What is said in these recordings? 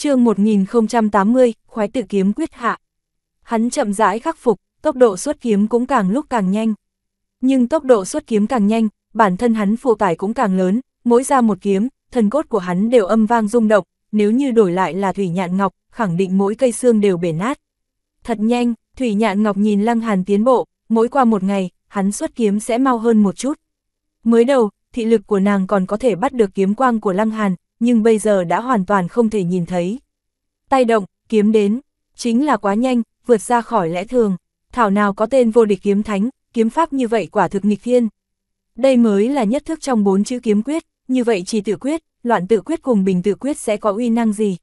chương 1080, khoái tự kiếm quyết hạ. Hắn chậm rãi khắc phục, tốc độ xuất kiếm cũng càng lúc càng nhanh. Nhưng tốc độ xuất kiếm càng nhanh, bản thân hắn phụ tải cũng càng lớn, mỗi ra một kiếm, thần cốt của hắn đều âm vang rung động, nếu như đổi lại là Thủy Nhạn Ngọc, khẳng định mỗi cây xương đều bể nát. Thật nhanh, Thủy Nhạn Ngọc nhìn Lăng Hàn tiến bộ, mỗi qua một ngày, hắn xuất kiếm sẽ mau hơn một chút. Mới đầu, thị lực của nàng còn có thể bắt được kiếm quang của Lăng Hàn, nhưng bây giờ đã hoàn toàn không thể nhìn thấy. Tay động, kiếm đến, chính là quá nhanh, vượt ra khỏi lẽ thường, thảo nào có tên vô địch kiếm thánh, kiếm pháp như vậy quả thực nghịch thiên. Đây mới là nhất thức trong bốn chữ kiếm quyết, như vậy chỉ tự quyết, loạn tự quyết cùng bình tự quyết sẽ có uy năng gì.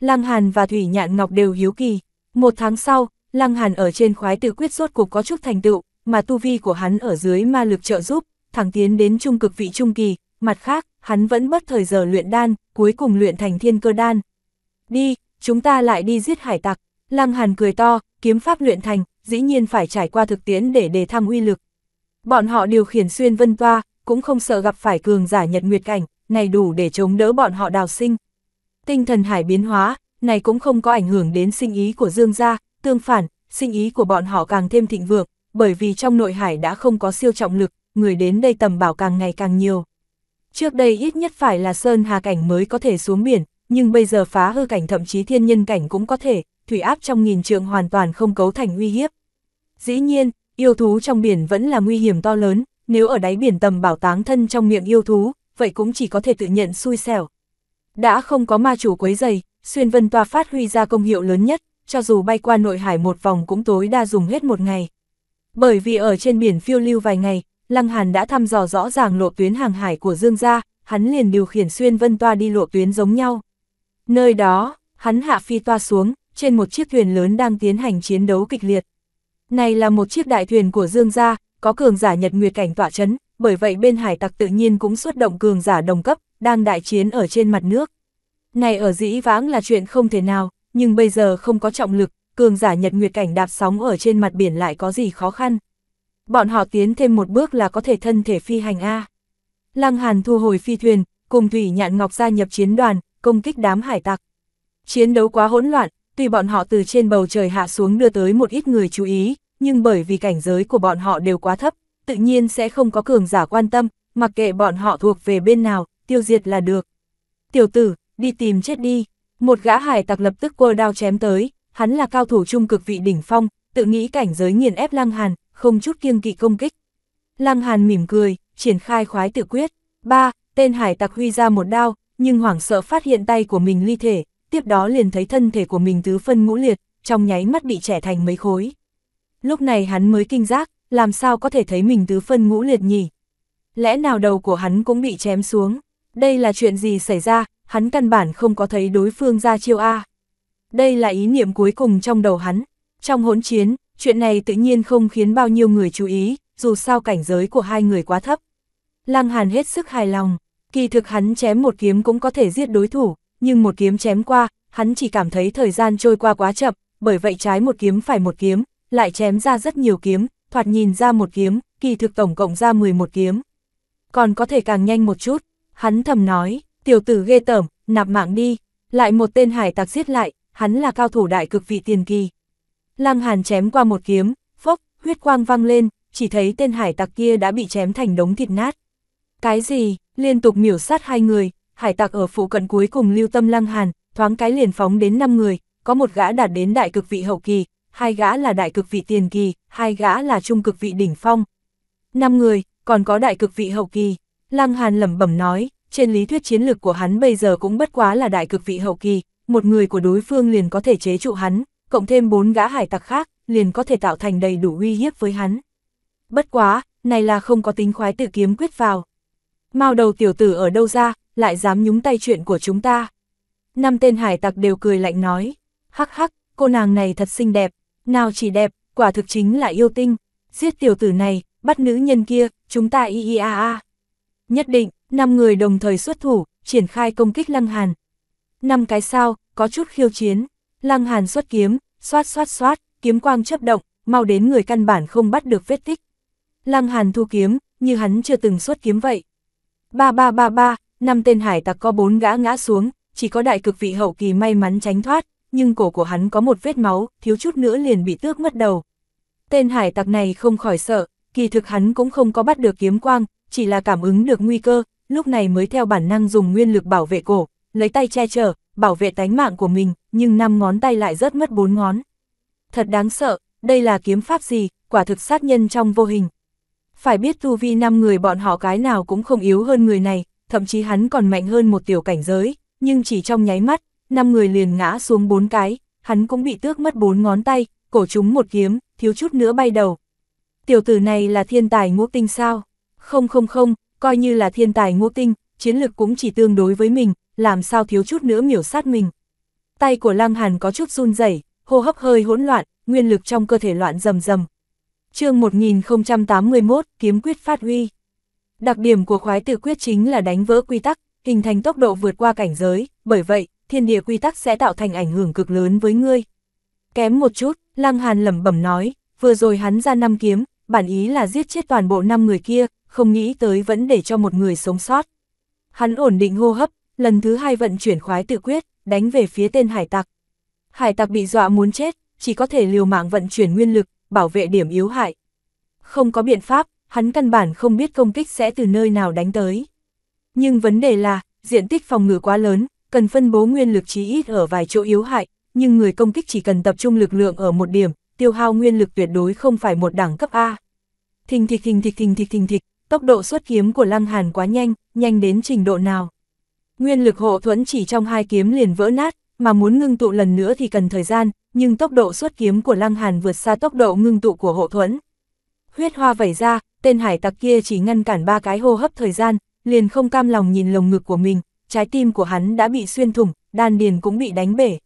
Lăng Hàn và Thủy Nhạn Ngọc đều hiếu kỳ. Một tháng sau, Lăng Hàn ở trên khoái tự quyết rốt cuộc có chút thành tựu, mà tu vi của hắn ở dưới ma lực trợ giúp, thẳng tiến đến trung cực vị trung kỳ, mặt khác, hắn vẫn mất thời giờ luyện đan, cuối cùng luyện thành thiên cơ đan. Đi, chúng ta lại đi giết hải tặc. Lăng Hàn cười to, kiếm pháp luyện thành, dĩ nhiên phải trải qua thực tiễn để đề thăng uy lực. Bọn họ điều khiển xuyên vân toa, cũng không sợ gặp phải cường giả nhật nguyệt cảnh, này đủ để chống đỡ bọn họ đào sinh. Tinh thần hải biến hóa, này cũng không có ảnh hưởng đến sinh ý của Dương gia, tương phản, sinh ý của bọn họ càng thêm thịnh vượng, bởi vì trong nội hải đã không có siêu trọng lực, người đến đây tầm bảo càng ngày càng nhiều. Trước đây ít nhất phải là sơn hà cảnh mới có thể xuống biển, nhưng bây giờ phá hư cảnh thậm chí thiên nhân cảnh cũng có thể, thủy áp trong nghìn trượng hoàn toàn không cấu thành uy hiếp. Dĩ nhiên, yêu thú trong biển vẫn là nguy hiểm to lớn, nếu ở đáy biển tầm bảo táng thân trong miệng yêu thú, vậy cũng chỉ có thể tự nhận xui xẻo. Đã không có ma chủ quấy dày, xuyên vân toa phát huy ra công hiệu lớn nhất, cho dù bay qua nội hải một vòng cũng tối đa dùng hết một ngày. Bởi vì ở trên biển phiêu lưu vài ngày, Lăng Hàn đã thăm dò rõ ràng lộ tuyến hàng hải của Dương gia, hắn liền điều khiển xuyên vân toa đi lộ tuyến giống nhau. Nơi đó, hắn hạ phi toa xuống, trên một chiếc thuyền lớn đang tiến hành chiến đấu kịch liệt. Này là một chiếc đại thuyền của Dương gia, có cường giả Nhật Nguyệt cảnh tỏa chấn, bởi vậy bên hải tặc tự nhiên cũng xuất động cường giả đồng cấp, đang đại chiến ở trên mặt nước. Này ở dĩ vãng là chuyện không thể nào, nhưng bây giờ không có trọng lực, cường giả Nhật Nguyệt cảnh đạp sóng ở trên mặt biển lại có gì khó khăn bọn họ tiến thêm một bước là có thể thân thể phi hành A. Lăng Hàn thu hồi phi thuyền, cùng Thủy Nhạn Ngọc gia nhập chiến đoàn, công kích đám hải tặc. Chiến đấu quá hỗn loạn, tuy bọn họ từ trên bầu trời hạ xuống đưa tới một ít người chú ý, nhưng bởi vì cảnh giới của bọn họ đều quá thấp, tự nhiên sẽ không có cường giả quan tâm, mặc kệ bọn họ thuộc về bên nào, tiêu diệt là được. Tiểu tử, đi tìm chết đi. Một gã hải tặc lập tức quơ đao chém tới, hắn là cao thủ trung cực vị đỉnh phong, tự nghĩ cảnh giới nghiền ép lăng hàn, không chút kiêng kỵ công kích. Lăng Hàn mỉm cười, triển khai khoái tự quyết. Ba, tên hải tặc huy ra một đao, nhưng hoảng sợ phát hiện tay của mình ly thể, tiếp đó liền thấy thân thể của mình tứ phân ngũ liệt, trong nháy mắt bị trẻ thành mấy khối. Lúc này hắn mới kinh giác, làm sao có thể thấy mình tứ phân ngũ liệt nhỉ? Lẽ nào đầu của hắn cũng bị chém xuống? Đây là chuyện gì xảy ra, hắn căn bản không có thấy đối phương ra chiêu A. Đây là ý niệm cuối cùng trong đầu hắn. Trong hỗn chiến, chuyện này tự nhiên không khiến bao nhiêu người chú ý, dù sao cảnh giới của hai người quá thấp. Lăng Hàn hết sức hài lòng, kỳ thực hắn chém một kiếm cũng có thể giết đối thủ, nhưng một kiếm chém qua, hắn chỉ cảm thấy thời gian trôi qua quá chậm, bởi vậy trái một kiếm phải một kiếm, lại chém ra rất nhiều kiếm, thoạt nhìn ra một kiếm, kỳ thực tổng cộng ra 11 kiếm. Còn có thể càng nhanh một chút, hắn thầm nói, tiểu tử ghê tởm, nạp mạng đi, lại một tên hải tặc giết lại, hắn là cao thủ đại cực vị tiền kỳ, Lăng Hàn chém qua một kiếm, phốc, huyết quang văng lên, chỉ thấy tên hải tặc kia đã bị chém thành đống thịt nát. Cái gì, liên tục miểu sát hai người, hải tặc ở phụ cận cuối cùng lưu tâm Lăng Hàn, thoáng cái liền phóng đến năm người, có một gã đạt đến đại cực vị hậu kỳ, hai gã là đại cực vị tiền kỳ, hai gã là trung cực vị đỉnh phong. Năm người, còn có đại cực vị hậu kỳ, Lăng Hàn lẩm bẩm nói, trên lý thuyết chiến lược của hắn bây giờ cũng bất quá là đại cực vị hậu kỳ, một người của đối phương liền có thể chế trụ hắn, cộng thêm bốn gã hải tặc khác, liền có thể tạo thành đầy đủ uy hiếp với hắn. Bất quá, này là không có tính khoái tự kiếm quyết vào. Mao đầu tiểu tử ở đâu ra, lại dám nhúng tay chuyện của chúng ta. Năm tên hải tặc đều cười lạnh nói, hắc hắc, cô nàng này thật xinh đẹp, nào chỉ đẹp, quả thực chính là yêu tinh, giết tiểu tử này, bắt nữ nhân kia, chúng ta y y a a. Nhất định, năm người đồng thời xuất thủ, triển khai công kích Lăng Hàn. Năm cái sao, có chút khiêu chiến. Lăng Hàn xuất kiếm, xoát xoát xoát, kiếm quang chấp động, mau đến người căn bản không bắt được vết tích. Lăng Hàn thu kiếm, như hắn chưa từng xuất kiếm vậy. Ba ba ba ba, năm tên hải tặc có bốn gã ngã xuống, chỉ có đại cực vị hậu kỳ may mắn tránh thoát, nhưng cổ của hắn có một vết máu, thiếu chút nữa liền bị tước mất đầu. Tên hải tặc này không khỏi sợ, kỳ thực hắn cũng không có bắt được kiếm quang, chỉ là cảm ứng được nguy cơ, lúc này mới theo bản năng dùng nguyên lực bảo vệ cổ, lấy tay che chở, bảo vệ tánh mạng của mình, nhưng năm ngón tay lại rớt mất bốn ngón. Thật đáng sợ, đây là kiếm pháp gì, quả thực sát nhân trong vô hình. Phải biết tu vi năm người bọn họ cái nào cũng không yếu hơn người này, thậm chí hắn còn mạnh hơn một tiểu cảnh giới, nhưng chỉ trong nháy mắt, năm người liền ngã xuống bốn cái, hắn cũng bị tước mất bốn ngón tay, cổ chúng một kiếm, thiếu chút nữa bay đầu. Tiểu tử này là thiên tài ngũ tinh sao? Không không không, coi như là thiên tài ngũ tinh, chiến lực cũng chỉ tương đối với mình, làm sao thiếu chút nữa miểu sát mình. Tay của Lăng Hàn có chút run rẩy, hô hấp hơi hỗn loạn, nguyên lực trong cơ thể loạn rầm rầm. Chương 1081, kiếm quyết phát huy. Đặc điểm của khoái tự quyết chính là đánh vỡ quy tắc, hình thành tốc độ vượt qua cảnh giới, bởi vậy, thiên địa quy tắc sẽ tạo thành ảnh hưởng cực lớn với ngươi. Kém một chút, Lăng Hàn lẩm bẩm nói, vừa rồi hắn ra năm kiếm, bản ý là giết chết toàn bộ năm người kia, không nghĩ tới vẫn để cho một người sống sót. Hắn ổn định hô hấp, lần thứ hai vận chuyển khoái tự quyết, đánh về phía tên hải tặc. Hải tặc bị dọa muốn chết, chỉ có thể liều mạng vận chuyển nguyên lực, bảo vệ điểm yếu hại. Không có biện pháp, hắn căn bản không biết công kích sẽ từ nơi nào đánh tới. Nhưng vấn đề là, diện tích phòng ngự quá lớn, cần phân bố nguyên lực chí ít ở vài chỗ yếu hại, nhưng người công kích chỉ cần tập trung lực lượng ở một điểm, tiêu hao nguyên lực tuyệt đối không phải một đẳng cấp A. Thình thịch thình thịch thình thịch thình thịch, tốc độ xuất kiếm của Lăng Hàn quá nhanh, nhanh đến trình độ nào. Nguyên lực hộ thuẫn chỉ trong hai kiếm liền vỡ nát, mà muốn ngưng tụ lần nữa thì cần thời gian, nhưng tốc độ xuất kiếm của Lăng Hàn vượt xa tốc độ ngưng tụ của hộ thuẫn. Huyết hoa vẩy ra, tên hải tặc kia chỉ ngăn cản ba cái hô hấp thời gian, liền không cam lòng nhìn lồng ngực của mình, trái tim của hắn đã bị xuyên thủng, đan điền cũng bị đánh bể.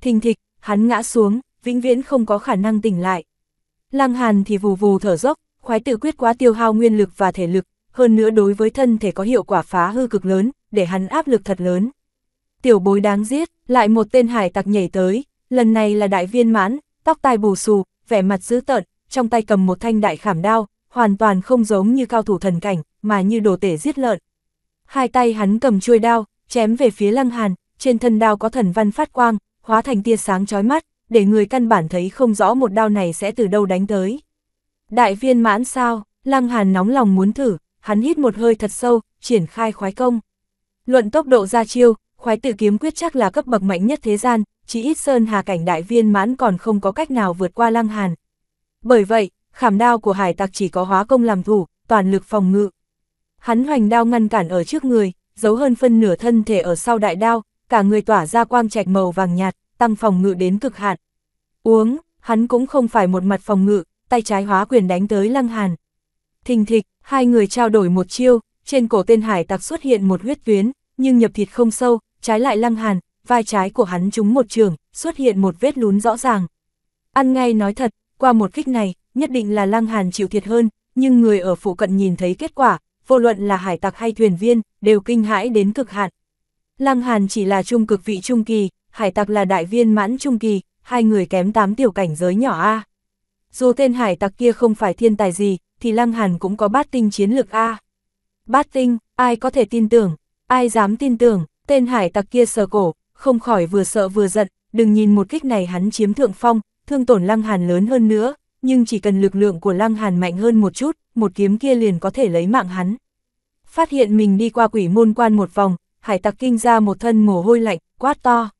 Thình thịch, hắn ngã xuống, vĩnh viễn không có khả năng tỉnh lại. Lăng Hàn thì vù vù thở dốc, khoái tự quyết quá tiêu hao nguyên lực và thể lực, hơn nữa đối với thân thể có hiệu quả phá hư cực lớn, để hắn áp lực thật lớn. Tiểu bối đáng giết, lại một tên hải tặc nhảy tới, lần này là đại viên mãn, tóc tai bù xù, vẻ mặt dữ tợn, trong tay cầm một thanh đại khảm đao, hoàn toàn không giống như cao thủ thần cảnh, mà như đồ tể giết lợn. Hai tay hắn cầm chuôi đao, chém về phía lăng hàn, trên thân đao có thần văn phát quang, hóa thành tia sáng chói mắt, để người căn bản thấy không rõ một đao này sẽ từ đâu đánh tới. Đại viên mãn sao, lăng hàn nóng lòng muốn thử, hắn hít một hơi thật sâu, triển khai khoái công. Luận tốc độ ra chiêu, khoái tử kiếm quyết chắc là cấp bậc mạnh nhất thế gian, chỉ ít sơn hà cảnh đại viên mãn còn không có cách nào vượt qua lăng hàn. Bởi vậy, khảm đao của hải tặc chỉ có hóa công làm thủ, toàn lực phòng ngự. Hắn hoành đao ngăn cản ở trước người, giấu hơn phân nửa thân thể ở sau đại đao, cả người tỏa ra quang trạch màu vàng nhạt, tăng phòng ngự đến cực hạn. Uống, hắn cũng không phải một mặt phòng ngự, tay trái hóa quyền đánh tới lăng hàn. Thình thịch, hai người trao đổi một chiêu, trên cổ tên hải tặc xuất hiện một huyết tuyến, nhưng nhập thịt không sâu, trái lại lăng hàn, vai trái của hắn trúng một trường, xuất hiện một vết lún rõ ràng. Ăn ngay nói thật, qua một kích này, nhất định là lăng hàn chịu thiệt hơn, nhưng người ở phụ cận nhìn thấy kết quả, vô luận là hải tặc hay thuyền viên, đều kinh hãi đến cực hạn. Lăng hàn chỉ là trung cực vị trung kỳ, hải tặc là đại viên mãn trung kỳ, hai người kém tám tiểu cảnh giới nhỏ A. Dù tên hải tặc kia không phải thiên tài gì, thì lăng hàn cũng có bát tinh chiến lược A. Bát tinh, ai có thể tin tưởng, Ai dám tin tưởng, tên hải tặc kia sờ cổ, không khỏi vừa sợ vừa giận, đừng nhìn một kích này hắn chiếm thượng phong, thương tổn lăng hàn lớn hơn nữa, nhưng chỉ cần lực lượng của lăng hàn mạnh hơn một chút, một kiếm kia liền có thể lấy mạng hắn. Phát hiện mình đi qua quỷ môn quan một vòng, hải tặc kinh ra một thân mồ hôi lạnh, quát to.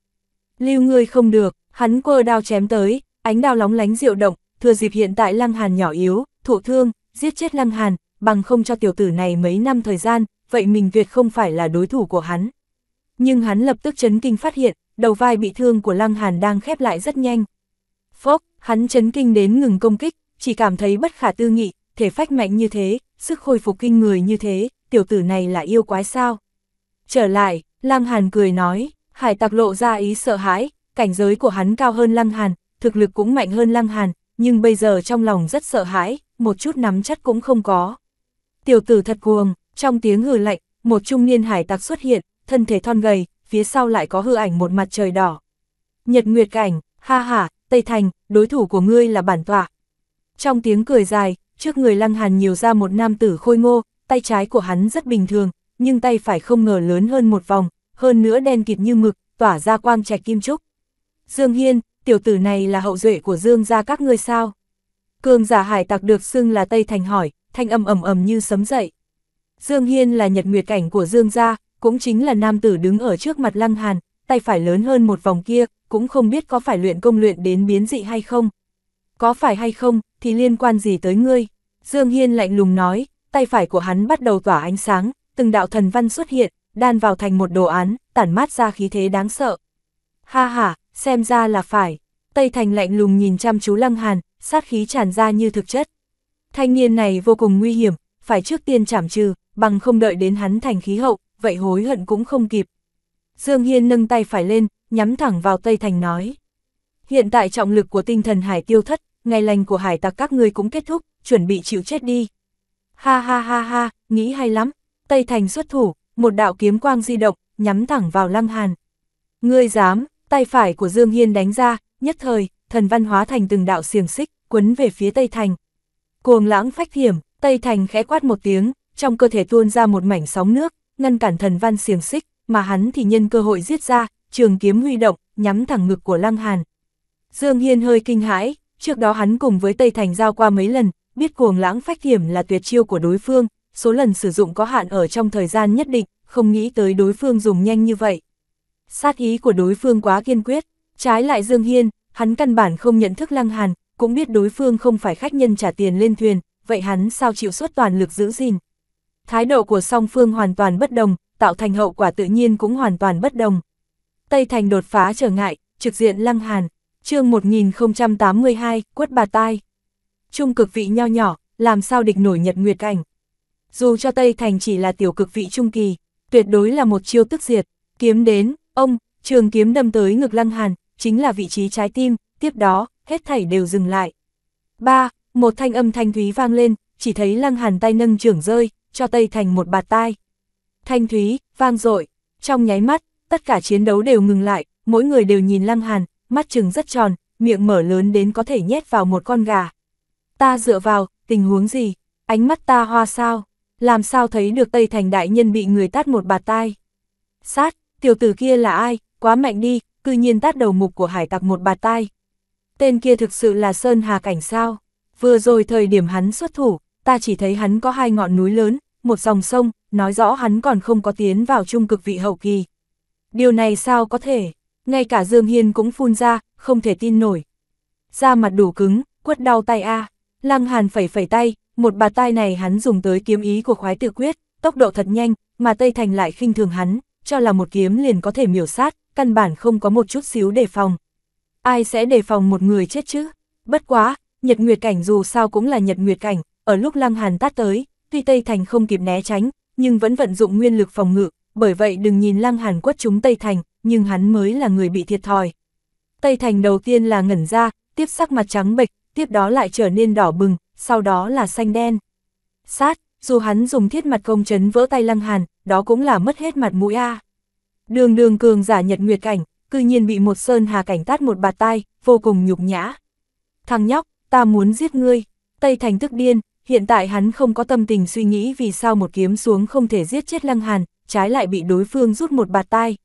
Lưu ngươi không được, hắn quơ đao chém tới, ánh đao lóng lánh diệu động, thừa dịp hiện tại lăng hàn nhỏ yếu, thụ thương, giết chết lăng hàn, bằng không cho tiểu tử này mấy năm thời gian, vậy mình Việt không phải là đối thủ của hắn. Nhưng hắn lập tức chấn kinh phát hiện, đầu vai bị thương của Lăng Hàn đang khép lại rất nhanh. Phốc, hắn chấn kinh đến ngừng công kích, chỉ cảm thấy bất khả tư nghị, thể phách mạnh như thế, sức khôi phục kinh người như thế, tiểu tử này là yêu quái sao. Trở lại, Lăng Hàn cười nói, hải tặc lộ ra ý sợ hãi, cảnh giới của hắn cao hơn Lăng Hàn, thực lực cũng mạnh hơn Lăng Hàn, nhưng bây giờ trong lòng rất sợ hãi, một chút nắm chắc cũng không có. Tiểu tử thật cuồng, trong tiếng hừ lạnh, một trung niên hải tặc xuất hiện, thân thể thon gầy, phía sau lại có hư ảnh một mặt trời đỏ. Nhật Nguyệt Cảnh, ha ha, Tây Thành, đối thủ của ngươi là bản tọa. Trong tiếng cười dài, trước người Lăng Hàn nhiều ra một nam tử khôi ngô, tay trái của hắn rất bình thường, nhưng tay phải không ngờ lớn hơn một vòng, hơn nữa đen kịt như mực, tỏa ra quang trạch kim trúc. Dương Hiên, tiểu tử này là hậu duệ của Dương gia các ngươi sao? Cường giả hải tặc được xưng là Tây Thành hỏi, thanh âm ầm ầm như sấm dậy. Dương Hiên là nhật nguyệt cảnh của Dương gia, cũng chính là nam tử đứng ở trước mặt Lăng Hàn, tay phải lớn hơn một vòng kia, cũng không biết có phải luyện công luyện đến biến dị hay không. Có phải hay không, thì liên quan gì tới ngươi? Dương Hiên lạnh lùng nói, tay phải của hắn bắt đầu tỏa ánh sáng, từng đạo thần văn xuất hiện, đan vào thành một đồ án, tản mát ra khí thế đáng sợ. Ha ha, xem ra là phải. Tây Thành lạnh lùng nhìn chăm chú Lăng Hàn, sát khí tràn ra như thực chất. Thanh niên này vô cùng nguy hiểm, phải trước tiên chảm trừ, bằng không đợi đến hắn thành khí hậu, vậy hối hận cũng không kịp. Dương Hiên nâng tay phải lên, nhắm thẳng vào Tây Thành nói. Hiện tại trọng lực của tinh thần hải tiêu thất, ngày lành của hải tặc các ngươi cũng kết thúc, chuẩn bị chịu chết đi. Ha ha ha ha, nghĩ hay lắm. Tây Thành xuất thủ, một đạo kiếm quang di động, nhắm thẳng vào Lăng Hàn. Ngươi dám, tay phải của Dương Hiên đánh ra, nhất thời, thần văn hóa thành từng đạo xiềng xích, quấn về phía Tây Thành. Cuồng lãng phách thiểm, Tây Thành khẽ quát một tiếng, trong cơ thể tuôn ra một mảnh sóng nước, ngăn cản thần văn xiềng xích, mà hắn thì nhân cơ hội giết ra, trường kiếm huy động, nhắm thẳng ngực của Lăng Hàn. Dương Hiên hơi kinh hãi, trước đó hắn cùng với Tây Thành giao qua mấy lần, biết cuồng lãng phách hiểm là tuyệt chiêu của đối phương, số lần sử dụng có hạn ở trong thời gian nhất định, không nghĩ tới đối phương dùng nhanh như vậy. Sát ý của đối phương quá kiên quyết, trái lại Dương Hiên, hắn căn bản không nhận thức Lăng Hàn, cũng biết đối phương không phải khách nhân trả tiền lên thuyền, vậy hắn sao chịu suốt toàn lực giữ gìn. Thái độ của song phương hoàn toàn bất đồng, tạo thành hậu quả tự nhiên cũng hoàn toàn bất đồng. Tây Thành đột phá trở ngại, trực diện Lăng Hàn, chương 1082, quất bà tai. Trung cực vị nho nhỏ, làm sao địch nổi nhật nguyệt cảnh? Dù cho Tây Thành chỉ là tiểu cực vị trung kỳ, tuyệt đối là một chiêu tức diệt, kiếm đến, ông, trường kiếm đâm tới ngực Lăng Hàn, chính là vị trí trái tim, tiếp đó, hết thảy đều dừng lại. 3. Một thanh âm thanh thúy vang lên, chỉ thấy Lăng Hàn tay nâng trưởng rơi, cho Tây Thành một bạt tai. Thanh thúy, vang dội trong nháy mắt, tất cả chiến đấu đều ngừng lại, mỗi người đều nhìn Lăng Hàn, mắt trừng rất tròn, miệng mở lớn đến có thể nhét vào một con gà. Ta dựa vào, tình huống gì? Ánh mắt ta hoa sao? Làm sao thấy được Tây Thành Đại Nhân bị người tát một bạt tai? Sát, tiểu tử kia là ai? Quá mạnh đi, cư nhiên tát đầu mục của hải tặc một bạt tai. Tên kia thực sự là Sơn Hà Cảnh sao? Vừa rồi thời điểm hắn xuất thủ, ta chỉ thấy hắn có hai ngọn núi lớn, một dòng sông, nói rõ hắn còn không có tiến vào trung cực vị hậu kỳ. Điều này sao có thể, ngay cả Dương Hiên cũng phun ra, không thể tin nổi. Da mặt đủ cứng, quất đau tay a à. Lăng Hàn phẩy phẩy tay, một bà tay này hắn dùng tới kiếm ý của khoái tự quyết, tốc độ thật nhanh, mà Tây Thành lại khinh thường hắn, cho là một kiếm liền có thể miểu sát, căn bản không có một chút xíu đề phòng. Ai sẽ đề phòng một người chết chứ? Bất quá, nhật nguyệt cảnh dù sao cũng là nhật nguyệt cảnh, ở lúc Lăng Hàn tát tới, tuy Tây Thành không kịp né tránh, nhưng vẫn vận dụng nguyên lực phòng ngự, bởi vậy đừng nhìn Lăng Hàn quất chúng Tây Thành, nhưng hắn mới là người bị thiệt thòi. Tây Thành đầu tiên là ngẩn ra, tiếp sắc mặt trắng bệch, tiếp đó lại trở nên đỏ bừng, sau đó là xanh đen. Sát, dù hắn dùng thiết mặt công chấn vỡ tay Lăng Hàn, đó cũng là mất hết mặt mũi a. Đường đường cường giả nhật nguyệt cảnh, cư nhiên bị một sơn hà cảnh tát một bạt tay, vô cùng nhục nhã. Thằng nhóc, ta muốn giết ngươi. Tây Thành tức điên, Hiện tại hắn không có tâm tình suy nghĩ vì sao một kiếm xuống không thể giết chết Lăng Hàn, trái lại bị đối phương rút một bạt tai.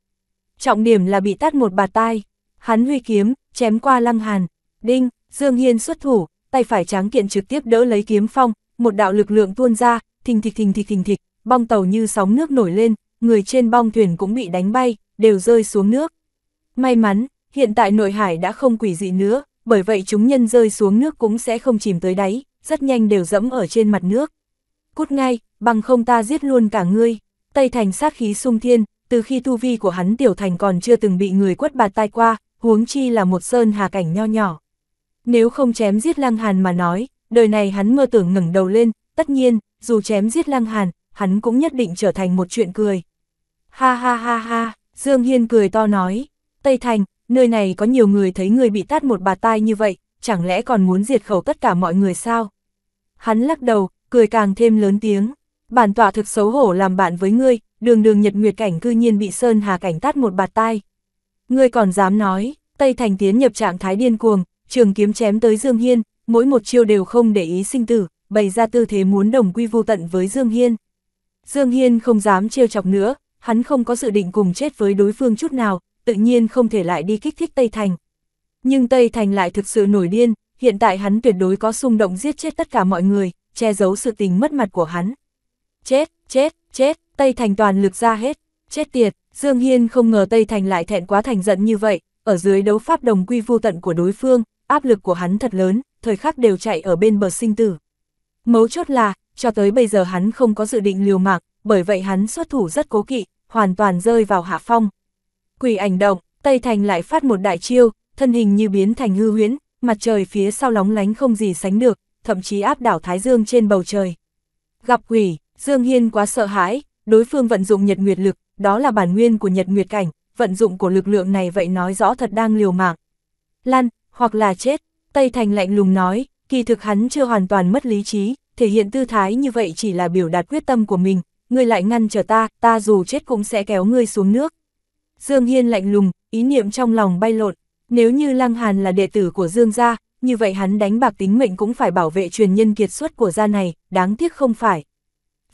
Trọng điểm là bị tát một bạt tai. Hắn huy kiếm, chém qua Lăng Hàn. Đinh, Dương Hiên xuất thủ, tay phải tráng kiện trực tiếp đỡ lấy kiếm phong, một đạo lực lượng tuôn ra, thình thịch thình thịch thình thịch, bong tàu như sóng nước nổi lên, người trên bong thuyền cũng bị đánh bay, đều rơi xuống nước. May mắn, hiện tại nội hải đã không quỷ dị nữa, bởi vậy chúng nhân rơi xuống nước cũng sẽ không chìm tới đáy, rất nhanh đều dẫm ở trên mặt nước. Cút ngay, bằng không ta giết luôn cả ngươi. Tây Thành sát khí sung thiên, từ khi tu vi của hắn Tiểu Thành còn chưa từng bị người quất bạt tai qua, huống chi là một sơn hà cảnh nho nhỏ. Nếu không chém giết Lăng Hàn mà nói, đời này hắn mơ tưởng ngẩng đầu lên, tất nhiên, dù chém giết Lăng Hàn, hắn cũng nhất định trở thành một chuyện cười. Ha ha ha ha, Dương Hiên cười to nói, Tây Thành, nơi này có nhiều người thấy người bị tát một bà tai như vậy, chẳng lẽ còn muốn diệt khẩu tất cả mọi người sao? Hắn lắc đầu, cười càng thêm lớn tiếng. Bản tọa thực xấu hổ làm bạn với ngươi, đường đường nhật nguyệt cảnh cư nhiên bị Sơn Hà cảnh tát một bạt tai. Ngươi còn dám nói, Tây Thành tiến nhập trạng thái điên cuồng, trường kiếm chém tới Dương Hiên, mỗi một chiêu đều không để ý sinh tử, bày ra tư thế muốn đồng quy vô tận với Dương Hiên. Dương Hiên không dám trêu chọc nữa, hắn không có dự định cùng chết với đối phương chút nào, tự nhiên không thể lại đi kích thích Tây Thành. Nhưng Tây Thành lại thực sự nổi điên, hiện tại hắn tuyệt đối có xung động giết chết tất cả mọi người, che giấu sự tình mất mặt của hắn. Chết, chết, chết, Tây Thành toàn lực ra hết, chết tiệt, Dương Hiên không ngờ Tây Thành lại thẹn quá thành giận như vậy, ở dưới đấu pháp đồng quy vô tận của đối phương, áp lực của hắn thật lớn, thời khắc đều chạy ở bên bờ sinh tử. Mấu chốt là, cho tới bây giờ hắn không có dự định liều mạng, bởi vậy hắn xuất thủ rất cố kỵ, hoàn toàn rơi vào hạ phong. Quỷ ảnh động, Tây Thành lại phát một đại chiêu, thân hình như biến thành hư huyễn, mặt trời phía sau lóng lánh không gì sánh được, thậm chí áp đảo Thái Dương trên bầu trời. Gặp quỷ, Dương Hiên quá sợ hãi, đối phương vận dụng nhật nguyệt lực, đó là bản nguyên của nhật nguyệt cảnh, vận dụng của lực lượng này vậy nói rõ thật đang liều mạng. Lan, hoặc là chết, Tây Thành lạnh lùng nói, kỳ thực hắn chưa hoàn toàn mất lý trí, thể hiện tư thái như vậy chỉ là biểu đạt quyết tâm của mình, ngươi lại ngăn trở ta, ta dù chết cũng sẽ kéo ngươi xuống nước. Dương Hiên lạnh lùng, ý niệm trong lòng bay lộn, nếu như Lăng Hàn là đệ tử của Dương gia, như vậy hắn đánh bạc tính mệnh cũng phải bảo vệ truyền nhân kiệt xuất của gia này, đáng tiếc không phải.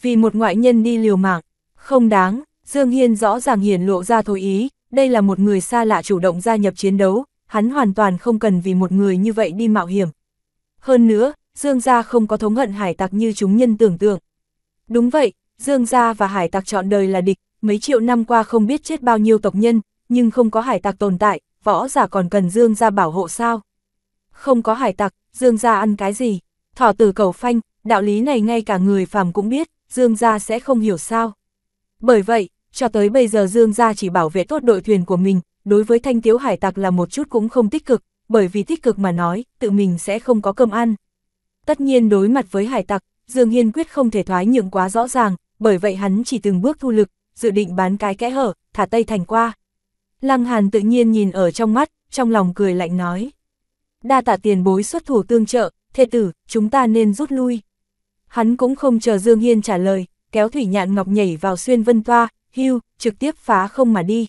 Vì một ngoại nhân đi liều mạng, không đáng, Dương Hiên rõ ràng hiển lộ ra thôi ý, đây là một người xa lạ chủ động gia nhập chiến đấu, hắn hoàn toàn không cần vì một người như vậy đi mạo hiểm. Hơn nữa, Dương gia không có thống hận hải tặc như chúng nhân tưởng tượng. Đúng vậy, Dương gia và hải tặc chọn đời là địch, mấy triệu năm qua không biết chết bao nhiêu tộc nhân, nhưng không có hải tặc tồn tại, võ giả còn cần dương gia bảo hộ sao? Không có hải tặc, dương gia ăn cái gì? Thỏ tử cầu phanh, đạo lý này ngay cả người phàm cũng biết, dương gia sẽ không hiểu sao. Bởi vậy, cho tới bây giờ dương gia chỉ bảo vệ tốt đội thuyền của mình, đối với thanh tiếu hải tặc là một chút cũng không tích cực, bởi vì tích cực mà nói, tự mình sẽ không có cơm ăn. Tất nhiên đối mặt với hải tặc, Dương Hiên quyết không thể thoái nhượng quá rõ ràng, bởi vậy hắn chỉ từng bước thu lực, dự định bán cái kẽ hở, thả tay Thành qua. Lăng Hàn tự nhiên nhìn ở trong mắt, trong lòng cười lạnh nói. Đa tạ tiền bối xuất thủ tương trợ, thê tử, chúng ta nên rút lui. Hắn cũng không chờ Dương Hiên trả lời, kéo Thủy Nhạn Ngọc nhảy vào xuyên vân toa, hưu, trực tiếp phá không mà đi.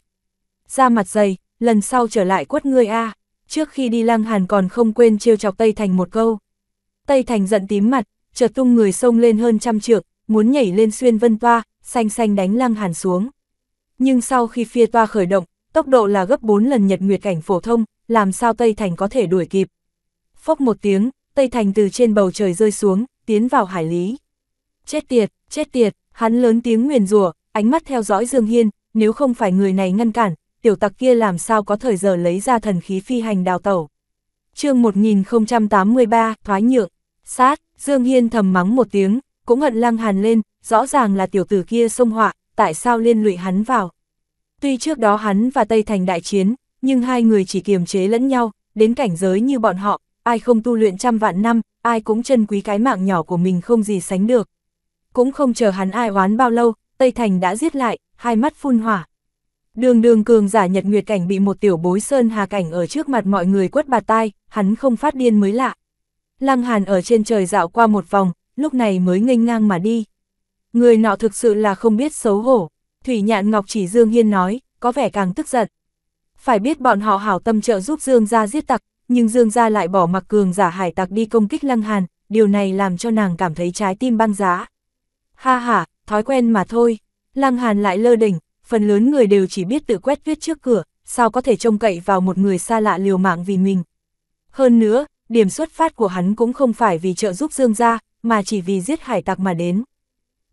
Ra mặt dày, lần sau trở lại quất ngươi a trước khi đi Lăng Hàn còn không quên trêu chọc Tây Thành một câu. Tây Thành giận tím mặt, chợt tung người sông lên hơn trăm trượng, muốn nhảy lên xuyên vân toa, xanh xanh đánh Lăng Hàn xuống. Nhưng sau khi phía toa khởi động, tốc độ là gấp 4 lần nhật nguyệt cảnh phổ thông, làm sao Tây Thành có thể đuổi kịp. Phốc một tiếng, Tây Thành từ trên bầu trời rơi xuống, tiến vào hải lý. Chết tiệt, chết tiệt, hắn lớn tiếng nguyền rủa, ánh mắt theo dõi Dương Hiên, nếu không phải người này ngăn cản, tiểu tặc kia làm sao có thời giờ lấy ra thần khí phi hành đào tẩu. chương 1083, thoái nhượng, sát, Dương Hiên thầm mắng một tiếng, cũng hận lăng hàn lên, rõ ràng là tiểu tử kia xông họa, tại sao liên lụy hắn vào. Tuy trước đó hắn và Tây Thành đại chiến, nhưng hai người chỉ kiềm chế lẫn nhau, đến cảnh giới như bọn họ, ai không tu luyện trăm vạn năm, ai cũng trân quý cái mạng nhỏ của mình không gì sánh được. Cũng không chờ hắn ai oán bao lâu, Tây Thành đã giết lại, hai mắt phun hỏa. Đường đường cường giả nhật nguyệt cảnh bị một tiểu bối sơn hà cảnh ở trước mặt mọi người quất bạt tai, hắn không phát điên mới lạ. Lăng Hàn ở trên trời dạo qua một vòng, lúc này mới nghênh ngang mà đi. Người nọ thực sự là không biết xấu hổ. Thủy Nhạn Ngọc chỉ Dương Hiên nói, có vẻ càng tức giận. Phải biết bọn họ hảo tâm trợ giúp Dương gia giết tặc, nhưng Dương gia lại bỏ mặc cường giả hải tặc đi công kích Lăng Hàn, điều này làm cho nàng cảm thấy trái tim băng giá. Ha ha, thói quen mà thôi. Lăng Hàn lại lơ đỉnh, phần lớn người đều chỉ biết tự quét viết trước cửa, sao có thể trông cậy vào một người xa lạ liều mạng vì mình. Hơn nữa, điểm xuất phát của hắn cũng không phải vì trợ giúp Dương gia, mà chỉ vì giết hải tặc mà đến.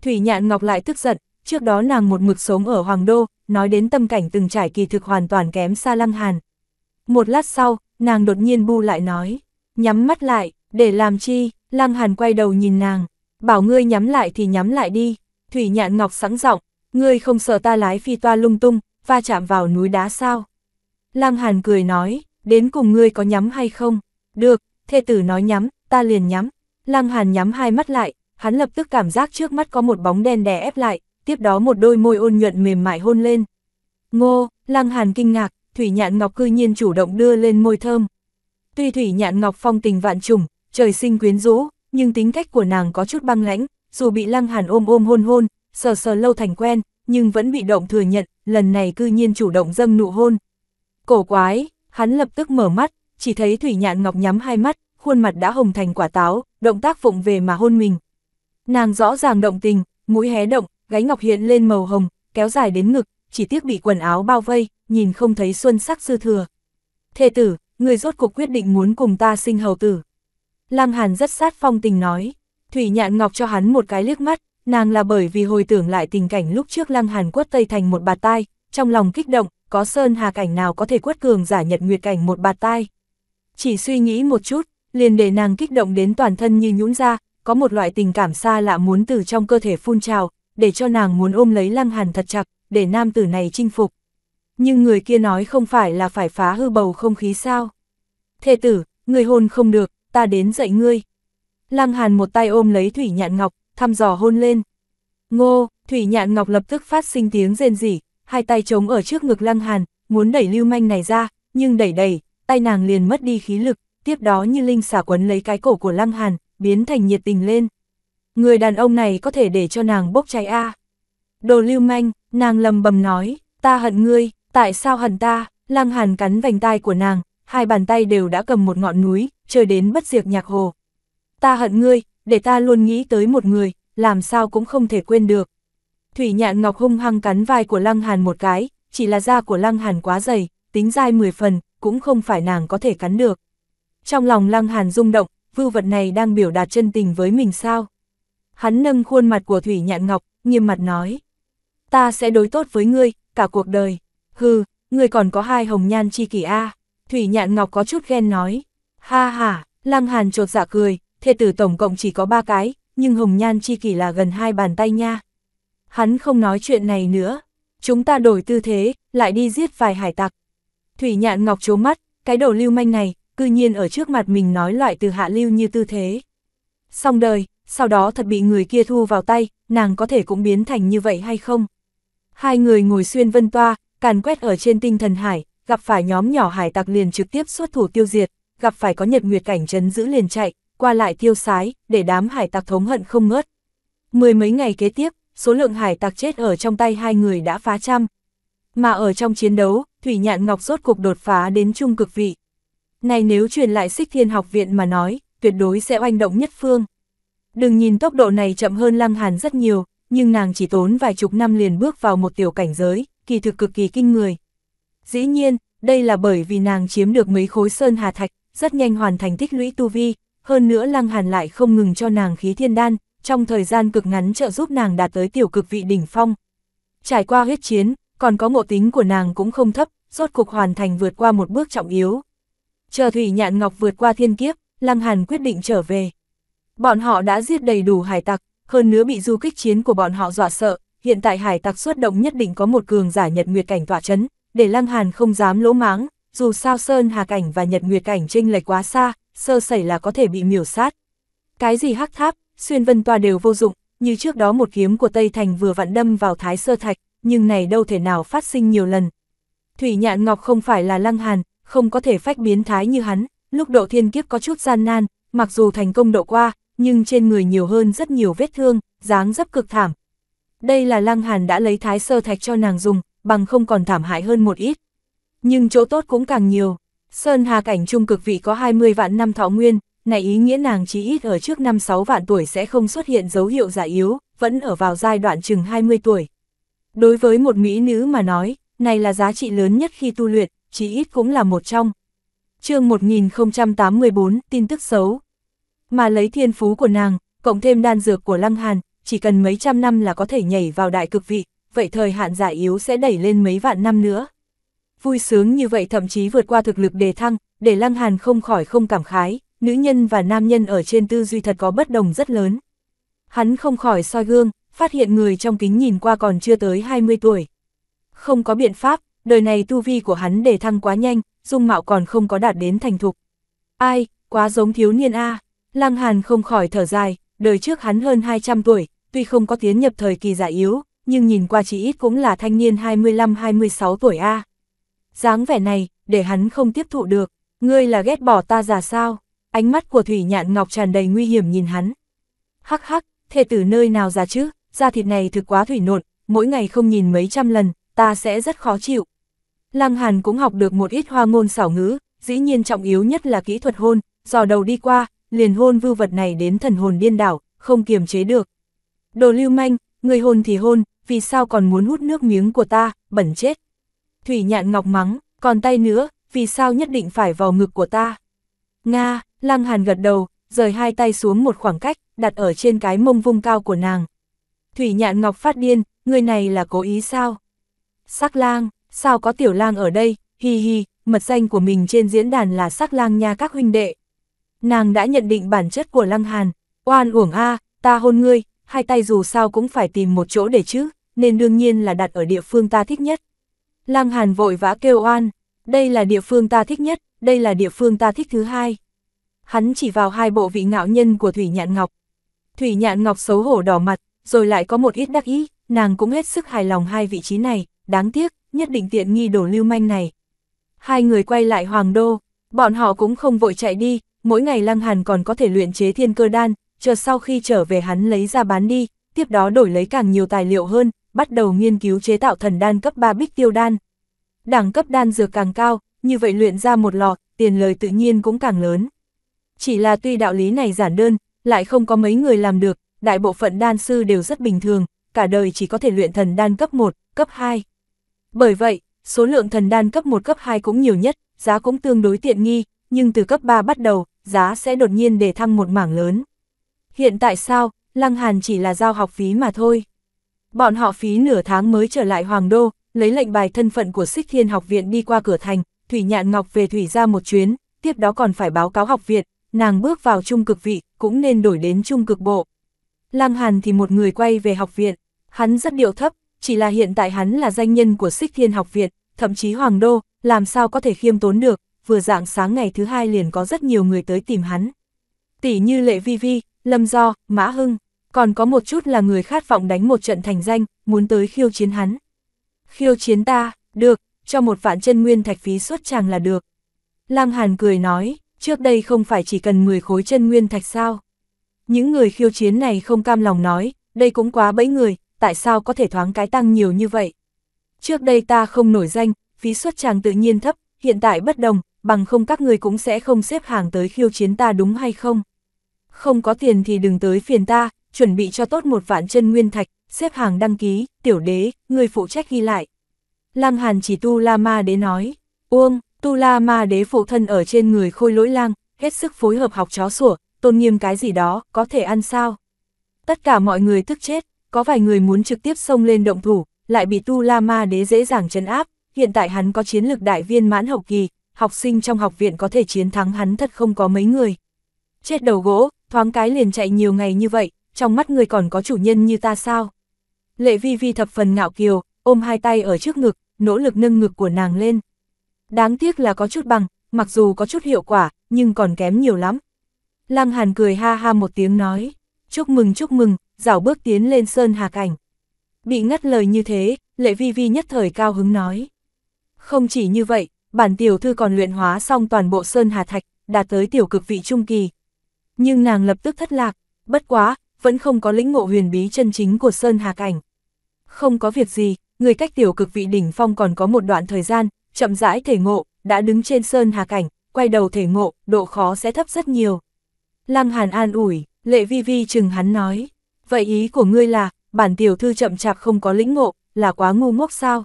Thủy Nhạn Ngọc lại tức giận, trước đó nàng một mực sống ở Hoàng Đô, nói đến tâm cảnh từng trải kỳ thực hoàn toàn kém xa Lăng Hàn. Một lát sau, nàng đột nhiên bu lại nói, nhắm mắt lại, để làm chi, Lăng Hàn quay đầu nhìn nàng, bảo ngươi nhắm lại thì nhắm lại đi, Thủy Nhạn Ngọc sẵn giọng, ngươi không sợ ta lái phi toa lung tung, va chạm vào núi đá sao. Lăng Hàn cười nói, đến cùng ngươi có nhắm hay không? Được, thê tử nói nhắm, ta liền nhắm. Lăng Hàn nhắm hai mắt lại, hắn lập tức cảm giác trước mắt có một bóng đen đè ép lại, tiếp đó một đôi môi ôn nhuận mềm mại hôn lên. Ngô, Lăng Hàn kinh ngạc, Thủy Nhạn Ngọc cư nhiên chủ động đưa lên môi thơm. Tuy Thủy Nhạn Ngọc phong tình vạn trùng, trời sinh quyến rũ, nhưng tính cách của nàng có chút băng lãnh, dù bị Lăng Hàn ôm ôm hôn hôn, sờ sờ lâu thành quen, nhưng vẫn bị động thừa nhận, lần này cư nhiên chủ động dâng nụ hôn. Cổ quái, hắn lập tức mở mắt, chỉ thấy Thủy Nhạn Ngọc nhắm hai mắt, khuôn mặt đã hồng thành quả táo, động tác phụng về mà hôn mình. Nàng rõ ràng động tình, mũi hé động, gáy ngọc hiện lên màu hồng, kéo dài đến ngực, chỉ tiếc bị quần áo bao vây, nhìn không thấy xuân sắc dư thừa. Thê tử, người rốt cuộc quyết định muốn cùng ta sinh hầu tử. Lam Hàn rất sát phong tình nói, Thủy Nhạn Ngọc cho hắn một cái liếc mắt, nàng là bởi vì hồi tưởng lại tình cảnh lúc trước Lăng Hàn quất Tây Thành một bạt tai, trong lòng kích động, có sơn hà cảnh nào có thể quất cường giả nhật nguyệt cảnh một bạt tai. Chỉ suy nghĩ một chút, liền để nàng kích động đến toàn thân như nhũn ra, có một loại tình cảm xa lạ muốn từ trong cơ thể phun trào, để cho nàng muốn ôm lấy Lăng Hàn thật chặt, để nam tử này chinh phục. Nhưng người kia nói không phải là phải phá hư bầu không khí sao. Thê tử, người hôn không được, ta đến dạy ngươi. Lăng Hàn một tay ôm lấy Thủy Nhạn Ngọc, thăm dò hôn lên. Ngô, Thủy Nhạn Ngọc lập tức phát sinh tiếng rên rỉ, hai tay chống ở trước ngực Lăng Hàn, muốn đẩy lưu manh này ra, nhưng đẩy đẩy, tay nàng liền mất đi khí lực, tiếp đó như linh xả quấn lấy cái cổ của Lăng Hàn, biến thành nhiệt tình lên người đàn ông này có thể để cho nàng bốc cháy a à. Đồ lưu manh, nàng lầm bầm nói, ta hận ngươi, tại sao hận ta, lăng hàn cắn vành tai của nàng, hai bàn tay đều đã cầm một ngọn núi, chơi đến bất diệt nhạc hồ. Ta hận ngươi, để ta luôn nghĩ tới một người, làm sao cũng không thể quên được. Thủy nhạn ngọc hung hăng cắn vai của lăng hàn một cái, chỉ là da của lăng hàn quá dày, tính dai 10 phần, cũng không phải nàng có thể cắn được. Trong lòng lăng hàn rung động, vưu vật này đang biểu đạt chân tình với mình sao? hắn nâng khuôn mặt của Thủy Nhạn Ngọc, nghiêm mặt nói. Ta sẽ đối tốt với ngươi, cả cuộc đời. Hừ, ngươi còn có hai hồng nhan chi kỷ A. Thủy Nhạn Ngọc có chút ghen nói. Ha ha, Lăng Hàn trột dạ cười, thê tử tổng cộng chỉ có ba cái, nhưng hồng nhan chi kỷ là gần hai bàn tay nha. Hắn không nói chuyện này nữa. Chúng ta đổi tư thế, lại đi giết vài hải tặc. Thủy Nhạn Ngọc trố mắt, cái đầu lưu manh này, cư nhiên ở trước mặt mình nói loại từ hạ lưu như tư thế. Xong đời, sau đó thật bị người kia thu vào tay, nàng có thể cũng biến thành như vậy hay không? Hai người ngồi xuyên vân toa, càn quét ở trên tinh thần hải, gặp phải nhóm nhỏ hải tặc liền trực tiếp xuất thủ tiêu diệt, gặp phải có nhật nguyệt cảnh trấn giữ liền chạy, qua lại tiêu sái, để đám hải tặc thống hận không ngớt. Mười mấy ngày kế tiếp, số lượng hải tặc chết ở trong tay hai người đã phá trăm. Mà ở trong chiến đấu, Thủy Nhạn Ngọc rốt cuộc đột phá đến trung cực vị. Này nếu truyền lại xích thiên học viện mà nói, tuyệt đối sẽ oanh động nhất phương. Đừng nhìn tốc độ này chậm hơn Lăng Hàn rất nhiều, nhưng nàng chỉ tốn vài chục năm liền bước vào một tiểu cảnh giới, kỳ thực cực kỳ kinh người. Dĩ nhiên, đây là bởi vì nàng chiếm được mấy khối sơn hà thạch, rất nhanh hoàn thành tích lũy tu vi, hơn nữa Lăng Hàn lại không ngừng cho nàng khí thiên đan, trong thời gian cực ngắn trợ giúp nàng đạt tới tiểu cực vị đỉnh phong. Trải qua huyết chiến, còn có ngộ tính của nàng cũng không thấp, rốt cuộc hoàn thành vượt qua một bước trọng yếu. Chờ Thủy Nhạn Ngọc vượt qua thiên kiếp, Lăng Hàn quyết định trở về. Bọn họ đã giết đầy đủ hải tặc, hơn nữa bị du kích chiến của bọn họ dọa sợ, hiện tại hải tặc xuất động nhất định có một cường giả nhật nguyệt cảnh tỏa chấn, để Lăng Hàn không dám lỗ máng, dù sao Sơn Hà Cảnh và Nhật Nguyệt Cảnh chênh lệch quá xa, sơ sẩy là có thể bị miểu sát. Cái gì hắc tháp, xuyên vân toa đều vô dụng, như trước đó một kiếm của Tây Thành vừa vặn đâm vào thái sơ thạch, nhưng này đâu thể nào phát sinh nhiều lần. Thủy Nhạn Ngọc không phải là Lăng Hàn, không có thể phách biến thái như hắn, lúc độ thiên kiếp có chút gian nan, mặc dù thành công độ qua, nhưng trên người nhiều hơn rất nhiều vết thương, dáng dấp cực thảm. Đây là Lăng Hàn đã lấy thái sơ thạch cho nàng dùng, bằng không còn thảm hại hơn một ít. Nhưng chỗ tốt cũng càng nhiều. Sơn Hà cảnh trung cực vị có 20 vạn năm thọ nguyên, này ý nghĩa nàng chỉ ít ở trước năm 6 vạn tuổi sẽ không xuất hiện dấu hiệu già yếu, vẫn ở vào giai đoạn chừng 20 tuổi. Đối với một mỹ nữ mà nói, này là giá trị lớn nhất khi tu luyện, chỉ ít cũng là một trong. chương 1084, tin tức xấu. Mà lấy thiên phú của nàng, cộng thêm đan dược của Lăng Hàn, chỉ cần mấy trăm năm là có thể nhảy vào đại cực vị, vậy thời hạn giải yếu sẽ đẩy lên mấy vạn năm nữa. Vui sướng như vậy thậm chí vượt qua thực lực đề thăng, để Lăng Hàn không khỏi không cảm khái, nữ nhân và nam nhân ở trên tư duy thật có bất đồng rất lớn. Hắn không khỏi soi gương, phát hiện người trong kính nhìn qua còn chưa tới 20 tuổi. Không có biện pháp, đời này tu vi của hắn đề thăng quá nhanh, dung mạo còn không có đạt đến thành thục. Ai, quá giống thiếu niên A. Lăng Hàn không khỏi thở dài, đời trước hắn hơn 200 tuổi, tuy không có tiến nhập thời kỳ già yếu, nhưng nhìn qua chỉ ít cũng là thanh niên 25-26 tuổi A. À. dáng vẻ này, để hắn không tiếp thụ được, ngươi là ghét bỏ ta già sao? Ánh mắt của Thủy Nhạn Ngọc tràn đầy nguy hiểm nhìn hắn. Hắc hắc, thề từ nơi nào già chứ, da thịt này thực quá thủy nộn, mỗi ngày không nhìn mấy trăm lần, ta sẽ rất khó chịu. Lăng Hàn cũng học được một ít hoa ngôn xảo ngữ, dĩ nhiên trọng yếu nhất là kỹ thuật hôn, dò đầu đi qua, liền hôn vưu vật này đến thần hồn điên đảo, không kiềm chế được. Đồ lưu manh, người hôn thì hôn, vì sao còn muốn hút nước miếng của ta, bẩn chết. Thủy nhạn ngọc mắng, còn tay nữa, vì sao nhất định phải vào ngực của ta. Nga, lăng hàn gật đầu, rời hai tay xuống một khoảng cách, đặt ở trên cái mông vung cao của nàng. Thủy nhạn ngọc phát điên, người này là cố ý sao? Sắc lang, sao có tiểu lang ở đây, hi hi, mật danh của mình trên diễn đàn là sắc lang nha các huynh đệ nàng đã nhận định bản chất của Lăng Hàn, oan uổng a, ta hôn ngươi, hai tay dù sao cũng phải tìm một chỗ để chứ, nên đương nhiên là đặt ở địa phương ta thích nhất. Lăng Hàn vội vã kêu oan, đây là địa phương ta thích nhất, đây là địa phương ta thích thứ hai. Hắn chỉ vào hai bộ vị ngạo nhân của Thủy Nhạn Ngọc. Thủy Nhạn Ngọc xấu hổ đỏ mặt, rồi lại có một ít đắc ý, nàng cũng hết sức hài lòng hai vị trí này, đáng tiếc, nhất định tiện nghi đổ lưu manh này. Hai người quay lại Hoàng Đô, bọn họ cũng không vội chạy đi, mỗi ngày Lăng Hàn còn có thể luyện chế thiên cơ đan, chờ sau khi trở về hắn lấy ra bán đi, tiếp đó đổi lấy càng nhiều tài liệu hơn, bắt đầu nghiên cứu chế tạo thần đan cấp 3 bích tiêu đan. Đẳng cấp đan dược càng cao, như vậy luyện ra một lọ, tiền lời tự nhiên cũng càng lớn. Chỉ là tuy đạo lý này giản đơn, lại không có mấy người làm được, đại bộ phận đan sư đều rất bình thường, cả đời chỉ có thể luyện thần đan cấp 1, cấp 2. Bởi vậy, số lượng thần đan cấp 1 cấp 2 cũng nhiều nhất, giá cũng tương đối tiện nghi, nhưng từ cấp 3 bắt đầu, giá sẽ đột nhiên để thăng một mảng lớn. Hiện tại sao, Lăng Hàn chỉ là giao học phí mà thôi. Bọn họ phí nửa tháng mới trở lại Hoàng Đô, lấy lệnh bài thân phận của Sích Thiên học viện đi qua cửa thành, Thủy Nhạn Ngọc về Thủy ra một chuyến, tiếp đó còn phải báo cáo học viện, nàng bước vào trung cực vị, cũng nên đổi đến trung cực bộ. Lăng Hàn thì một người quay về học viện, hắn rất điệu thấp, chỉ là hiện tại hắn là danh nhân của Sích Thiên học viện, thậm chí Hoàng Đô, làm sao có thể khiêm tốn được, vừa dạng sáng ngày thứ hai liền có rất nhiều người tới tìm hắn. Tỷ như Lệ Vi Vi, Lâm Do, Mã Hưng, còn có một chút là người khát vọng đánh một trận thành danh, muốn tới khiêu chiến hắn. Khiêu chiến ta, được, cho một vạn chân nguyên thạch phí suốt chàng là được. Lăng Hàn cười nói, trước đây không phải chỉ cần 10 khối chân nguyên thạch sao. Những người khiêu chiến này không cam lòng nói, đây cũng quá bẫy người, tại sao có thể thoáng cái tăng nhiều như vậy. Trước đây ta không nổi danh, phí suất chàng tự nhiên thấp, hiện tại bất đồng, bằng không các người cũng sẽ không xếp hàng tới khiêu chiến ta đúng hay không? Không có tiền thì đừng tới phiền ta, chuẩn bị cho tốt một vạn chân nguyên thạch, xếp hàng đăng ký, tiểu đế, người phụ trách ghi lại. Lăng Hàn chỉ Tu La Ma Đế nói, Uông, Tu La Ma Đế phụ thân ở trên người khôi lỗi lang, hết sức phối hợp học chó sủa, tôn nghiêm cái gì đó, có thể ăn sao? Tất cả mọi người tức chết, có vài người muốn trực tiếp xông lên động thủ, lại bị Tu La Ma Đế dễ dàng chấn áp, hiện tại hắn có chiến lực đại viên mãn hậu kỳ, học sinh trong học viện có thể chiến thắng hắn thật không có mấy người. Chết đầu gỗ, thoáng cái liền chạy nhiều ngày như vậy, trong mắt người còn có chủ nhân như ta sao? Lệ vi vi thập phần ngạo kiều, ôm hai tay ở trước ngực, nỗ lực nâng ngực của nàng lên. Đáng tiếc là có chút bằng, mặc dù có chút hiệu quả, nhưng còn kém nhiều lắm. Lăng Hàn cười ha ha một tiếng nói, chúc mừng chúc mừng, dảo bước tiến lên sơn hà cảnh. Bị ngắt lời như thế, lệ vi vi nhất thời cao hứng nói. Không chỉ như vậy, bản tiểu thư còn luyện hóa xong toàn bộ sơn hà thạch, đạt tới tiểu cực vị trung kỳ. Nhưng nàng lập tức thất lạc, bất quá, vẫn không có lĩnh ngộ huyền bí chân chính của sơn hà cảnh. Không có việc gì, người cách tiểu cực vị đỉnh phong còn có một đoạn thời gian, chậm rãi thể ngộ, đã đứng trên sơn hà cảnh, quay đầu thể ngộ, độ khó sẽ thấp rất nhiều. Lăng Hàn an ủi, lệ vi vi chừng hắn nói, vậy ý của ngươi là, bản tiểu thư chậm chạp không có lĩnh ngộ, là quá ngu ngốc sao?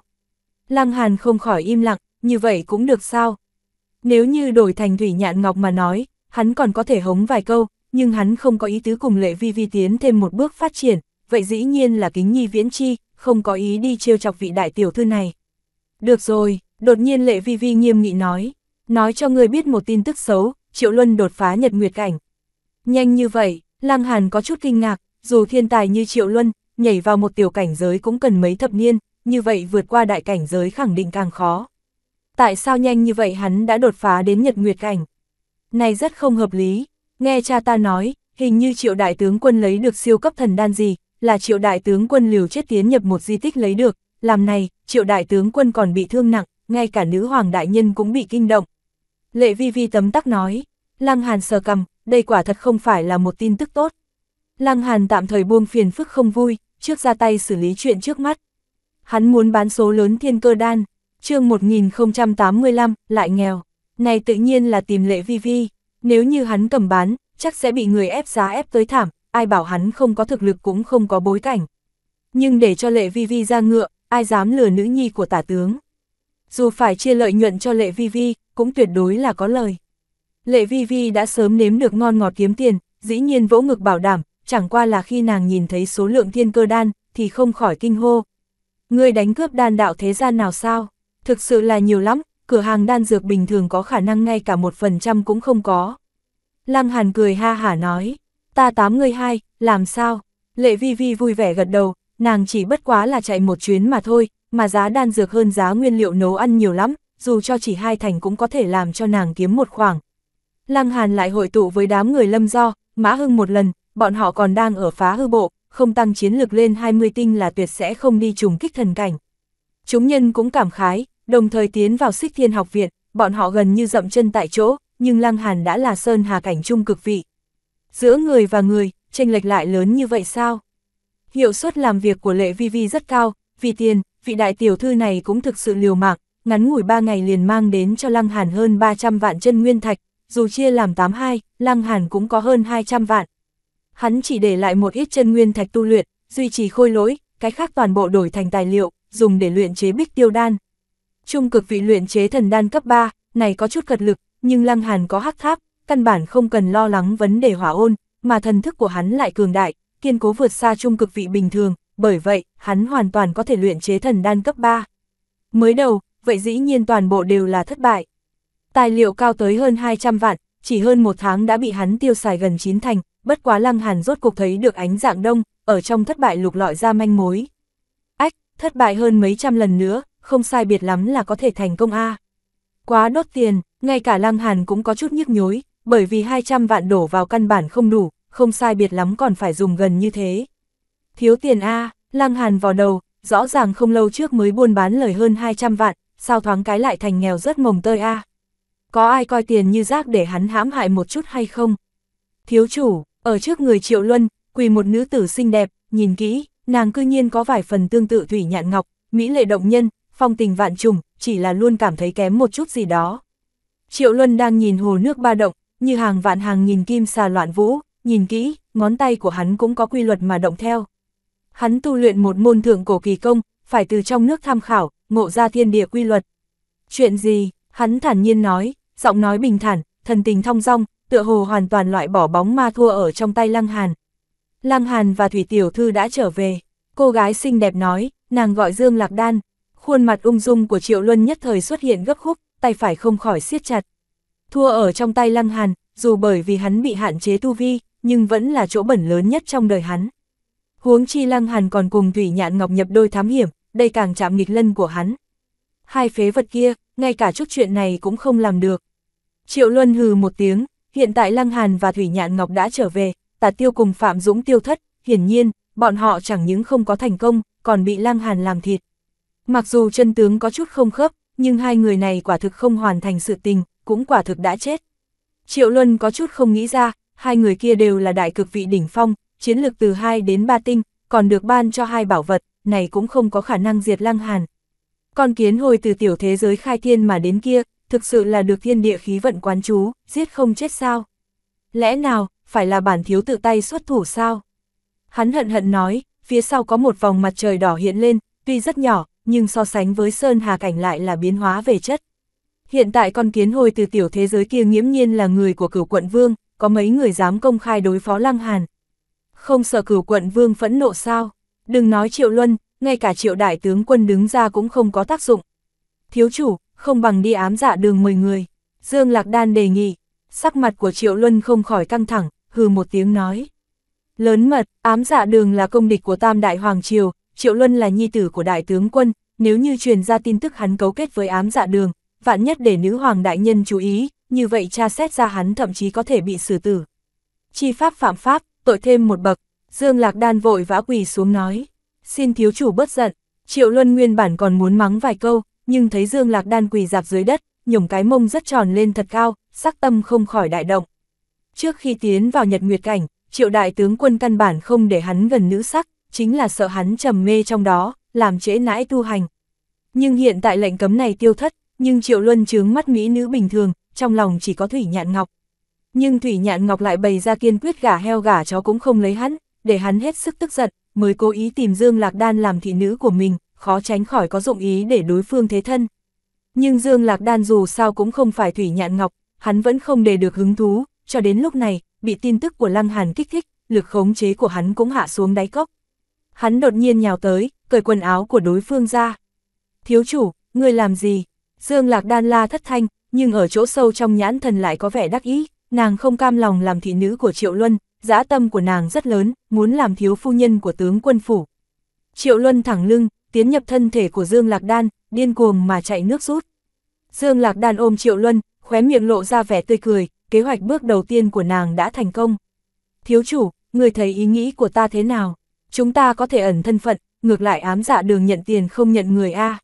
Lăng Hàn không khỏi im lặng, như vậy cũng được sao? Nếu như đổi thành Thủy Nhạn Ngọc mà nói, hắn còn có thể hống vài câu, nhưng hắn không có ý tứ cùng Lệ Vi Vi tiến thêm một bước phát triển, vậy dĩ nhiên là kính nhi viễn chi, không có ý đi trêu chọc vị đại tiểu thư này. Được rồi, đột nhiên Lệ Vi Vi nghiêm nghị nói, nói cho người biết một tin tức xấu, Triệu Luân đột phá nhật nguyệt cảnh. Nhanh như vậy, Lăng Hàn có chút kinh ngạc, dù thiên tài như Triệu Luân, nhảy vào một tiểu cảnh giới cũng cần mấy thập niên, như vậy vượt qua đại cảnh giới khẳng định càng khó tại sao nhanh như vậy hắn đã đột phá đến nhật nguyệt cảnh. Này rất không hợp lý, nghe cha ta nói, hình như triệu đại tướng quân lấy được siêu cấp thần đan gì, là triệu đại tướng quân liều chết tiến nhập một di tích lấy được, làm này, triệu đại tướng quân còn bị thương nặng, ngay cả nữ hoàng đại nhân cũng bị kinh động. Lệ vi vi tấm tắc nói, lăng hàn sờ cầm, đây quả thật không phải là một tin tức tốt. Lăng hàn tạm thời buông phiền phức không vui, trước ra tay xử lý chuyện trước mắt. Hắn muốn bán số lớn thiên cơ đan, chương 1085, lại nghèo. Này tự nhiên là tìm lệ vi vi, nếu như hắn cầm bán, chắc sẽ bị người ép giá ép tới thảm, ai bảo hắn không có thực lực cũng không có bối cảnh. Nhưng để cho lệ vi vi ra ngựa, ai dám lừa nữ nhi của tả tướng. Dù phải chia lợi nhuận cho lệ vi vi, cũng tuyệt đối là có lời. Lệ vi vi đã sớm nếm được ngon ngọt kiếm tiền, dĩ nhiên vỗ ngực bảo đảm, chẳng qua là khi nàng nhìn thấy số lượng thiên cơ đan, thì không khỏi kinh hô. Người đánh cướp đan đạo thế gian nào sao? Thực sự là nhiều lắm, cửa hàng đan dược bình thường có khả năng ngay cả một phần trăm cũng không có. Lăng Hàn cười ha hả nói, ta tám người hai, làm sao? Lệ Vi Vi vui vẻ gật đầu, nàng chỉ bất quá là chạy một chuyến mà thôi, mà giá đan dược hơn giá nguyên liệu nấu ăn nhiều lắm, dù cho chỉ hai thành cũng có thể làm cho nàng kiếm một khoảng. Lăng Hàn lại hội tụ với đám người lâm do, mã hưng một lần, bọn họ còn đang ở phá hư bộ, không tăng chiến lực lên 20 tinh là tuyệt sẽ không đi trùng kích thần cảnh. Chúng nhân cũng cảm khái, đồng thời tiến vào xích thiên học viện, bọn họ gần như dậm chân tại chỗ, nhưng Lăng Hàn đã là sơn hà cảnh trung cực vị. Giữa người và người, tranh lệch lại lớn như vậy sao? Hiệu suất làm việc của Lệ Vi Vi rất cao, vì tiền, vị đại tiểu thư này cũng thực sự liều mạng, ngắn ngủi 3 ngày liền mang đến cho Lăng Hàn hơn 300 vạn chân nguyên thạch, dù chia làm 82, Lăng Hàn cũng có hơn 200 vạn. Hắn chỉ để lại một ít chân nguyên thạch tu luyện, duy trì khôi lỗi, cái khác toàn bộ đổi thành tài liệu, dùng để luyện chế bích tiêu đan, trung cực vị luyện chế thần đan cấp 3, này có chút cật lực, nhưng Lăng Hàn có hắc tháp, căn bản không cần lo lắng vấn đề hỏa ôn, mà thần thức của hắn lại cường đại, kiên cố vượt xa trung cực vị bình thường, bởi vậy, hắn hoàn toàn có thể luyện chế thần đan cấp 3. Mới đầu, vậy dĩ nhiên toàn bộ đều là thất bại. Tài liệu cao tới hơn 200 vạn, chỉ hơn một tháng đã bị hắn tiêu xài gần chín thành, bất quá Lăng Hàn rốt cục thấy được ánh dạng đông, ở trong thất bại lục lọi ra manh mối. Ách, thất bại hơn mấy trăm lần nữa, không sai biệt lắm là có thể thành công a. Quá đốt tiền, ngay cả Lăng Hàn cũng có chút nhức nhối, bởi vì 200 vạn đổ vào căn bản không đủ, không sai biệt lắm còn phải dùng gần như thế. Thiếu tiền a, à, Lăng Hàn vào đầu, rõ ràng không lâu trước mới buôn bán lời hơn 200 vạn, sao thoáng cái lại thành nghèo rất mồng tơi a. Có ai coi tiền như rác để hắn hãm hại một chút hay không? Thiếu chủ, ở trước người Triệu Luân, quỳ một nữ tử xinh đẹp, nhìn kỹ, nàng cư nhiên có vài phần tương tự Thủy Nhạn Ngọc, mỹ lệ động nhân, phong tình vạn trùng, chỉ là luôn cảm thấy kém một chút gì đó. Triệu Luân đang nhìn hồ nước ba động, như hàng vạn hàng nghìn kim xà loạn vũ, nhìn kỹ, ngón tay của hắn cũng có quy luật mà động theo. Hắn tu luyện một môn thượng cổ kỳ công, phải từ trong nước tham khảo, ngộ ra thiên địa quy luật. Chuyện gì, hắn thản nhiên nói, giọng nói bình thản, thần tình thong dong, tựa hồ hoàn toàn loại bỏ bóng ma thua ở trong tay Lăng Hàn. Lăng Hàn và Thủy Tiểu Thư đã trở về, cô gái xinh đẹp nói, nàng gọi Dương Lạc Đan, Khuôn mặt ung dung của Triệu Luân nhất thời xuất hiện gấp khúc, tay phải không khỏi siết chặt. Thua ở trong tay Lăng Hàn, dù bởi vì hắn bị hạn chế tu vi, nhưng vẫn là chỗ bẩn lớn nhất trong đời hắn. Huống chi Lăng Hàn còn cùng Thủy Nhạn Ngọc nhập đôi thám hiểm, đây càng chạm nghịch lân của hắn. Hai phế vật kia, ngay cả chút chuyện này cũng không làm được. Triệu Luân hừ một tiếng, hiện tại Lăng Hàn và Thủy Nhạn Ngọc đã trở về, tà tiêu cùng Phạm Dũng tiêu thất, hiển nhiên, bọn họ chẳng những không có thành công, còn bị Lăng Hàn làm thịt. Mặc dù chân tướng có chút không khớp, nhưng hai người này quả thực không hoàn thành sự tình, cũng quả thực đã chết. Triệu Luân có chút không nghĩ ra, hai người kia đều là đại cực vị đỉnh phong, chiến lược từ 2 đến 3 tinh, còn được ban cho hai bảo vật, này cũng không có khả năng diệt lăng hàn. Con kiến hồi từ tiểu thế giới khai thiên mà đến kia, thực sự là được thiên địa khí vận quán chú, giết không chết sao? Lẽ nào, phải là bản thiếu tự tay xuất thủ sao? Hắn hận hận nói, phía sau có một vòng mặt trời đỏ hiện lên, tuy rất nhỏ, nhưng so sánh với Sơn Hà Cảnh lại là biến hóa về chất. Hiện tại con kiến hồi từ tiểu thế giới kia nghiễm nhiên là người của cửu quận vương, có mấy người dám công khai đối phó Lăng Hàn. Không sợ cửu quận vương phẫn nộ sao, đừng nói Triệu Luân, ngay cả Triệu Đại Tướng Quân đứng ra cũng không có tác dụng. Thiếu chủ, không bằng đi ám dạ đường 10 người, Dương Lạc Đan đề nghị, sắc mặt của Triệu Luân không khỏi căng thẳng, hừ một tiếng nói. Lớn mật, ám dạ đường là công địch của Tam Đại Hoàng Triều, Triệu Luân là nhi tử của Đại Tướng Quân, nếu như truyền ra tin tức hắn cấu kết với ám dạ đường, vạn nhất để nữ hoàng đại nhân chú ý, như vậy tra xét ra hắn thậm chí có thể bị xử tử. Chi pháp phạm pháp, tội thêm một bậc, Dương Lạc Đan vội vã quỳ xuống nói, xin thiếu chủ bớt giận, Triệu Luân nguyên bản còn muốn mắng vài câu, nhưng thấy Dương Lạc Đan quỳ dạp dưới đất, nhổng cái mông rất tròn lên thật cao, sắc tâm không khỏi đại động. Trước khi tiến vào Nhật Nguyệt Cảnh, Triệu Đại Tướng Quân căn bản không để hắn gần nữ sắc, chính là sợ hắn trầm mê trong đó, làm trễ nãi tu hành. Nhưng hiện tại lệnh cấm này tiêu thất, nhưng Triệu Luân chướng mắt mỹ nữ bình thường, trong lòng chỉ có Thủy Nhạn Ngọc. Nhưng Thủy Nhạn Ngọc lại bày ra kiên quyết gả heo gả chó cũng không lấy hắn, để hắn hết sức tức giận, mới cố ý tìm Dương Lạc Đan làm thị nữ của mình, khó tránh khỏi có dụng ý để đối phương thế thân. Nhưng Dương Lạc Đan dù sao cũng không phải Thủy Nhạn Ngọc, hắn vẫn không để được hứng thú, cho đến lúc này, bị tin tức của Lăng Hàn kích thích, lực khống chế của hắn cũng hạ xuống đáy cốc, Hắn đột nhiên nhào tới, cởi quần áo của đối phương ra. Thiếu chủ, ngươi làm gì? Dương Lạc Đan la thất thanh, nhưng ở chỗ sâu trong nhãn thần lại có vẻ đắc ý, nàng không cam lòng làm thị nữ của Triệu Luân, dã tâm của nàng rất lớn, muốn làm thiếu phu nhân của tướng quân phủ. Triệu Luân thẳng lưng, tiến nhập thân thể của Dương Lạc Đan, điên cuồng mà chạy nước rút. Dương Lạc Đan ôm Triệu Luân, khóe miệng lộ ra vẻ tươi cười, kế hoạch bước đầu tiên của nàng đã thành công. Thiếu chủ, người thấy ý nghĩ của ta thế nào? chúng ta có thể ẩn thân phận, ngược lại ám dạ đường nhận tiền không nhận người A.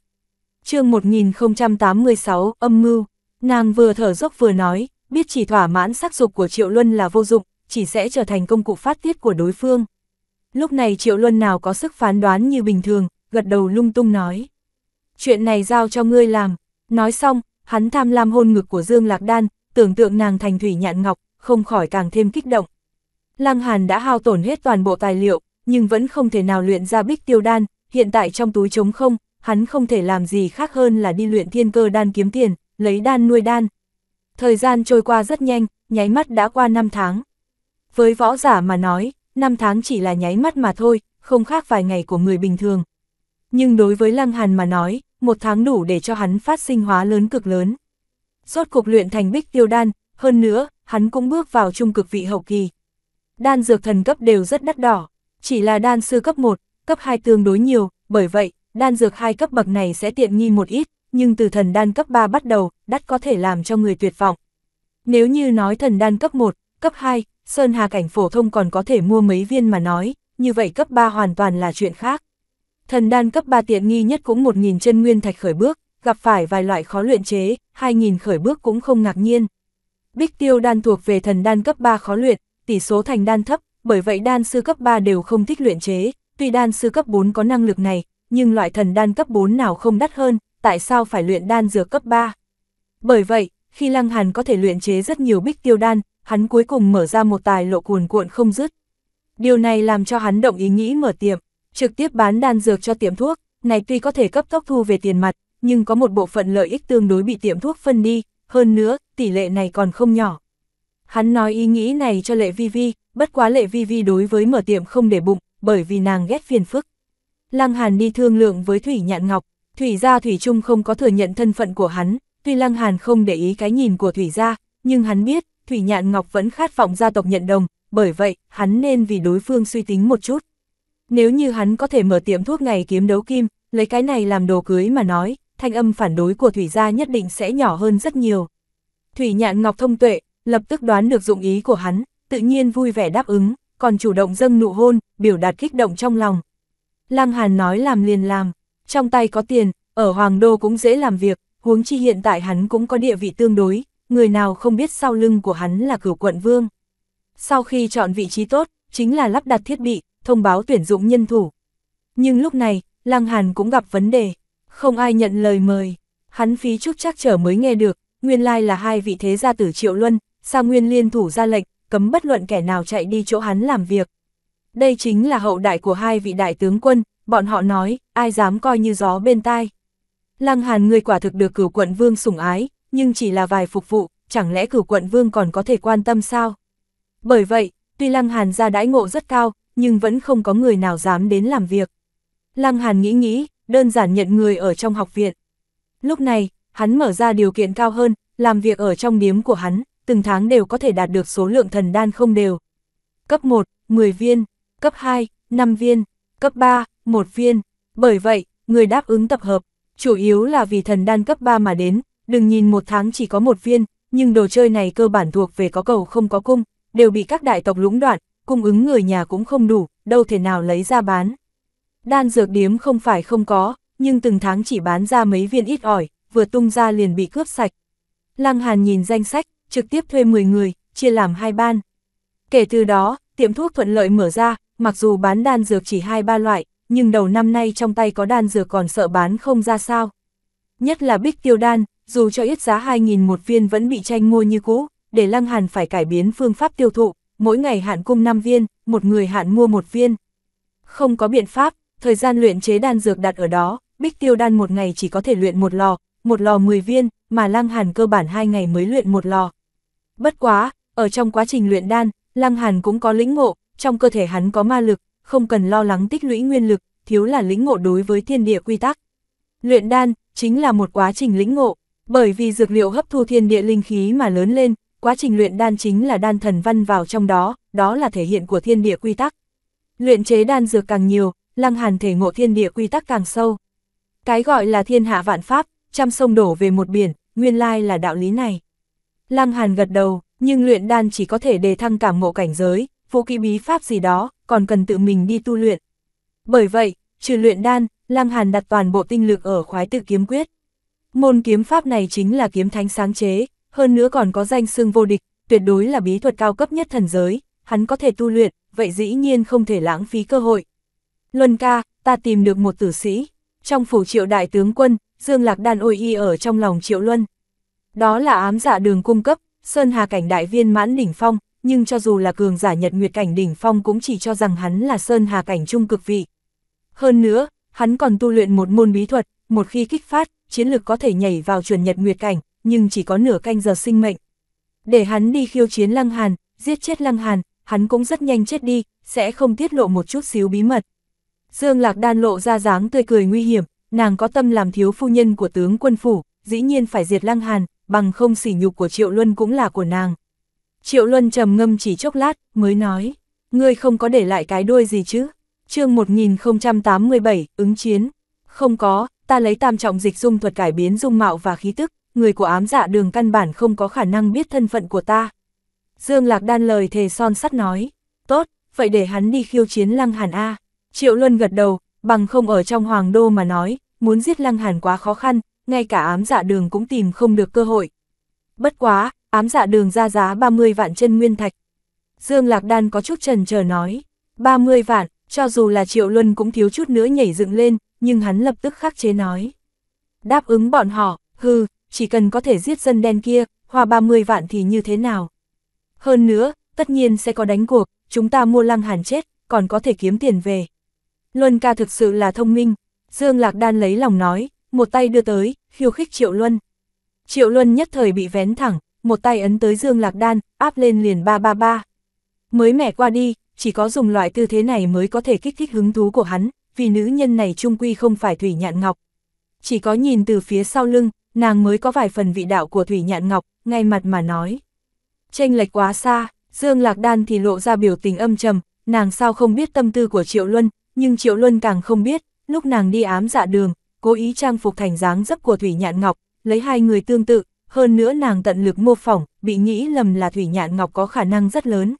chương 1086, âm mưu, nàng vừa thở dốc vừa nói, biết chỉ thỏa mãn sắc dục của Triệu Luân là vô dụng, chỉ sẽ trở thành công cụ phát tiết của đối phương. Lúc này Triệu Luân nào có sức phán đoán như bình thường, gật đầu lung tung nói. Chuyện này giao cho ngươi làm, nói xong, hắn tham lam hôn ngực của Dương Lạc Đan, tưởng tượng nàng thành thủy nhạn ngọc, không khỏi càng thêm kích động. Lăng Hàn đã hao tổn hết toàn bộ tài liệu, nhưng vẫn không thể nào luyện ra bích tiêu đan, hiện tại trong túi trống không, hắn không thể làm gì khác hơn là đi luyện thiên cơ đan kiếm tiền, lấy đan nuôi đan. Thời gian trôi qua rất nhanh, nháy mắt đã qua 5 tháng. Với võ giả mà nói, 5 tháng chỉ là nháy mắt mà thôi, không khác vài ngày của người bình thường. Nhưng đối với Lăng Hàn mà nói, một tháng đủ để cho hắn phát sinh hóa lớn cực lớn. Rốt cuộc luyện thành bích tiêu đan, hơn nữa, hắn cũng bước vào trung cực vị hậu kỳ. Đan dược thần cấp đều rất đắt đỏ, chỉ là đan sư cấp 1, cấp 2 tương đối nhiều, bởi vậy, đan dược hai cấp bậc này sẽ tiện nghi một ít, nhưng từ thần đan cấp 3 bắt đầu, đắt có thể làm cho người tuyệt vọng. Nếu như nói thần đan cấp 1, cấp 2, Sơn Hà Cảnh phổ thông còn có thể mua mấy viên mà nói, như vậy cấp 3 hoàn toàn là chuyện khác. Thần đan cấp 3 tiện nghi nhất cũng 1.000 chân nguyên thạch khởi bước, gặp phải vài loại khó luyện chế, 2.000 khởi bước cũng không ngạc nhiên. Bích tiêu đan thuộc về thần đan cấp 3 khó luyện, tỷ số thành đan thấp, bởi vậy đan sư cấp 3 đều không thích luyện chế, tuy đan sư cấp 4 có năng lực này, nhưng loại thần đan cấp 4 nào không đắt hơn, tại sao phải luyện đan dược cấp 3? Bởi vậy, khi Lăng Hàn có thể luyện chế rất nhiều bích tiêu đan, hắn cuối cùng mở ra một tài lộ cuồn cuộn không dứt. Điều này làm cho hắn động ý nghĩ mở tiệm, trực tiếp bán đan dược cho tiệm thuốc, này tuy có thể cấp tốc thu về tiền mặt, nhưng có một bộ phận lợi ích tương đối bị tiệm thuốc phân đi, hơn nữa, tỷ lệ này còn không nhỏ. Hắn nói ý nghĩ này cho Lệ Vi Vi, bất quá lệ vi vi đối với mở tiệm không để bụng, bởi vì nàng ghét phiền phức. Lăng Hàn đi thương lượng với Thủy Nhạn Ngọc, Thủy gia Thủy Trung không có thừa nhận thân phận của hắn, tuy Lăng Hàn không để ý cái nhìn của Thủy gia, nhưng hắn biết, Thủy Nhạn Ngọc vẫn khát vọng gia tộc nhận đồng, bởi vậy, hắn nên vì đối phương suy tính một chút. Nếu như hắn có thể mở tiệm thuốc ngày kiếm đấu kim, lấy cái này làm đồ cưới mà nói, thanh âm phản đối của Thủy gia nhất định sẽ nhỏ hơn rất nhiều. Thủy Nhạn Ngọc thông tuệ, lập tức đoán được dụng ý của hắn, tự nhiên vui vẻ đáp ứng, còn chủ động dâng nụ hôn, biểu đạt kích động trong lòng. Lăng Hàn nói làm liền làm, trong tay có tiền, ở Hoàng Đô cũng dễ làm việc, huống chi hiện tại hắn cũng có địa vị tương đối, người nào không biết sau lưng của hắn là cửu quận vương. Sau khi chọn vị trí tốt, chính là lắp đặt thiết bị, thông báo tuyển dụng nhân thủ. Nhưng lúc này, Lăng Hàn cũng gặp vấn đề, không ai nhận lời mời, hắn phí chút chắc trở mới nghe được, nguyên lai là hai vị thế gia tử Triệu Luân, Sa Nguyên liên thủ ra lệnh, cấm bất luận kẻ nào chạy đi chỗ hắn làm việc. Đây chính là hậu đại của hai vị đại tướng quân, bọn họ nói, ai dám coi như gió bên tai. Lăng Hàn người quả thực được cửu quận vương sủng ái, nhưng chỉ là vài phục vụ, chẳng lẽ cửu quận vương còn có thể quan tâm sao? Bởi vậy, tuy Lăng Hàn ra đãi ngộ rất cao, nhưng vẫn không có người nào dám đến làm việc. Lăng Hàn nghĩ nghĩ, đơn giản nhận người ở trong học viện. Lúc này, hắn mở ra điều kiện cao hơn, làm việc ở trong điếm của hắn, từng tháng đều có thể đạt được số lượng thần đan không đều. Cấp 1, 10 viên, cấp 2, 5 viên, cấp 3, 1 viên. Bởi vậy, người đáp ứng tập hợp, chủ yếu là vì thần đan cấp 3 mà đến, đừng nhìn một tháng chỉ có một viên, nhưng đồ chơi này cơ bản thuộc về có cầu không có cung, đều bị các đại tộc lũng đoạn, cung ứng người nhà cũng không đủ, đâu thể nào lấy ra bán. Đan dược điếm không phải không có, nhưng từng tháng chỉ bán ra mấy viên ít ỏi, vừa tung ra liền bị cướp sạch. Lăng Hàn nhìn danh sách, trực tiếp thuê 10 người, chia làm hai ban. Kể từ đó, tiệm thuốc thuận lợi mở ra, mặc dù bán đan dược chỉ hai ba loại, nhưng đầu năm nay trong tay có đan dược còn sợ bán không ra sao. Nhất là bích tiêu đan, dù cho ít giá 2.000 một viên vẫn bị tranh mua như cũ, để Lăng Hàn phải cải biến phương pháp tiêu thụ, mỗi ngày hạn cung 5 viên, một người hạn mua một viên. Không có biện pháp, thời gian luyện chế đan dược đặt ở đó, bích tiêu đan một ngày chỉ có thể luyện một lò, một lò 10 viên, mà Lăng Hàn cơ bản hai ngày mới luyện một lò. Bất quá, ở trong quá trình luyện đan, Lăng Hàn cũng có lĩnh ngộ, trong cơ thể hắn có ma lực, không cần lo lắng tích lũy nguyên lực, thiếu là lĩnh ngộ đối với thiên địa quy tắc. Luyện đan chính là một quá trình lĩnh ngộ, bởi vì dược liệu hấp thu thiên địa linh khí mà lớn lên, quá trình luyện đan chính là đan thần văn vào trong đó, đó là thể hiện của thiên địa quy tắc. Luyện chế đan dược càng nhiều, Lăng Hàn thể ngộ thiên địa quy tắc càng sâu. Cái gọi là thiên hạ vạn pháp, trăm sông đổ về một biển, nguyên lai là đạo lý này. Lăng Hàn gật đầu, nhưng luyện đan chỉ có thể đề thăng cảm ngộ cảnh giới, vô kỹ bí pháp gì đó, còn cần tự mình đi tu luyện. Bởi vậy, trừ luyện đan, Lăng Hàn đặt toàn bộ tinh lực ở khoái tự kiếm quyết. Môn kiếm pháp này chính là kiếm thánh sáng chế, hơn nữa còn có danh xưng vô địch, tuyệt đối là bí thuật cao cấp nhất thần giới, hắn có thể tu luyện, vậy dĩ nhiên không thể lãng phí cơ hội. Luân ca, ta tìm được một tử sĩ, trong phủ triệu đại tướng quân, Dương Lạc Đan ôi y ở trong lòng triệu luân. Đó là ám dạ đường cung cấp, Sơn Hà cảnh đại viên mãn đỉnh phong, nhưng cho dù là cường giả nhật nguyệt cảnh đỉnh phong cũng chỉ cho rằng hắn là Sơn Hà cảnh trung cực vị. Hơn nữa, hắn còn tu luyện một môn bí thuật, một khi kích phát, chiến lực có thể nhảy vào chuẩn nhật nguyệt cảnh, nhưng chỉ có nửa canh giờ sinh mệnh. Để hắn đi khiêu chiến Lăng Hàn, giết chết Lăng Hàn, hắn cũng rất nhanh chết đi, sẽ không tiết lộ một chút xíu bí mật. Dương Lạc Đan lộ ra dáng tươi cười nguy hiểm, nàng có tâm làm thiếu phu nhân của tướng quân phủ, dĩ nhiên phải diệt Lăng Hàn, bằng không sỉ nhục của Triệu Luân cũng là của nàng. Triệu Luân trầm ngâm chỉ chốc lát, mới nói, ngươi không có để lại cái đuôi gì chứ? chương 1087, ứng chiến. Không có, ta lấy tam trọng dịch dung thuật cải biến dung mạo và khí tức, người của ám dạ đường căn bản không có khả năng biết thân phận của ta. Dương Lạc đan lời thề son sắt nói, tốt, vậy để hắn đi khiêu chiến Lăng Hàn A. Triệu Luân gật đầu, bằng không ở trong hoàng đô mà nói, muốn giết Lăng Hàn quá khó khăn, ngay cả ám dạ đường cũng tìm không được cơ hội. Bất quá, ám dạ đường ra giá 30 vạn chân nguyên thạch. Dương Lạc Đan có chút trần chờ nói, 30 vạn, cho dù là Triệu Luân cũng thiếu chút nữa nhảy dựng lên, nhưng hắn lập tức khắc chế nói. Đáp ứng bọn họ, hừ, chỉ cần có thể giết dân đen kia, hoa 30 vạn thì như thế nào. Hơn nữa, tất nhiên sẽ có đánh cuộc, chúng ta mua lăng hàn chết, còn có thể kiếm tiền về. Luân ca thực sự là thông minh, Dương Lạc Đan lấy lòng nói, một tay đưa tới, khiêu khích Triệu Luân. Triệu Luân nhất thời bị vén thẳng, một tay ấn tới Dương Lạc Đan, áp lên liền ba ba ba. Mới mẻ qua đi, chỉ có dùng loại tư thế này mới có thể kích thích hứng thú của hắn, vì nữ nhân này trung quy không phải Thủy Nhạn Ngọc. Chỉ có nhìn từ phía sau lưng, nàng mới có vài phần vị đạo của Thủy Nhạn Ngọc, ngay mặt mà nói. Tranh lệch quá xa, Dương Lạc Đan thì lộ ra biểu tình âm trầm, nàng sao không biết tâm tư của Triệu Luân, nhưng Triệu Luân càng không biết, lúc nàng đi ám dạ đường, cố ý trang phục thành dáng dấp của Thủy Nhạn Ngọc, lấy hai người tương tự, hơn nữa nàng tận lực mô phỏng, bị nghĩ lầm là Thủy Nhạn Ngọc có khả năng rất lớn.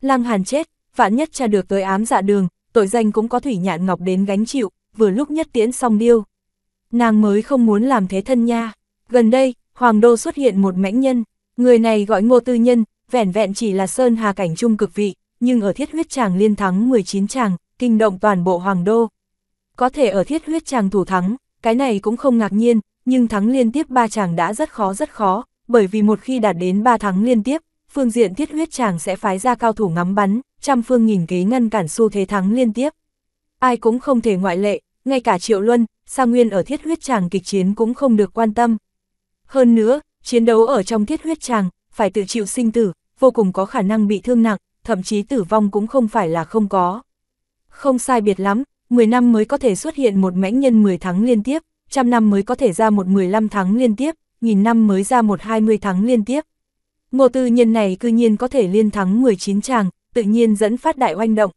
Lăng Hàn chết, vạn nhất cha được tới ám dạ đường, tội danh cũng có Thủy Nhạn Ngọc đến gánh chịu, vừa lúc nhất tiễn xong điêu. Nàng mới không muốn làm thế thân nha. Gần đây, Hoàng Đô xuất hiện một mãnh nhân, người này gọi ngô tư nhân, vẻn vẹn chỉ là Sơn Hà Cảnh Trung cực vị, nhưng ở thiết huyết tràng liên thắng 19 tràng, kinh động toàn bộ Hoàng Đô có thể ở thiết huyết chàng thủ thắng, cái này cũng không ngạc nhiên, nhưng thắng liên tiếp ba chàng đã rất khó rất khó, bởi vì một khi đạt đến ba thắng liên tiếp, phương diện thiết huyết chàng sẽ phái ra cao thủ ngắm bắn, trăm phương nghìn kế ngăn cản xu thế thắng liên tiếp. Ai cũng không thể ngoại lệ, ngay cả Triệu Luân, Sa Nguyên ở thiết huyết chàng kịch chiến cũng không được quan tâm. Hơn nữa, chiến đấu ở trong thiết huyết chàng, phải tự chịu sinh tử, vô cùng có khả năng bị thương nặng, thậm chí tử vong cũng không phải là không có. Không sai biệt lắm, 10 năm mới có thể xuất hiện một mãnh nhân 10 tháng liên tiếp, trăm năm mới có thể ra một 15 tháng liên tiếp, nghìn năm mới ra một 20 tháng liên tiếp. Ngô tư nhân này cư nhiên có thể liên thắng 19 chàng, tự nhiên dẫn phát đại oanh động.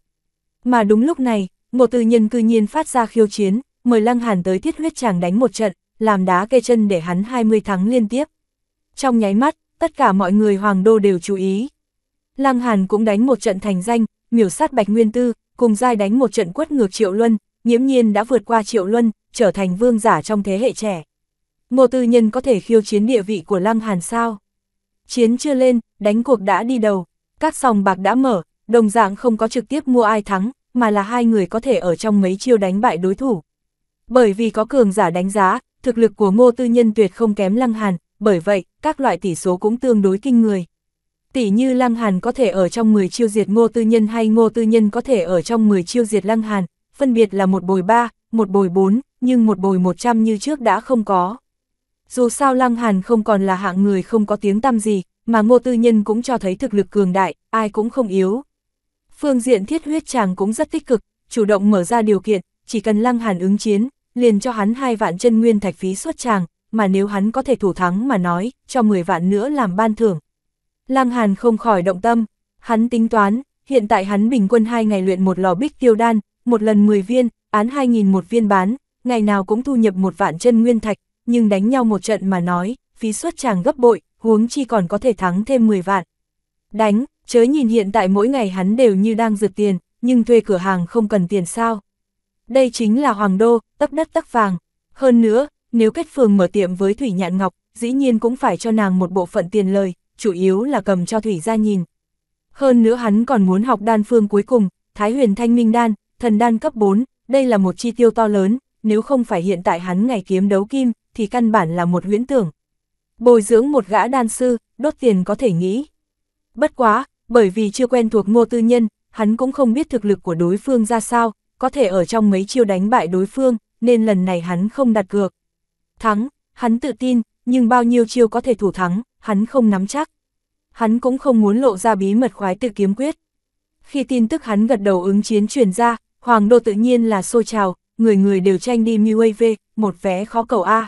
Mà đúng lúc này, ngô tư nhân cư nhiên phát ra khiêu chiến, mời Lăng Hàn tới thiết huyết chàng đánh một trận, làm đá cây chân để hắn 20 tháng liên tiếp. Trong nháy mắt, tất cả mọi người hoàng đô đều chú ý. Lăng Hàn cũng đánh một trận thành danh, miểu sát Bạch Nguyên Tư, cùng giai đánh một trận quất ngược Triệu Luân, nhiễm nhiên đã vượt qua Triệu Luân, trở thành vương giả trong thế hệ trẻ. Ngô Tư Nhân có thể khiêu chiến địa vị của Lăng Hàn sao? Chiến chưa lên, đánh cuộc đã đi đầu, các sòng bạc đã mở, đồng dạng không có trực tiếp mua ai thắng, mà là hai người có thể ở trong mấy chiêu đánh bại đối thủ. Bởi vì có cường giả đánh giá, thực lực của Ngô Tư Nhân tuyệt không kém Lăng Hàn, bởi vậy, các loại tỷ số cũng tương đối kinh người. Tỷ như Lăng Hàn có thể ở trong 10 chiêu diệt ngô tư nhân hay ngô tư nhân có thể ở trong 10 chiêu diệt Lăng Hàn, phân biệt là một bồi 3, một bồi 4, nhưng một bồi 100 như trước đã không có. Dù sao Lăng Hàn không còn là hạng người không có tiếng tăm gì, mà ngô tư nhân cũng cho thấy thực lực cường đại, ai cũng không yếu. Phương diện thiết huyết chàng cũng rất tích cực, chủ động mở ra điều kiện, chỉ cần Lăng Hàn ứng chiến, liền cho hắn hai vạn chân nguyên thạch phí xuất chàng, mà nếu hắn có thể thủ thắng mà nói, cho 10 vạn nữa làm ban thưởng. Lăng Hàn không khỏi động tâm, hắn tính toán, hiện tại hắn bình quân 2 ngày luyện một lò bích tiêu đan, một lần 10 viên, án 2.000 một viên bán, ngày nào cũng thu nhập một vạn chân nguyên thạch, nhưng đánh nhau một trận mà nói, phí suất chàng gấp bội, huống chi còn có thể thắng thêm 10 vạn. Đánh, chớ nhìn hiện tại mỗi ngày hắn đều như đang rượt tiền, nhưng thuê cửa hàng không cần tiền sao. Đây chính là hoàng đô, tấp đất tắc vàng. Hơn nữa, nếu kết phường mở tiệm với Thủy Nhạn Ngọc, dĩ nhiên cũng phải cho nàng một bộ phận tiền lời, chủ yếu là cầm cho Thủy ra nhìn. Hơn nữa hắn còn muốn học đan phương cuối cùng, Thái huyền thanh minh đan, thần đan cấp 4, đây là một chi tiêu to lớn, nếu không phải hiện tại hắn ngày kiếm đấu kim, thì căn bản là một huyễn tưởng. Bồi dưỡng một gã đan sư, đốt tiền có thể nghĩ. Bất quá, bởi vì chưa quen thuộc ngô tư nhân, hắn cũng không biết thực lực của đối phương ra sao, có thể ở trong mấy chiêu đánh bại đối phương, nên lần này hắn không đặt cược. Thắng, hắn tự tin, nhưng bao nhiêu chiêu có thể thủ thắng, hắn không nắm chắc. Hắn cũng không muốn lộ ra bí mật khoái tự kiếm quyết. Khi tin tức hắn gật đầu ứng chiến truyền ra, Hoàng đô tự nhiên là xô trào, người người đều tranh đi MUAV, một vé khó cầu A.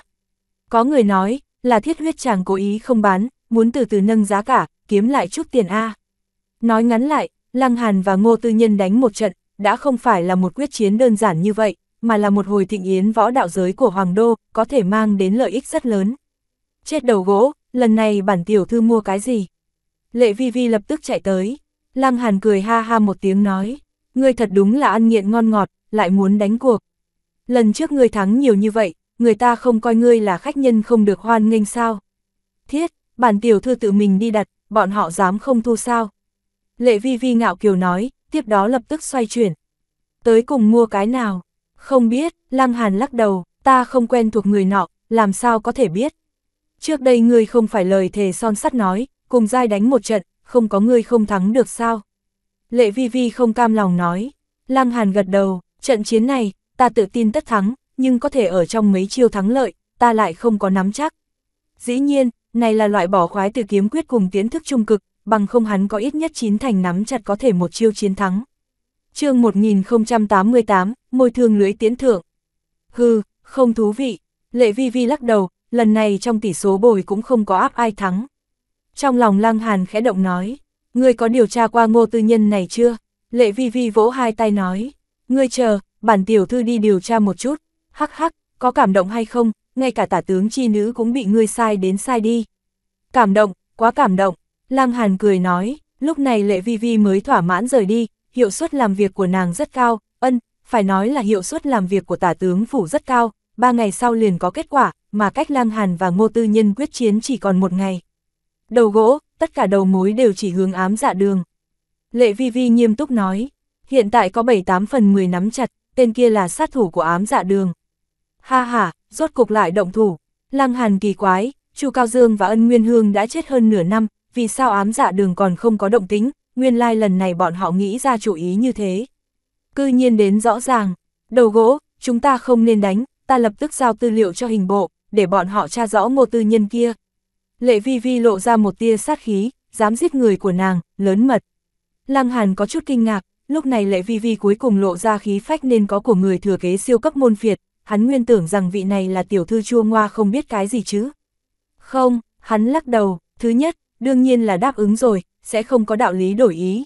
Có người nói, là thiết huyết chàng cố ý không bán, muốn từ từ nâng giá cả, kiếm lại chút tiền A. Nói ngắn lại, Lăng Hàn và Ngô Tư Nhân đánh một trận, đã không phải là một quyết chiến đơn giản như vậy, mà là một hồi thịnh yến võ đạo giới của Hoàng Đô, có thể mang đến lợi ích rất lớn. Chết đầu gỗ, lần này bản tiểu thư mua cái gì? Lệ vi vi lập tức chạy tới. Lăng Hàn cười ha ha một tiếng nói. Ngươi thật đúng là ăn nghiện ngon ngọt, lại muốn đánh cuộc. Lần trước ngươi thắng nhiều như vậy, người ta không coi ngươi là khách nhân không được hoan nghênh sao. Thiết, bản tiểu thư tự mình đi đặt, bọn họ dám không thu sao. Lệ vi vi ngạo kiều nói, tiếp đó lập tức xoay chuyển. Tới cùng mua cái nào? Không biết, Lăng Hàn lắc đầu, ta không quen thuộc người nọ, làm sao có thể biết trước đây ngươi không phải lời thề son sắt nói, cùng giai đánh một trận, không có ngươi không thắng được sao? Lệ vi vi không cam lòng nói, Lăng Hàn gật đầu, trận chiến này, ta tự tin tất thắng, nhưng có thể ở trong mấy chiêu thắng lợi, ta lại không có nắm chắc. Dĩ nhiên, này là loại bỏ khoái từ kiếm quyết cùng tiến thức trung cực, bằng không hắn có ít nhất chín thành nắm chặt có thể một chiêu chiến thắng. chương 1088, môi thương lưới tiến thượng. Hừ, không thú vị. Lệ vi vi lắc đầu, lần này trong tỷ số bồi cũng không có áp ai thắng. Trong lòng Lăng Hàn khẽ động nói, ngươi có điều tra qua ngô tư nhân này chưa? Lệ vi vi vỗ hai tay nói, ngươi chờ, bản tiểu thư đi điều tra một chút, hắc hắc, có cảm động hay không, ngay cả tả tướng chi nữ cũng bị ngươi sai đến sai đi. Cảm động, quá cảm động, Lăng Hàn cười nói, lúc này Lệ Vi Vi mới thỏa mãn rời đi, hiệu suất làm việc của nàng rất cao, ân, phải nói là hiệu suất làm việc của tả tướng phủ rất cao, ba ngày sau liền có kết quả, mà cách Lang Hàn và Ngô Tư Nhân quyết chiến chỉ còn một ngày. Đầu gỗ, tất cả đầu mối đều chỉ hướng ám dạ đường. Lệ Vi Vi nghiêm túc nói, hiện tại có 7-8 phần 10 nắm chặt, tên kia là sát thủ của ám dạ đường. Ha ha, rốt cục lại động thủ, Lăng Hàn kỳ quái, Chu Cao Dương và Ân Nguyên Hương đã chết hơn nửa năm, vì sao ám dạ đường còn không có động tính, nguyên lai lần này bọn họ nghĩ ra chủ ý như thế. Cư nhiên đến rõ ràng, đầu gỗ, chúng ta không nên đánh, ta lập tức giao tư liệu cho hình bộ, để bọn họ tra rõ ngô tư nhân kia. Lệ vi vi lộ ra một tia sát khí, dám giết người của nàng, lớn mật. Lăng Hàn có chút kinh ngạc, lúc này lệ vi vi cuối cùng lộ ra khí phách nên có của người thừa kế siêu cấp môn phiệt, hắn nguyên tưởng rằng vị này là tiểu thư chua ngoa không biết cái gì chứ. Không, hắn lắc đầu, thứ nhất, đương nhiên là đáp ứng rồi, sẽ không có đạo lý đổi ý.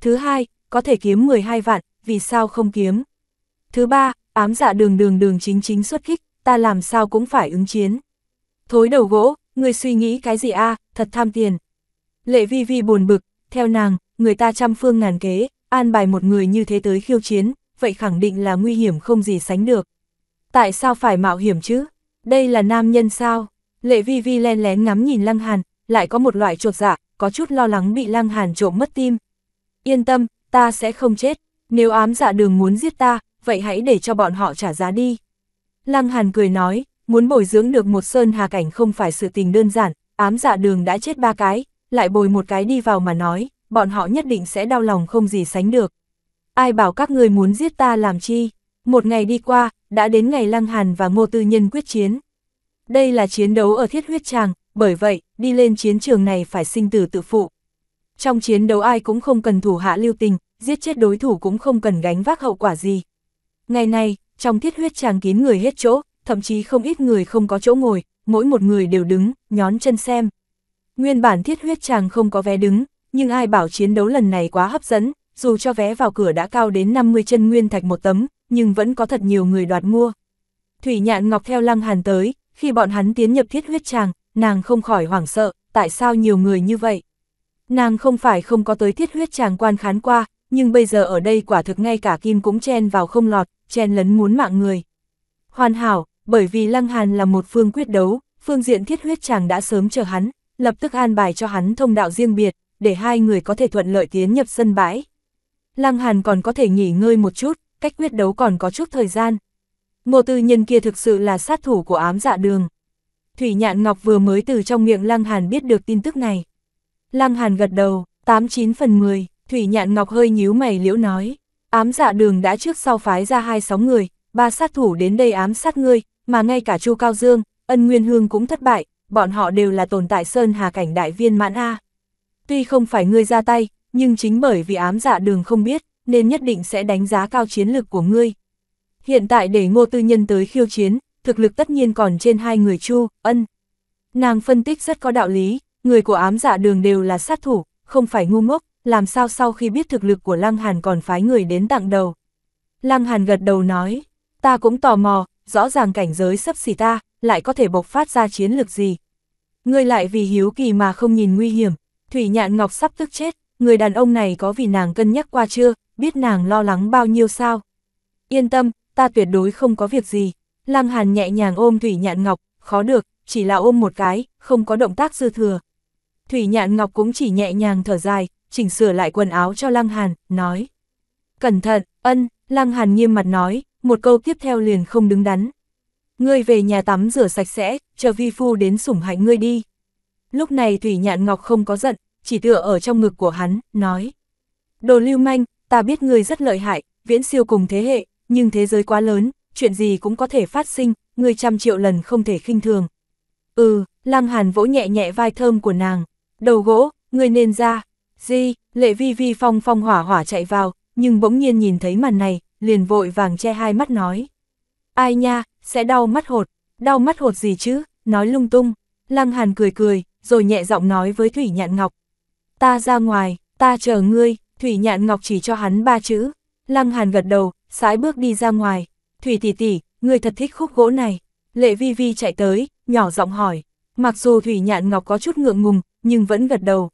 Thứ hai, có thể kiếm 12 vạn, vì sao không kiếm? Thứ ba, ám dạ đường đường đường chính chính xuất kích, ta làm sao cũng phải ứng chiến. Thối đầu gỗ, người suy nghĩ cái gì a à, thật tham tiền. Lệ vi vi buồn bực, theo nàng, người ta trăm phương ngàn kế, an bài một người như thế tới khiêu chiến, vậy khẳng định là nguy hiểm không gì sánh được. Tại sao phải mạo hiểm chứ? Đây là nam nhân sao? Lệ vi vi len lén ngắm nhìn Lăng Hàn, lại có một loại chuột dạ, có chút lo lắng bị Lăng Hàn trộm mất tim. Yên tâm, ta sẽ không chết, nếu ám dạ đường muốn giết ta, vậy hãy để cho bọn họ trả giá đi. Lăng Hàn cười nói, muốn bồi dưỡng được một sơn hà cảnh không phải sự tình đơn giản, ám dạ đường đã chết ba cái, lại bồi một cái đi vào mà nói, bọn họ nhất định sẽ đau lòng không gì sánh được. Ai bảo các người muốn giết ta làm chi? Một ngày đi qua, đã đến ngày Lăng Hàn và Ngô Tư Nhân quyết chiến. Đây là chiến đấu ở thiết huyết tràng, bởi vậy, đi lên chiến trường này phải sinh tử tự phụ. Trong chiến đấu ai cũng không cần thủ hạ lưu tình, giết chết đối thủ cũng không cần gánh vác hậu quả gì. Ngày nay, trong thiết huyết tràng kín người hết chỗ, thậm chí không ít người không có chỗ ngồi, mỗi một người đều đứng, nhón chân xem. Nguyên bản thiết huyết tràng không có vé đứng, nhưng ai bảo chiến đấu lần này quá hấp dẫn, dù cho vé vào cửa đã cao đến 50 chân nguyên thạch một tấm, nhưng vẫn có thật nhiều người đoạt mua. Thủy nhạn ngọc theo lăng hàn tới, khi bọn hắn tiến nhập thiết huyết tràng, nàng không khỏi hoảng sợ, tại sao nhiều người như vậy? Nàng không phải không có tới thiết huyết tràng quan khán qua, nhưng bây giờ ở đây quả thực ngay cả kim cũng chen vào không lọt, chen lấn muốn mạng người. Hoàn hảo, bởi vì Lăng Hàn là một phương quyết đấu, phương diện thiết huyết chàng đã sớm chờ hắn, lập tức an bài cho hắn thông đạo riêng biệt, để hai người có thể thuận lợi tiến nhập sân bãi. Lăng Hàn còn có thể nghỉ ngơi một chút, cách quyết đấu còn có chút thời gian. Ngô tư nhân kia thực sự là sát thủ của ám dạ đường. Thủy Nhạn Ngọc vừa mới từ trong miệng Lăng Hàn biết được tin tức này. Lăng Hàn gật đầu, 89 phần 10, Thủy Nhạn Ngọc hơi nhíu mày liễu nói, ám dạ đường đã trước sau phái ra hai sáu người, ba sát thủ đến đây ám sát ngươi, mà ngay cả Chu Cao Dương, ân Nguyên Hương cũng thất bại, bọn họ đều là tồn tại Sơn Hà Cảnh Đại Viên mãn A. Tuy không phải ngươi ra tay, nhưng chính bởi vì ám dạ đường không biết, nên nhất định sẽ đánh giá cao chiến lực của ngươi. Hiện tại để ngô tư nhân tới khiêu chiến, thực lực tất nhiên còn trên hai người Chu, ân. Nàng phân tích rất có đạo lý, người của ám dạ đường đều là sát thủ, không phải ngu ngốc, làm sao sau khi biết thực lực của Lăng Hàn còn phái người đến tặng đầu. Lăng Hàn gật đầu nói, ta cũng tò mò, rõ ràng cảnh giới sấp xỉ ta, lại có thể bộc phát ra chiến lược gì. Ngươi lại vì hiếu kỳ mà không nhìn nguy hiểm, Thủy Nhạn Ngọc sắp tức chết, người đàn ông này có vì nàng cân nhắc qua chưa, biết nàng lo lắng bao nhiêu sao. Yên tâm, ta tuyệt đối không có việc gì. Lăng Hàn nhẹ nhàng ôm Thủy Nhạn Ngọc, khó được, chỉ là ôm một cái, không có động tác dư thừa. Thủy Nhạn Ngọc cũng chỉ nhẹ nhàng thở dài, chỉnh sửa lại quần áo cho Lăng Hàn, nói. Cẩn thận, ân, Lăng Hàn nghiêm mặt nói, một câu tiếp theo liền không đứng đắn. Ngươi về nhà tắm rửa sạch sẽ, chờ vi phu đến sủng hạnh ngươi đi. Lúc này Thủy Nhạn Ngọc không có giận, chỉ tựa ở trong ngực của hắn, nói. Đồ lưu manh, ta biết ngươi rất lợi hại, viễn siêu cùng thế hệ, nhưng thế giới quá lớn, chuyện gì cũng có thể phát sinh, ngươi trăm triệu lần không thể khinh thường. Ừ, Lăng Hàn vỗ nhẹ nhẹ vai thơm của nàng, đầu gỗ, ngươi nên ra, Di, lệ vi vi phong phong hỏa hỏa chạy vào, nhưng bỗng nhiên nhìn thấy màn này, liền vội vàng che hai mắt nói. Ai nha, sẽ đau mắt hột, đau mắt hột gì chứ, nói lung tung. Lăng Hàn cười cười, rồi nhẹ giọng nói với Thủy Nhạn Ngọc. Ta ra ngoài, ta chờ ngươi, Thủy Nhạn Ngọc chỉ cho hắn ba chữ. Lăng Hàn gật đầu, sái bước đi ra ngoài. Thủy tỷ tỷ, ngươi thật thích khúc gỗ này. Lệ vi vi chạy tới, nhỏ giọng hỏi. Mặc dù Thủy Nhạn Ngọc có chút ngượng ngùng, nhưng vẫn gật đầu.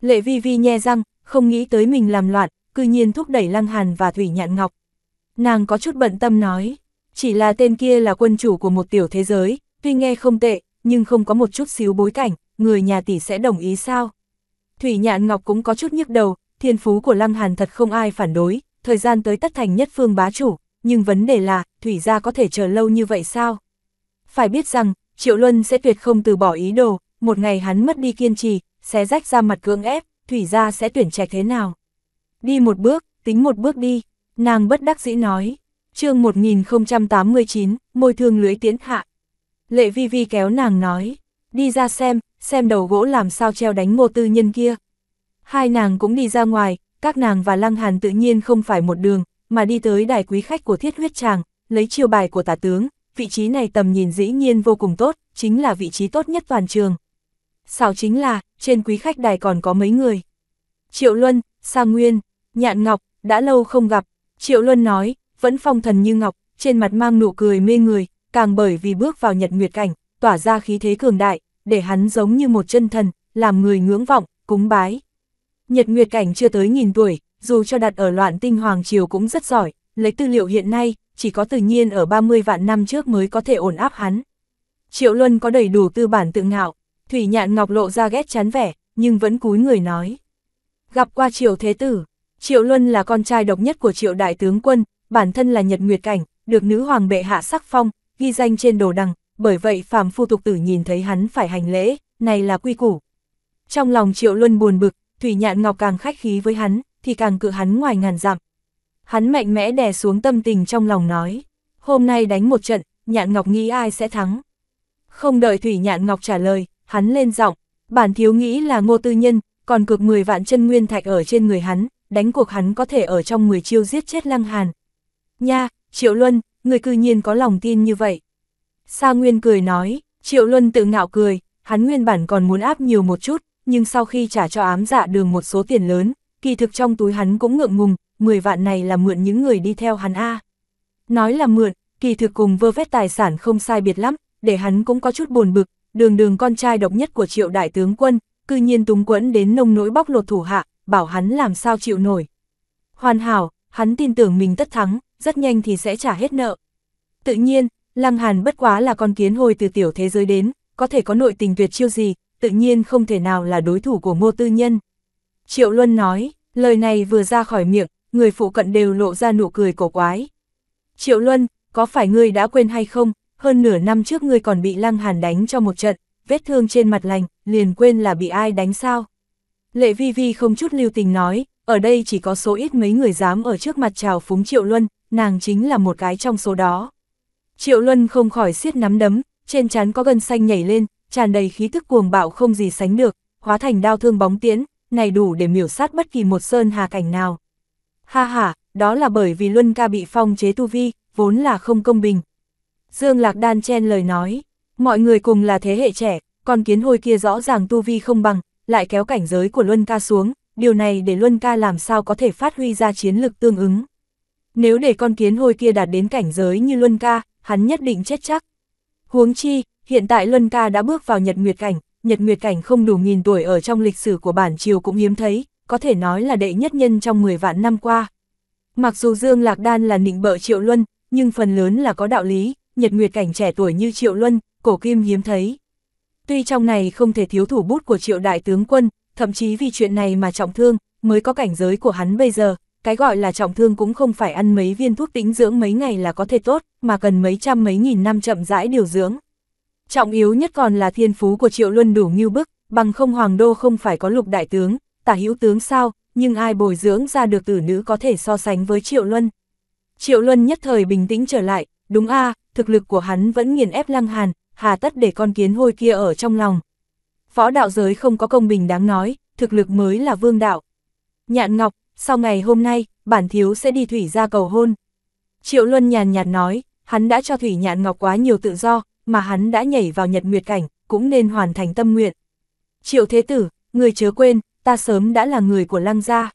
Lệ vi vi nhe răng, không nghĩ tới mình làm loạn, cư nhiên thúc đẩy Lăng Hàn và Thủy Nhạn Ngọc. Nàng có chút bận tâm nói, chỉ là tên kia là quân chủ của một tiểu thế giới, tuy nghe không tệ, nhưng không có một chút xíu bối cảnh, người nhà tỷ sẽ đồng ý sao? Thủy Nhạn Ngọc cũng có chút nhức đầu, thiên phú của Lăng Hàn thật không ai phản đối, thời gian tới tất thành nhất phương bá chủ, nhưng vấn đề là, Thủy gia có thể chờ lâu như vậy sao? Phải biết rằng, Triệu Luân sẽ tuyệt không từ bỏ ý đồ, một ngày hắn mất đi kiên trì, xé rách ra mặt cưỡng ép, thủy ra sẽ tuyển trạch thế nào. Đi một bước, tính một bước đi, nàng bất đắc dĩ nói. chương 1089, môi thương lưới tiến hạ. Lệ vi vi kéo nàng nói, đi ra xem, xem đầu gỗ làm sao treo đánh ngô tư nhân kia. Hai nàng cũng đi ra ngoài, các nàng và lăng hàn tự nhiên không phải một đường, mà đi tới đài quý khách của thiết huyết tràng, lấy chiêu bài của tả tướng, vị trí này tầm nhìn dĩ nhiên vô cùng tốt, chính là vị trí tốt nhất toàn trường xảo chính là, trên quý khách đài còn có mấy người. Triệu Luân, Sa Nguyên, Nhạn Ngọc, đã lâu không gặp, Triệu Luân nói, vẫn phong thần như Ngọc, trên mặt mang nụ cười mê người, càng bởi vì bước vào nhật nguyệt cảnh, tỏa ra khí thế cường đại, để hắn giống như một chân thần, làm người ngưỡng vọng, cúng bái. Nhật nguyệt cảnh chưa tới nghìn tuổi, dù cho đặt ở loạn tinh hoàng triều cũng rất giỏi, lấy tư liệu hiện nay, chỉ có tự nhiên ở 30 vạn năm trước mới có thể ổn áp hắn. Triệu Luân có đầy đủ tư bản tự ngạo, Thủy nhạn ngọc lộ ra ghét chán vẻ, nhưng vẫn cúi người nói. Gặp qua triệu thế tử, triệu luân là con trai độc nhất của triệu đại tướng quân, bản thân là nhật nguyệt cảnh, được nữ hoàng bệ hạ sắc phong, ghi danh trên đồ đằng, bởi vậy phàm phu tục tử nhìn thấy hắn phải hành lễ, này là quy củ. Trong lòng triệu luân buồn bực, Thủy nhạn ngọc càng khách khí với hắn, thì càng cự hắn ngoài ngàn dặm. Hắn mạnh mẽ đè xuống tâm tình trong lòng nói, hôm nay đánh một trận, nhạn ngọc nghĩ ai sẽ thắng. Không đợi Thủy nhạn ngọc trả lời, hắn lên giọng, bản thiếu nghĩ là ngô tư nhân, còn cược 10 vạn chân nguyên thạch ở trên người hắn, đánh cuộc hắn có thể ở trong 10 chiêu giết chết lăng hàn. Nha, Triệu Luân, người cư nhiên có lòng tin như vậy. Sa Nguyên cười nói, Triệu Luân tự ngạo cười, hắn nguyên bản còn muốn áp nhiều một chút, nhưng sau khi trả cho ám dạ đường một số tiền lớn, kỳ thực trong túi hắn cũng ngượng ngùng, 10 vạn này là mượn những người đi theo hắn A. Nói là mượn, kỳ thực cùng vơ vét tài sản không sai biệt lắm, để hắn cũng có chút buồn bực, đường đường con trai độc nhất của triệu đại tướng quân, cư nhiên túng quẫn đến nông nỗi bóc lột thủ hạ, bảo hắn làm sao chịu nổi. Hoàn hảo, hắn tin tưởng mình tất thắng, rất nhanh thì sẽ trả hết nợ. Tự nhiên, Lăng Hàn bất quá là con kiến hồi từ tiểu thế giới đến, có thể có nội tình tuyệt chiêu gì, tự nhiên không thể nào là đối thủ của ngô tư nhân. Triệu Luân nói, lời này vừa ra khỏi miệng, người phụ cận đều lộ ra nụ cười cổ quái. Triệu Luân, có phải ngươi đã quên hay không, hơn nửa năm trước ngươi còn bị Lăng Hàn đánh cho một trận, vết thương trên mặt lành, liền quên là bị ai đánh sao. Lệ Vi Vi không chút lưu tình nói, ở đây chỉ có số ít mấy người dám ở trước mặt chào phúng Triệu Luân, nàng chính là một cái trong số đó. Triệu Luân không khỏi siết nắm đấm, trên trán có gân xanh nhảy lên, tràn đầy khí tức cuồng bạo không gì sánh được, hóa thành đao thương bóng tiễn, này đủ để miểu sát bất kỳ một sơn hà cảnh nào. Ha ha, đó là bởi vì Luân ca bị phong chế tu vi, vốn là không công bình, Dương Lạc Đan chen lời nói, mọi người cùng là thế hệ trẻ, con kiến hôi kia rõ ràng tu vi không bằng, lại kéo cảnh giới của Luân Ca xuống, điều này để Luân Ca làm sao có thể phát huy ra chiến lực tương ứng. Nếu để con kiến hôi kia đạt đến cảnh giới như Luân Ca, hắn nhất định chết chắc. Huống chi, hiện tại Luân Ca đã bước vào Nhật Nguyệt Cảnh, Nhật Nguyệt Cảnh không đủ nghìn tuổi ở trong lịch sử của bản triều cũng hiếm thấy, có thể nói là đệ nhất nhân trong 10 vạn năm qua. Mặc dù Dương Lạc Đan là nịnh bợ Triệu Luân, nhưng phần lớn là có đạo lý, nhật nguyệt cảnh trẻ tuổi như Triệu Luân, cổ kim hiếm thấy. Tuy trong này không thể thiếu thủ bút của Triệu Đại Tướng Quân, thậm chí vì chuyện này mà trọng thương, mới có cảnh giới của hắn bây giờ, cái gọi là trọng thương cũng không phải ăn mấy viên thuốc tĩnh dưỡng mấy ngày là có thể tốt, mà cần mấy trăm mấy nghìn năm chậm rãi điều dưỡng. Trọng yếu nhất còn là thiên phú của Triệu Luân đủ nghiêu bức, bằng không hoàng đô không phải có lục đại tướng, tả hữu tướng sao, nhưng ai bồi dưỡng ra được tử nữ có thể so sánh với Triệu Luân. Triệu Luân nhất thời bình tĩnh trở lại, đúng a thực lực của hắn vẫn nghiền ép lăng hàn, hà tất để con kiến hôi kia ở trong lòng. phó đạo giới không có công bình đáng nói, thực lực mới là vương đạo. Nhạn Ngọc, sau ngày hôm nay, bản thiếu sẽ đi Thủy ra cầu hôn. Triệu Luân nhàn nhạt nói, hắn đã cho Thủy Nhạn Ngọc quá nhiều tự do, mà hắn đã nhảy vào nhật nguyệt cảnh, cũng nên hoàn thành tâm nguyện. Triệu Thế Tử, người chớ quên, ta sớm đã là người của lăng gia.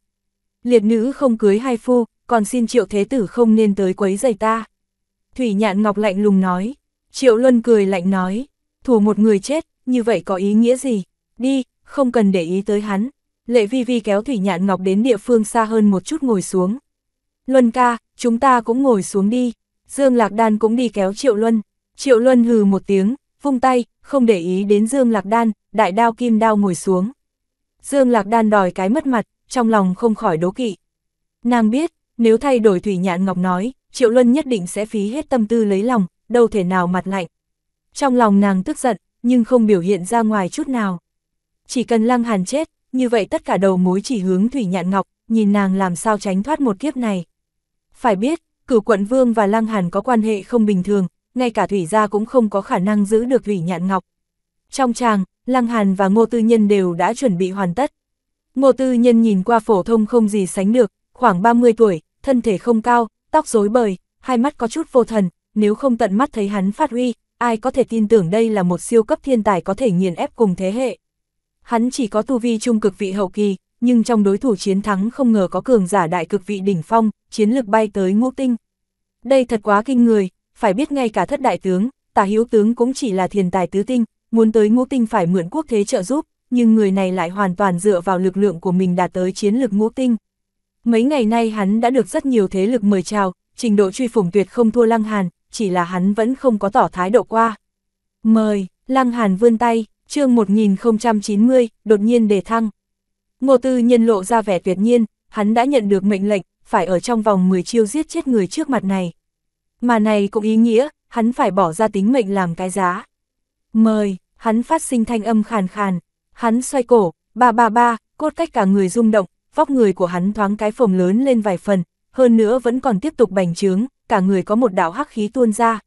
Liệt nữ không cưới hai phu, còn xin Triệu Thế Tử không nên tới quấy giày ta. Thủy Nhạn Ngọc lạnh lùng nói. Triệu Luân cười lạnh nói. Thủ một người chết, như vậy có ý nghĩa gì? Đi, không cần để ý tới hắn. Lệ Vi Vi kéo Thủy Nhạn Ngọc đến địa phương xa hơn một chút ngồi xuống. Luân ca, chúng ta cũng ngồi xuống đi. Dương Lạc Đan cũng đi kéo Triệu Luân. Triệu Luân hừ một tiếng, vung tay, không để ý đến Dương Lạc Đan, đại đao kim đao ngồi xuống. Dương Lạc Đan đòi cái mất mặt, trong lòng không khỏi đố kỵ. Nàng biết, nếu thay đổi Thủy Nhạn Ngọc nói, Triệu Luân nhất định sẽ phí hết tâm tư lấy lòng, đâu thể nào mặt lạnh. Trong lòng nàng tức giận, nhưng không biểu hiện ra ngoài chút nào. Chỉ cần Lăng Hàn chết, như vậy tất cả đầu mối chỉ hướng Thủy Nhạn Ngọc, nhìn nàng làm sao tránh thoát một kiếp này. Phải biết, cửu quận vương và Lăng Hàn có quan hệ không bình thường, ngay cả Thủy gia cũng không có khả năng giữ được Thủy Nhạn Ngọc. Trong tràng, Lăng Hàn và Ngô Tư Nhân đều đã chuẩn bị hoàn tất. Ngô Tư Nhân nhìn qua phổ thông không gì sánh được, khoảng 30 tuổi, thân thể không cao, tóc rối bời, hai mắt có chút vô thần, nếu không tận mắt thấy hắn phát huy, ai có thể tin tưởng đây là một siêu cấp thiên tài có thể nghiền ép cùng thế hệ. Hắn chỉ có tu vi trung cực vị hậu kỳ, nhưng trong đối thủ chiến thắng không ngờ có cường giả đại cực vị đỉnh phong, chiến lực bay tới ngũ tinh. Đây thật quá kinh người, phải biết ngay cả thất đại tướng, tả hiếu tướng cũng chỉ là thiên tài tứ tinh, muốn tới ngũ tinh phải mượn quốc thế trợ giúp, nhưng người này lại hoàn toàn dựa vào lực lượng của mình đạt tới chiến lực ngũ tinh. Mấy ngày nay hắn đã được rất nhiều thế lực mời chào, trình độ truy phủng tuyệt không thua Lăng Hàn, chỉ là hắn vẫn không có tỏ thái độ qua. Mời, Lăng Hàn vươn tay, chương 1090, đột nhiên đề thăng. Ngô Tư Nhân lộ ra vẻ tuyệt nhiên, hắn đã nhận được mệnh lệnh, phải ở trong vòng 10 chiêu giết chết người trước mặt này. Mà này cũng ý nghĩa, hắn phải bỏ ra tính mệnh làm cái giá. Mời, hắn phát sinh thanh âm khàn khàn, hắn xoay cổ, ba ba ba, cốt cách cả người rung động, vóc người của hắn thoáng cái phồng lớn lên vài phần, hơn nữa vẫn còn tiếp tục bành trướng, cả người có một đạo hắc khí tuôn ra.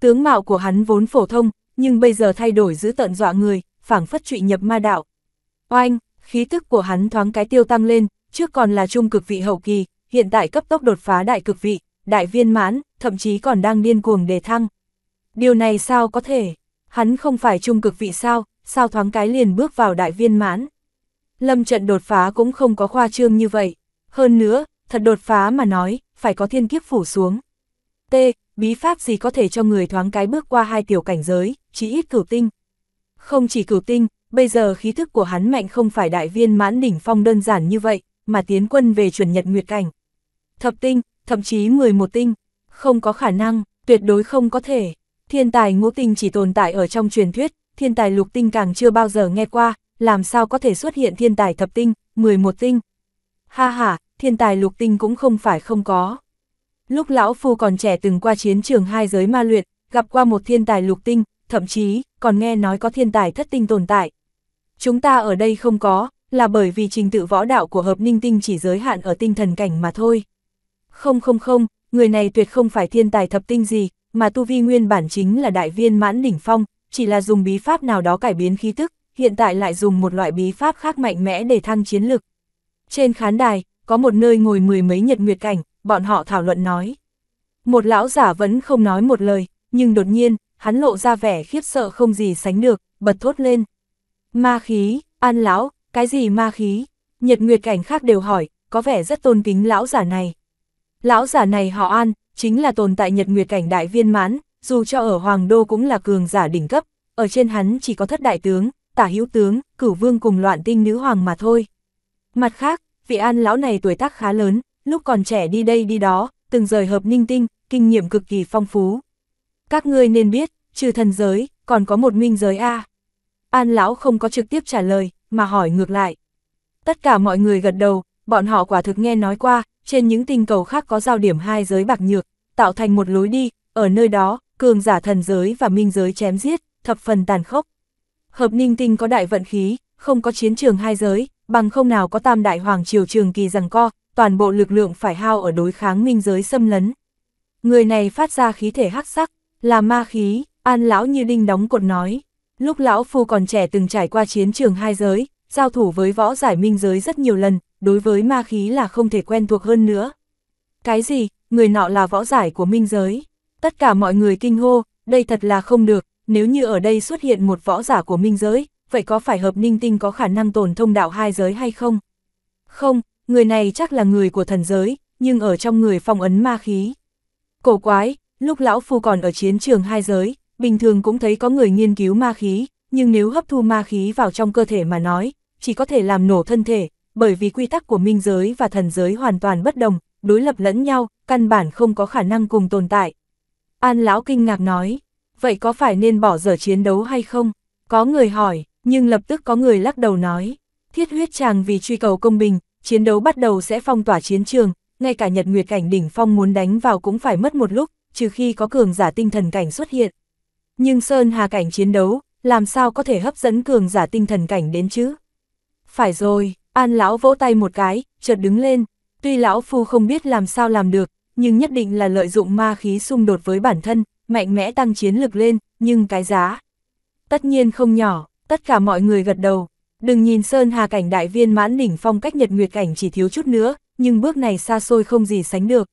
Tướng mạo của hắn vốn phổ thông, nhưng bây giờ thay đổi giữ tận dọa người, phảng phất trụy nhập ma đạo. Oanh, khí tức của hắn thoáng cái tiêu tăng lên, trước còn là trung cực vị hậu kỳ, hiện tại cấp tốc đột phá đại cực vị, đại viên mãn, thậm chí còn đang điên cuồng đề thăng. Điều này sao có thể? Hắn không phải trung cực vị sao, sao thoáng cái liền bước vào đại viên mãn? Lâm trận đột phá cũng không có khoa trương như vậy. Hơn nữa, thật đột phá mà nói, phải có thiên kiếp phủ xuống. T. Bí pháp gì có thể cho người thoáng cái bước qua hai tiểu cảnh giới, chỉ ít cửu tinh. Không chỉ cửu tinh, bây giờ khí thức của hắn mạnh không phải đại viên mãn đỉnh phong đơn giản như vậy, mà tiến quân về chuẩn nhật nguyệt cảnh. Thập tinh, thậm chí 11 tinh, không có khả năng, tuyệt đối không có thể. Thiên tài ngũ tinh chỉ tồn tại ở trong truyền thuyết, thiên tài lục tinh càng chưa bao giờ nghe qua, làm sao có thể xuất hiện thiên tài thập tinh, 11 tinh. Ha ha, thiên tài lục tinh cũng không phải không có. Lúc lão phu còn trẻ từng qua chiến trường hai giới ma luyện, gặp qua một thiên tài lục tinh, thậm chí còn nghe nói có thiên tài thất tinh tồn tại. Chúng ta ở đây không có, là bởi vì trình tự võ đạo của hợp ninh tinh chỉ giới hạn ở tinh thần cảnh mà thôi. Không không không, người này tuyệt không phải thiên tài thập tinh gì, mà tu vi nguyên bản chính là đại viên mãn đỉnh phong, chỉ là dùng bí pháp nào đó cải biến khí tức, hiện tại lại dùng một loại bí pháp khác mạnh mẽ để thăng chiến lực. Trên khán đài, có một nơi ngồi mười mấy nhật nguyệt cảnh, bọn họ thảo luận nói. Một lão giả vẫn không nói một lời, nhưng đột nhiên, hắn lộ ra vẻ khiếp sợ không gì sánh được, bật thốt lên. Ma khí, an lão, cái gì ma khí? Nhật nguyệt cảnh khác đều hỏi, có vẻ rất tôn kính lão giả này. Lão giả này họ an, chính là tồn tại nhật nguyệt cảnh đại viên mãn, dù cho ở Hoàng Đô cũng là cường giả đỉnh cấp, ở trên hắn chỉ có thất đại tướng, tả hữu tướng, cửu vương cùng loạn tinh nữ hoàng mà thôi. Mặt khác, vị an lão này tuổi tác khá lớn, lúc còn trẻ đi đây đi đó, từng rời hợp ninh tinh, kinh nghiệm cực kỳ phong phú. Các ngươi nên biết, trừ thần giới, còn có một minh giới A. An lão không có trực tiếp trả lời, mà hỏi ngược lại. Tất cả mọi người gật đầu, bọn họ quả thực nghe nói qua, trên những tinh cầu khác có giao điểm hai giới bạc nhược, tạo thành một lối đi, ở nơi đó, cường giả thần giới và minh giới chém giết, thập phần tàn khốc. Hợp ninh tinh có đại vận khí, không có chiến trường hai giới, bằng không nào có tam đại hoàng triều trường kỳ rằng co, toàn bộ lực lượng phải hao ở đối kháng minh giới xâm lấn. Người này phát ra khí thể hắc sắc, là ma khí, an lão như đinh đóng cột nói. Lúc lão phu còn trẻ từng trải qua chiến trường hai giới, giao thủ với võ giải minh giới rất nhiều lần, đối với ma khí là không thể quen thuộc hơn nữa. Cái gì, người nọ là võ giải của minh giới? Tất cả mọi người kinh hô, đây thật là không được, nếu như ở đây xuất hiện một võ giả của minh giới, vậy có phải hợp ninh tinh có khả năng tồn thông đạo hai giới hay không? Không, người này chắc là người của thần giới, nhưng ở trong người phong ấn ma khí. Cổ quái, lúc lão phu còn ở chiến trường hai giới, bình thường cũng thấy có người nghiên cứu ma khí, nhưng nếu hấp thu ma khí vào trong cơ thể mà nói, chỉ có thể làm nổ thân thể, bởi vì quy tắc của minh giới và thần giới hoàn toàn bất đồng, đối lập lẫn nhau, căn bản không có khả năng cùng tồn tại. An lão kinh ngạc nói, vậy có phải nên bỏ dở chiến đấu hay không? Có người hỏi, nhưng lập tức có người lắc đầu nói. Thiết huyết chàng vì truy cầu công bình, chiến đấu bắt đầu sẽ phong tỏa chiến trường, ngay cả nhật nguyệt cảnh đỉnh phong muốn đánh vào cũng phải mất một lúc, trừ khi có cường giả tinh thần cảnh xuất hiện. Nhưng Sơn Hà cảnh chiến đấu, làm sao có thể hấp dẫn cường giả tinh thần cảnh đến chứ? Phải rồi, An lão vỗ tay một cái, chợt đứng lên. Tuy lão phu không biết làm sao làm được, nhưng nhất định là lợi dụng ma khí xung đột với bản thân, mạnh mẽ tăng chiến lực lên, nhưng cái giá. Tất nhiên không nhỏ, tất cả mọi người gật đầu. Đừng nhìn Sơn Hà cảnh đại viên mãn đỉnh phong cách nhật nguyệt cảnh chỉ thiếu chút nữa, nhưng bước này xa xôi không gì sánh được.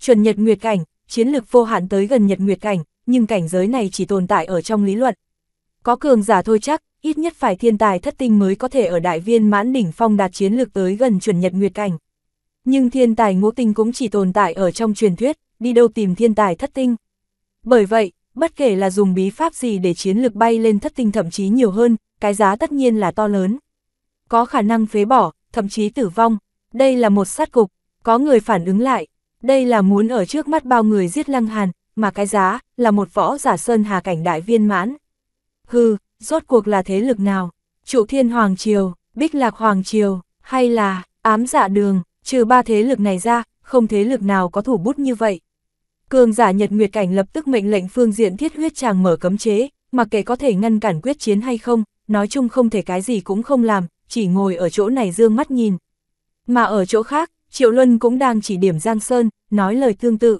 Chuẩn nhật nguyệt cảnh, chiến lực vô hạn tới gần nhật nguyệt cảnh, nhưng cảnh giới này chỉ tồn tại ở trong lý luận. Có cường giả thôi chắc, ít nhất phải thiên tài thất tinh mới có thể ở đại viên mãn đỉnh phong đạt chiến lược tới gần chuẩn nhật nguyệt cảnh. Nhưng thiên tài ngũ tinh cũng chỉ tồn tại ở trong truyền thuyết, đi đâu tìm thiên tài thất tinh. Bởi vậy, bất kể là dùng bí pháp gì để chiến lực bay lên thất tinh thậm chí nhiều hơn, cái giá tất nhiên là to lớn. Có khả năng phế bỏ, thậm chí tử vong, đây là một sát cục, có người phản ứng lại, đây là muốn ở trước mắt bao người giết lăng hàn, mà cái giá là một võ giả sơn hà cảnh đại viên mãn. Hừ, rốt cuộc là thế lực nào? Trụ thiên hoàng triều, bích lạc hoàng triều, hay là ám dạ đường, trừ ba thế lực này ra, không thế lực nào có thủ bút như vậy. Cường giả Nhật Nguyệt Cảnh lập tức mệnh lệnh phương diện thiết huyết chàng mở cấm chế, mặc kệ có thể ngăn cản quyết chiến hay không, nói chung không thể cái gì cũng không làm, chỉ ngồi ở chỗ này dương mắt nhìn. Mà ở chỗ khác, Triệu Luân cũng đang chỉ điểm Giang Sơn, nói lời tương tự.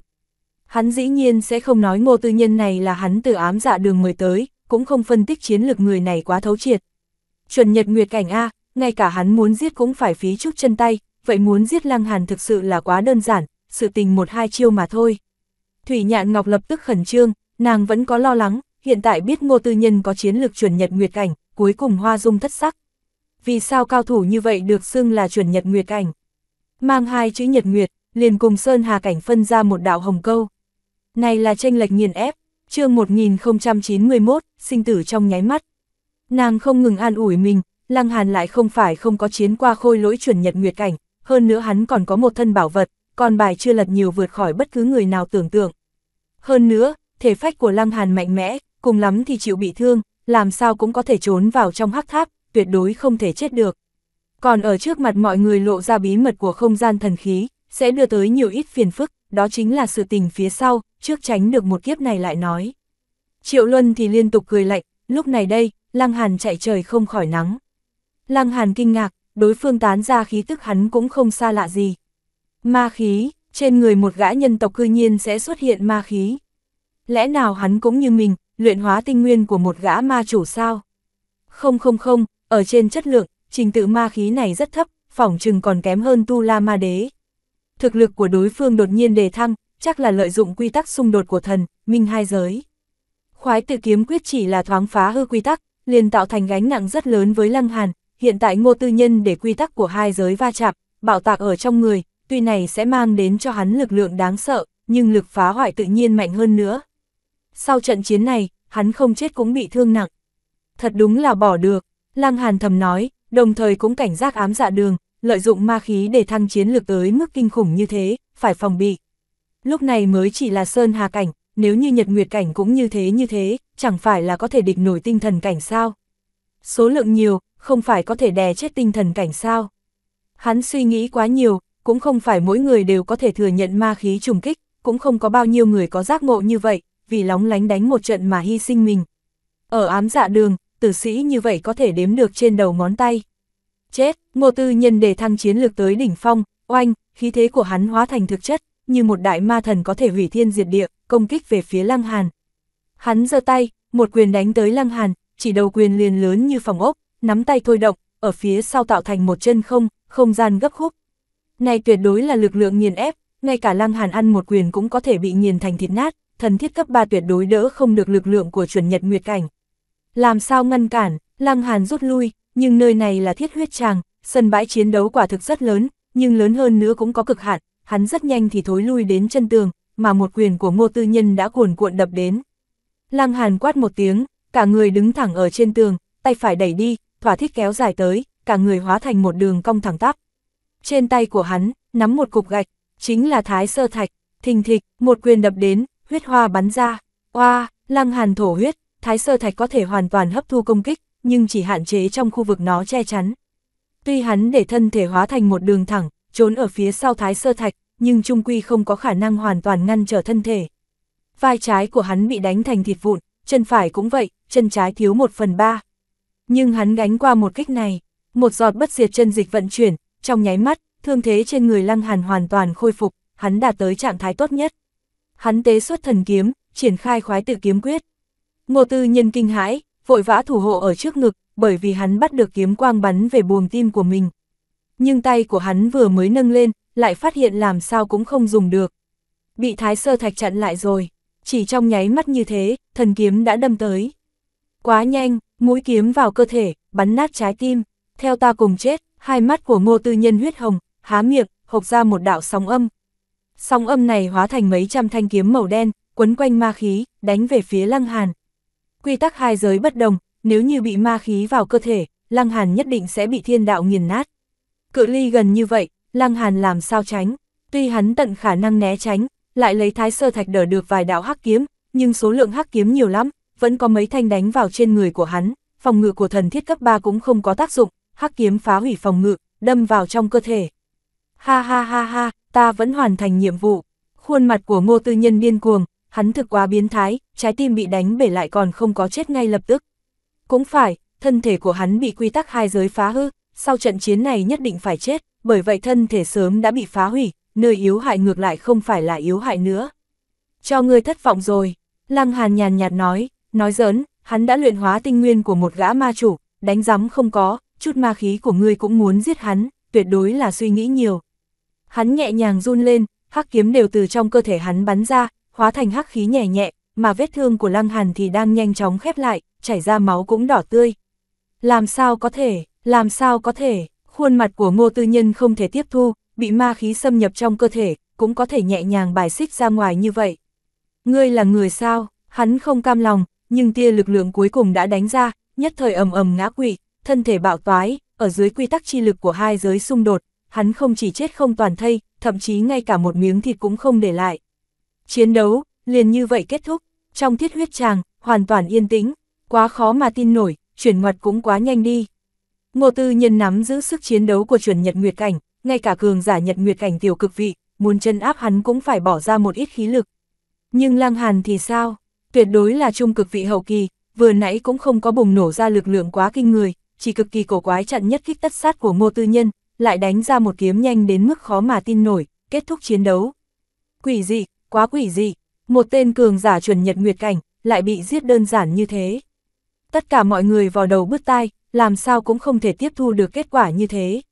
Hắn dĩ nhiên sẽ không nói ngô tư nhân này là hắn từ ám dạ đường mới tới, cũng không phân tích chiến lược người này quá thấu triệt. Chuẩn Nhật Nguyệt Cảnh A, ngay cả hắn muốn giết cũng phải phí chút chân tay, vậy muốn giết Lăng Hàn thực sự là quá đơn giản, sự tình một hai chiêu mà thôi. Thủy Nhạn Ngọc lập tức khẩn trương, nàng vẫn có lo lắng, hiện tại biết ngô tư nhân có chiến lược chuẩn nhật nguyệt cảnh, cuối cùng hoa dung thất sắc. Vì sao cao thủ như vậy được xưng là chuẩn nhật nguyệt cảnh? Mang hai chữ nhật nguyệt, liền cùng Sơn Hà Cảnh phân ra một đạo hồng câu. Này là tranh lệch nghiền ép, chương 1091, sinh tử trong nháy mắt. Nàng không ngừng an ủi mình, Lăng Hàn lại không phải không có chiến qua khôi lỗi chuẩn nhật nguyệt cảnh, hơn nữa hắn còn có một thân bảo vật, còn bài chưa lật nhiều vượt khỏi bất cứ người nào tưởng tượng. Hơn nữa, thể phách của Lăng Hàn mạnh mẽ, cùng lắm thì chịu bị thương, làm sao cũng có thể trốn vào trong hắc tháp, tuyệt đối không thể chết được. Còn ở trước mặt mọi người lộ ra bí mật của không gian thần khí, sẽ đưa tới nhiều ít phiền phức, đó chính là sự tình phía sau, trước tránh được một kiếp này lại nói. Triệu Luân thì liên tục cười lạnh, lúc này đây, Lăng Hàn chạy trời không khỏi nắng. Lăng Hàn kinh ngạc, đối phương tán ra khí tức hắn cũng không xa lạ gì. Ma khí, trên người một gã nhân tộc cư nhiên sẽ xuất hiện ma khí. Lẽ nào hắn cũng như mình, luyện hóa tinh nguyên của một gã ma chủ sao? Không không không, ở trên chất lượng, trình tự ma khí này rất thấp, phỏng chừng còn kém hơn tu la ma đế. Thực lực của đối phương đột nhiên đề thăng, chắc là lợi dụng quy tắc xung đột của thần, minh hai giới. Khoái tự kiếm quyết chỉ là thoáng phá hư quy tắc, liền tạo thành gánh nặng rất lớn với lăng hàn, hiện tại ngô tư nhân để quy tắc của hai giới va chạm, bạo tạc ở trong người, tuy này sẽ mang đến cho hắn lực lượng đáng sợ, nhưng lực phá hoại tự nhiên mạnh hơn nữa. Sau trận chiến này, hắn không chết cũng bị thương nặng. Thật đúng là bỏ được, Lăng Hàn thầm nói, đồng thời cũng cảnh giác ám dạ đường, lợi dụng ma khí để thăng chiến lực tới mức kinh khủng như thế, phải phòng bị. Lúc này mới chỉ là sơn hà cảnh, nếu như nhật nguyệt cảnh cũng như thế như thế, chẳng phải là có thể địch nổi tinh thần cảnh sao. Số lượng nhiều, không phải có thể đè chết tinh thần cảnh sao. Hắn suy nghĩ quá nhiều, cũng không phải mỗi người đều có thể thừa nhận ma khí trùng kích, cũng không có bao nhiêu người có giác ngộ như vậy, vì lóng lánh đánh một trận mà hy sinh mình. Ở ám dạ đường, tử sĩ như vậy có thể đếm được trên đầu ngón tay. Chết, ngô tư nhân để thăng chiến lược tới đỉnh phong, oanh, khí thế của hắn hóa thành thực chất, như một đại ma thần có thể hủy thiên diệt địa, công kích về phía Lăng Hàn. Hắn giơ tay, một quyền đánh tới Lăng Hàn, chỉ đầu quyền liền lớn như phòng ốc, nắm tay thôi động, ở phía sau tạo thành một chân không, không gian gấp khúc. Này tuyệt đối là lực lượng nghiền ép, ngay cả Lăng Hàn ăn một quyền cũng có thể bị nghiền thành thịt nát, thần thiết cấp 3 tuyệt đối đỡ không được lực lượng của chuẩn nhật nguyệt cảnh. Làm sao ngăn cản, Lăng Hàn rút lui, nhưng nơi này là thiết huyết tràng, sân bãi chiến đấu quả thực rất lớn, nhưng lớn hơn nữa cũng có cực hạn, hắn rất nhanh thì thối lui đến chân tường, mà một quyền của ngô tư nhân đã cuồn cuộn đập đến. Lăng Hàn quát một tiếng, cả người đứng thẳng ở trên tường, tay phải đẩy đi, thỏa thích kéo dài tới, cả người hóa thành một đường cong thẳng tắp trên tay của hắn, nắm một cục gạch, chính là thái sơ thạch, thình thịch, một quyền đập đến, huyết hoa bắn ra, oa, lăng hàn thổ huyết, thái sơ thạch có thể hoàn toàn hấp thu công kích, nhưng chỉ hạn chế trong khu vực nó che chắn. Tuy hắn để thân thể hóa thành một đường thẳng, trốn ở phía sau thái sơ thạch, nhưng trung quy không có khả năng hoàn toàn ngăn trở thân thể. Vai trái của hắn bị đánh thành thịt vụn, chân phải cũng vậy, chân trái thiếu một phần ba. Nhưng hắn gánh qua một kích này, một giọt bất diệt chân dịch vận chuyển, trong nháy mắt, thương thế trên người Lăng Hàn hoàn toàn khôi phục, hắn đạt tới trạng thái tốt nhất. Hắn tế xuất thần kiếm, triển khai khoái tự kiếm quyết. Ngô Tư Nhân kinh hãi, vội vã thủ hộ ở trước ngực, bởi vì hắn bắt được kiếm quang bắn về buồng tim của mình. Nhưng tay của hắn vừa mới nâng lên, lại phát hiện làm sao cũng không dùng được. Bị thái sơ thạch chặn lại rồi, chỉ trong nháy mắt như thế, thần kiếm đã đâm tới. Quá nhanh, mũi kiếm vào cơ thể, bắn nát trái tim, theo ta cùng chết, Hai mắt của ngô tư nhân huyết hồng, há miệng, hộc ra một đạo sóng âm. Sóng âm này hóa thành mấy trăm thanh kiếm màu đen, quấn quanh ma khí, đánh về phía lăng hàn. Quy tắc hai giới bất đồng, nếu như bị ma khí vào cơ thể, lăng hàn nhất định sẽ bị thiên đạo nghiền nát. Cự ly gần như vậy, lăng hàn làm sao tránh, tuy hắn tận khả năng né tránh, lại lấy thái sơ thạch đỡ được vài đạo hắc kiếm, nhưng số lượng hắc kiếm nhiều lắm, vẫn có mấy thanh đánh vào trên người của hắn, phòng ngự của thần thiết cấp 3 cũng không có tác dụng, hắc kiếm phá hủy phòng ngự, đâm vào trong cơ thể. Ha ha ha ha, ta vẫn hoàn thành nhiệm vụ. Khuôn mặt của ngô tư nhân điên cuồng, hắn thực quá biến thái, trái tim bị đánh bể lại còn không có chết ngay lập tức. Cũng phải, thân thể của hắn bị quy tắc hai giới phá hư, sau trận chiến này nhất định phải chết, bởi vậy thân thể sớm đã bị phá hủy, nơi yếu hại ngược lại không phải là yếu hại nữa. Cho ngươi thất vọng rồi, Lăng Hàn nhàn nhạt nói, nói giỡn, hắn đã luyện hóa tinh nguyên của một gã ma chủ, đánh giám không có, chút ma khí của ngươi cũng muốn giết hắn, tuyệt đối là suy nghĩ nhiều. Hắn nhẹ nhàng run lên, hắc kiếm đều từ trong cơ thể hắn bắn ra, hóa thành hắc khí nhẹ nhẹ, mà vết thương của Lăng Hàn thì đang nhanh chóng khép lại, chảy ra máu cũng đỏ tươi. Làm sao có thể, làm sao có thể, khuôn mặt của ngô tư nhân không thể tiếp thu, bị ma khí xâm nhập trong cơ thể, cũng có thể nhẹ nhàng bài xích ra ngoài như vậy. Ngươi là người sao, hắn không cam lòng, nhưng tia lực lượng cuối cùng đã đánh ra, nhất thời ầm ầm ngã quỵ, thân thể bạo toái, ở dưới quy tắc chi lực của hai giới xung đột, hắn không chỉ chết không toàn thây, thậm chí ngay cả một miếng thịt cũng không để lại. Chiến đấu, liền như vậy kết thúc, trong thiết huyết tràng, hoàn toàn yên tĩnh, quá khó mà tin nổi, chuyển ngoặt cũng quá nhanh đi. Ngô Tư Nhân nắm giữ sức chiến đấu của chuẩn Nhật Nguyệt Cảnh, ngay cả cường giả Nhật Nguyệt Cảnh tiểu cực vị, muốn chân áp hắn cũng phải bỏ ra một ít khí lực. Nhưng Lăng Hàn thì sao? Tuyệt đối là trung cực vị hậu kỳ, vừa nãy cũng không có bùng nổ ra lực lượng quá kinh người, chỉ cực kỳ cổ quái chặn nhất kích tất sát của Ngô Tư Nhân, lại đánh ra một kiếm nhanh đến mức khó mà tin nổi, kết thúc chiến đấu. Quỷ dị, quá quỷ dị, một tên cường giả chuẩn nhật nguyệt cảnh, lại bị giết đơn giản như thế. Tất cả mọi người vào đầu bứt tai, làm sao cũng không thể tiếp thu được kết quả như thế.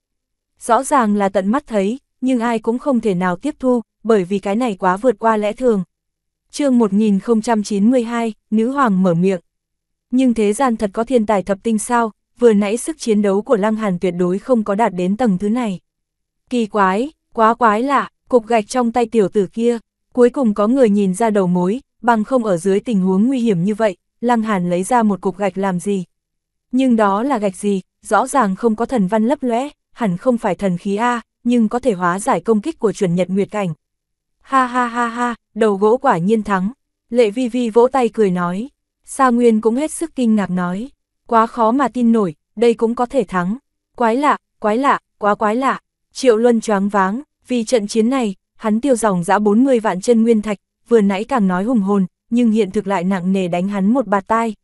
Rõ ràng là tận mắt thấy, nhưng ai cũng không thể nào tiếp thu, bởi vì cái này quá vượt qua lẽ thường. chương 1092, Nữ Hoàng mở miệng. Nhưng thế gian thật có thiên tài thập tinh sao, vừa nãy sức chiến đấu của Lăng Hàn tuyệt đối không có đạt đến tầng thứ này. Kỳ quái, quá quái lạ, cục gạch trong tay tiểu tử kia, cuối cùng có người nhìn ra đầu mối, bằng không ở dưới tình huống nguy hiểm như vậy, Lăng Hàn lấy ra một cục gạch làm gì. Nhưng đó là gạch gì, rõ ràng không có thần văn lấp lóe, hẳn không phải thần khí A, nhưng có thể hóa giải công kích của chuẩn nhật nguyệt cảnh. Ha ha ha ha, đầu gỗ quả nhiên thắng. Lệ vi vi vỗ tay cười nói. Sa Nguyên cũng hết sức kinh ngạc nói. Quá khó mà tin nổi, đây cũng có thể thắng. Quái lạ, quái lạ, quá quái lạ. Triệu Luân choáng váng, vì trận chiến này, hắn tiêu dòng dã 40 vạn chân nguyên thạch, vừa nãy càng nói hùng hồn, nhưng hiện thực lại nặng nề đánh hắn một bạt tai.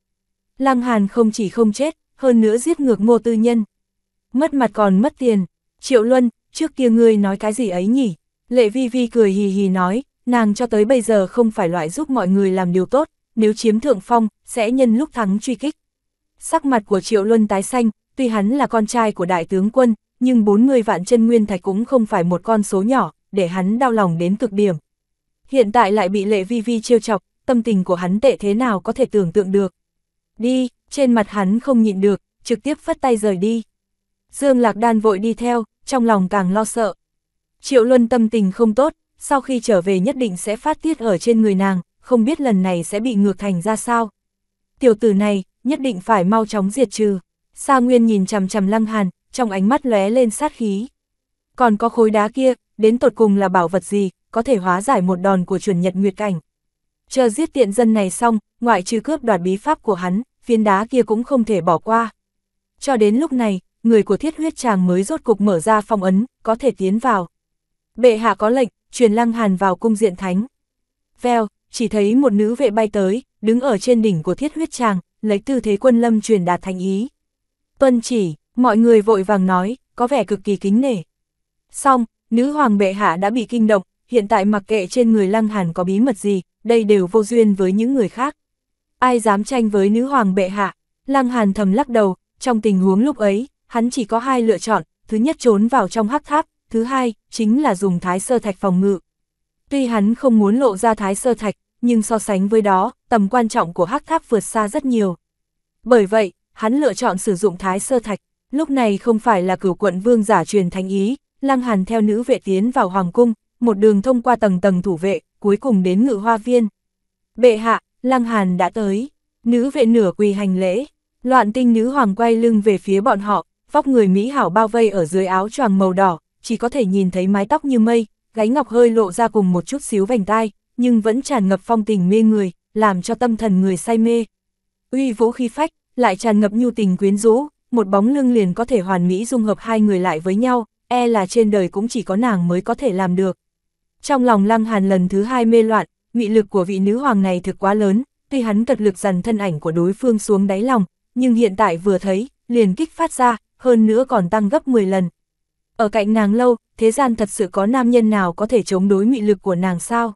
Lăng Hàn không chỉ không chết, hơn nữa giết ngược ngô tư nhân. Mất mặt còn mất tiền. Triệu Luân, trước kia ngươi nói cái gì ấy nhỉ? Lệ Vi Vi cười hì hì nói, nàng cho tới bây giờ không phải loại giúp mọi người làm điều tốt, nếu chiếm thượng phong, sẽ nhân lúc thắng truy kích. Sắc mặt của Triệu Luân tái xanh, tuy hắn là con trai của đại tướng quân, nhưng bốn người vạn chân nguyên thạch cũng không phải một con số nhỏ, để hắn đau lòng đến cực điểm. Hiện tại lại bị lệ vi vi trêu chọc, tâm tình của hắn tệ thế nào có thể tưởng tượng được. Đi, trên mặt hắn không nhịn được, trực tiếp phất tay rời đi. Dương Lạc Đan vội đi theo, trong lòng càng lo sợ. Triệu Luân tâm tình không tốt, sau khi trở về nhất định sẽ phát tiết ở trên người nàng, không biết lần này sẽ bị ngược thành ra sao. Tiểu tử này, nhất định phải mau chóng diệt trừ. Sa Nguyên nhìn chằm chằm Lăng Hàn, trong ánh mắt lóe lên sát khí. Còn có khối đá kia, đến tột cùng là bảo vật gì, có thể hóa giải một đòn của chuẩn nhật nguyệt cảnh. Chờ giết tiện dân này xong, ngoại trừ cướp đoạt bí pháp của hắn, phiến đá kia cũng không thể bỏ qua. Cho đến lúc này, người của thiết huyết chàng mới rốt cục mở ra phong ấn, có thể tiến vào. Bệ hạ có lệnh, truyền lăng hàn vào cung diện thánh. Vèo, chỉ thấy một nữ vệ bay tới, đứng ở trên đỉnh của thiết huyết chàng, lấy tư thế quân lâm truyền đạt thành ý. Tuân chỉ, mọi người vội vàng nói, có vẻ cực kỳ kính nể. Xong, nữ hoàng bệ hạ đã bị kinh động, hiện tại mặc kệ trên người lăng hàn có bí mật gì, đây đều vô duyên với những người khác. Ai dám tranh với nữ hoàng bệ hạ, lăng hàn thầm lắc đầu, trong tình huống lúc ấy, hắn chỉ có hai lựa chọn, thứ nhất trốn vào trong hắc tháp, thứ hai, chính là dùng thái sơ thạch phòng ngự. Tuy hắn không muốn lộ ra thái sơ thạch, nhưng so sánh với đó, tầm quan trọng của hắc tháp vượt xa rất nhiều. Bởi vậy, hắn lựa chọn sử dụng thái sơ thạch, lúc này không phải là cửu quận vương giả truyền thánh ý, lăng hàn theo nữ vệ tiến vào hoàng cung, một đường thông qua tầng tầng thủ vệ, cuối cùng đến ngự hoa viên. Bệ hạ, lăng hàn đã tới, nữ vệ nửa quỳ hành lễ, loạn tinh nữ hoàng quay lưng về phía bọn họ, vóc người Mỹ hảo bao vây ở dưới áo choàng màu đỏ, chỉ có thể nhìn thấy mái tóc như mây, gáy ngọc hơi lộ ra cùng một chút xíu vành tai, nhưng vẫn tràn ngập phong tình mê người, làm cho tâm thần người say mê. Uy vũ khí phách, lại tràn ngập nhu tình quyến rũ, một bóng lưng liền có thể hoàn mỹ dung hợp hai người lại với nhau, e là trên đời cũng chỉ có nàng mới có thể làm được. Trong lòng Lăng Hàn lần thứ hai mê loạn, nghị lực của vị nữ hoàng này thực quá lớn, tuy hắn cật lực dần thân ảnh của đối phương xuống đáy lòng, nhưng hiện tại vừa thấy, liền kích phát ra, hơn nữa còn tăng gấp 10 lần. Ở cạnh nàng lâu, thế gian thật sự có nam nhân nào có thể chống đối nghị lực của nàng sao?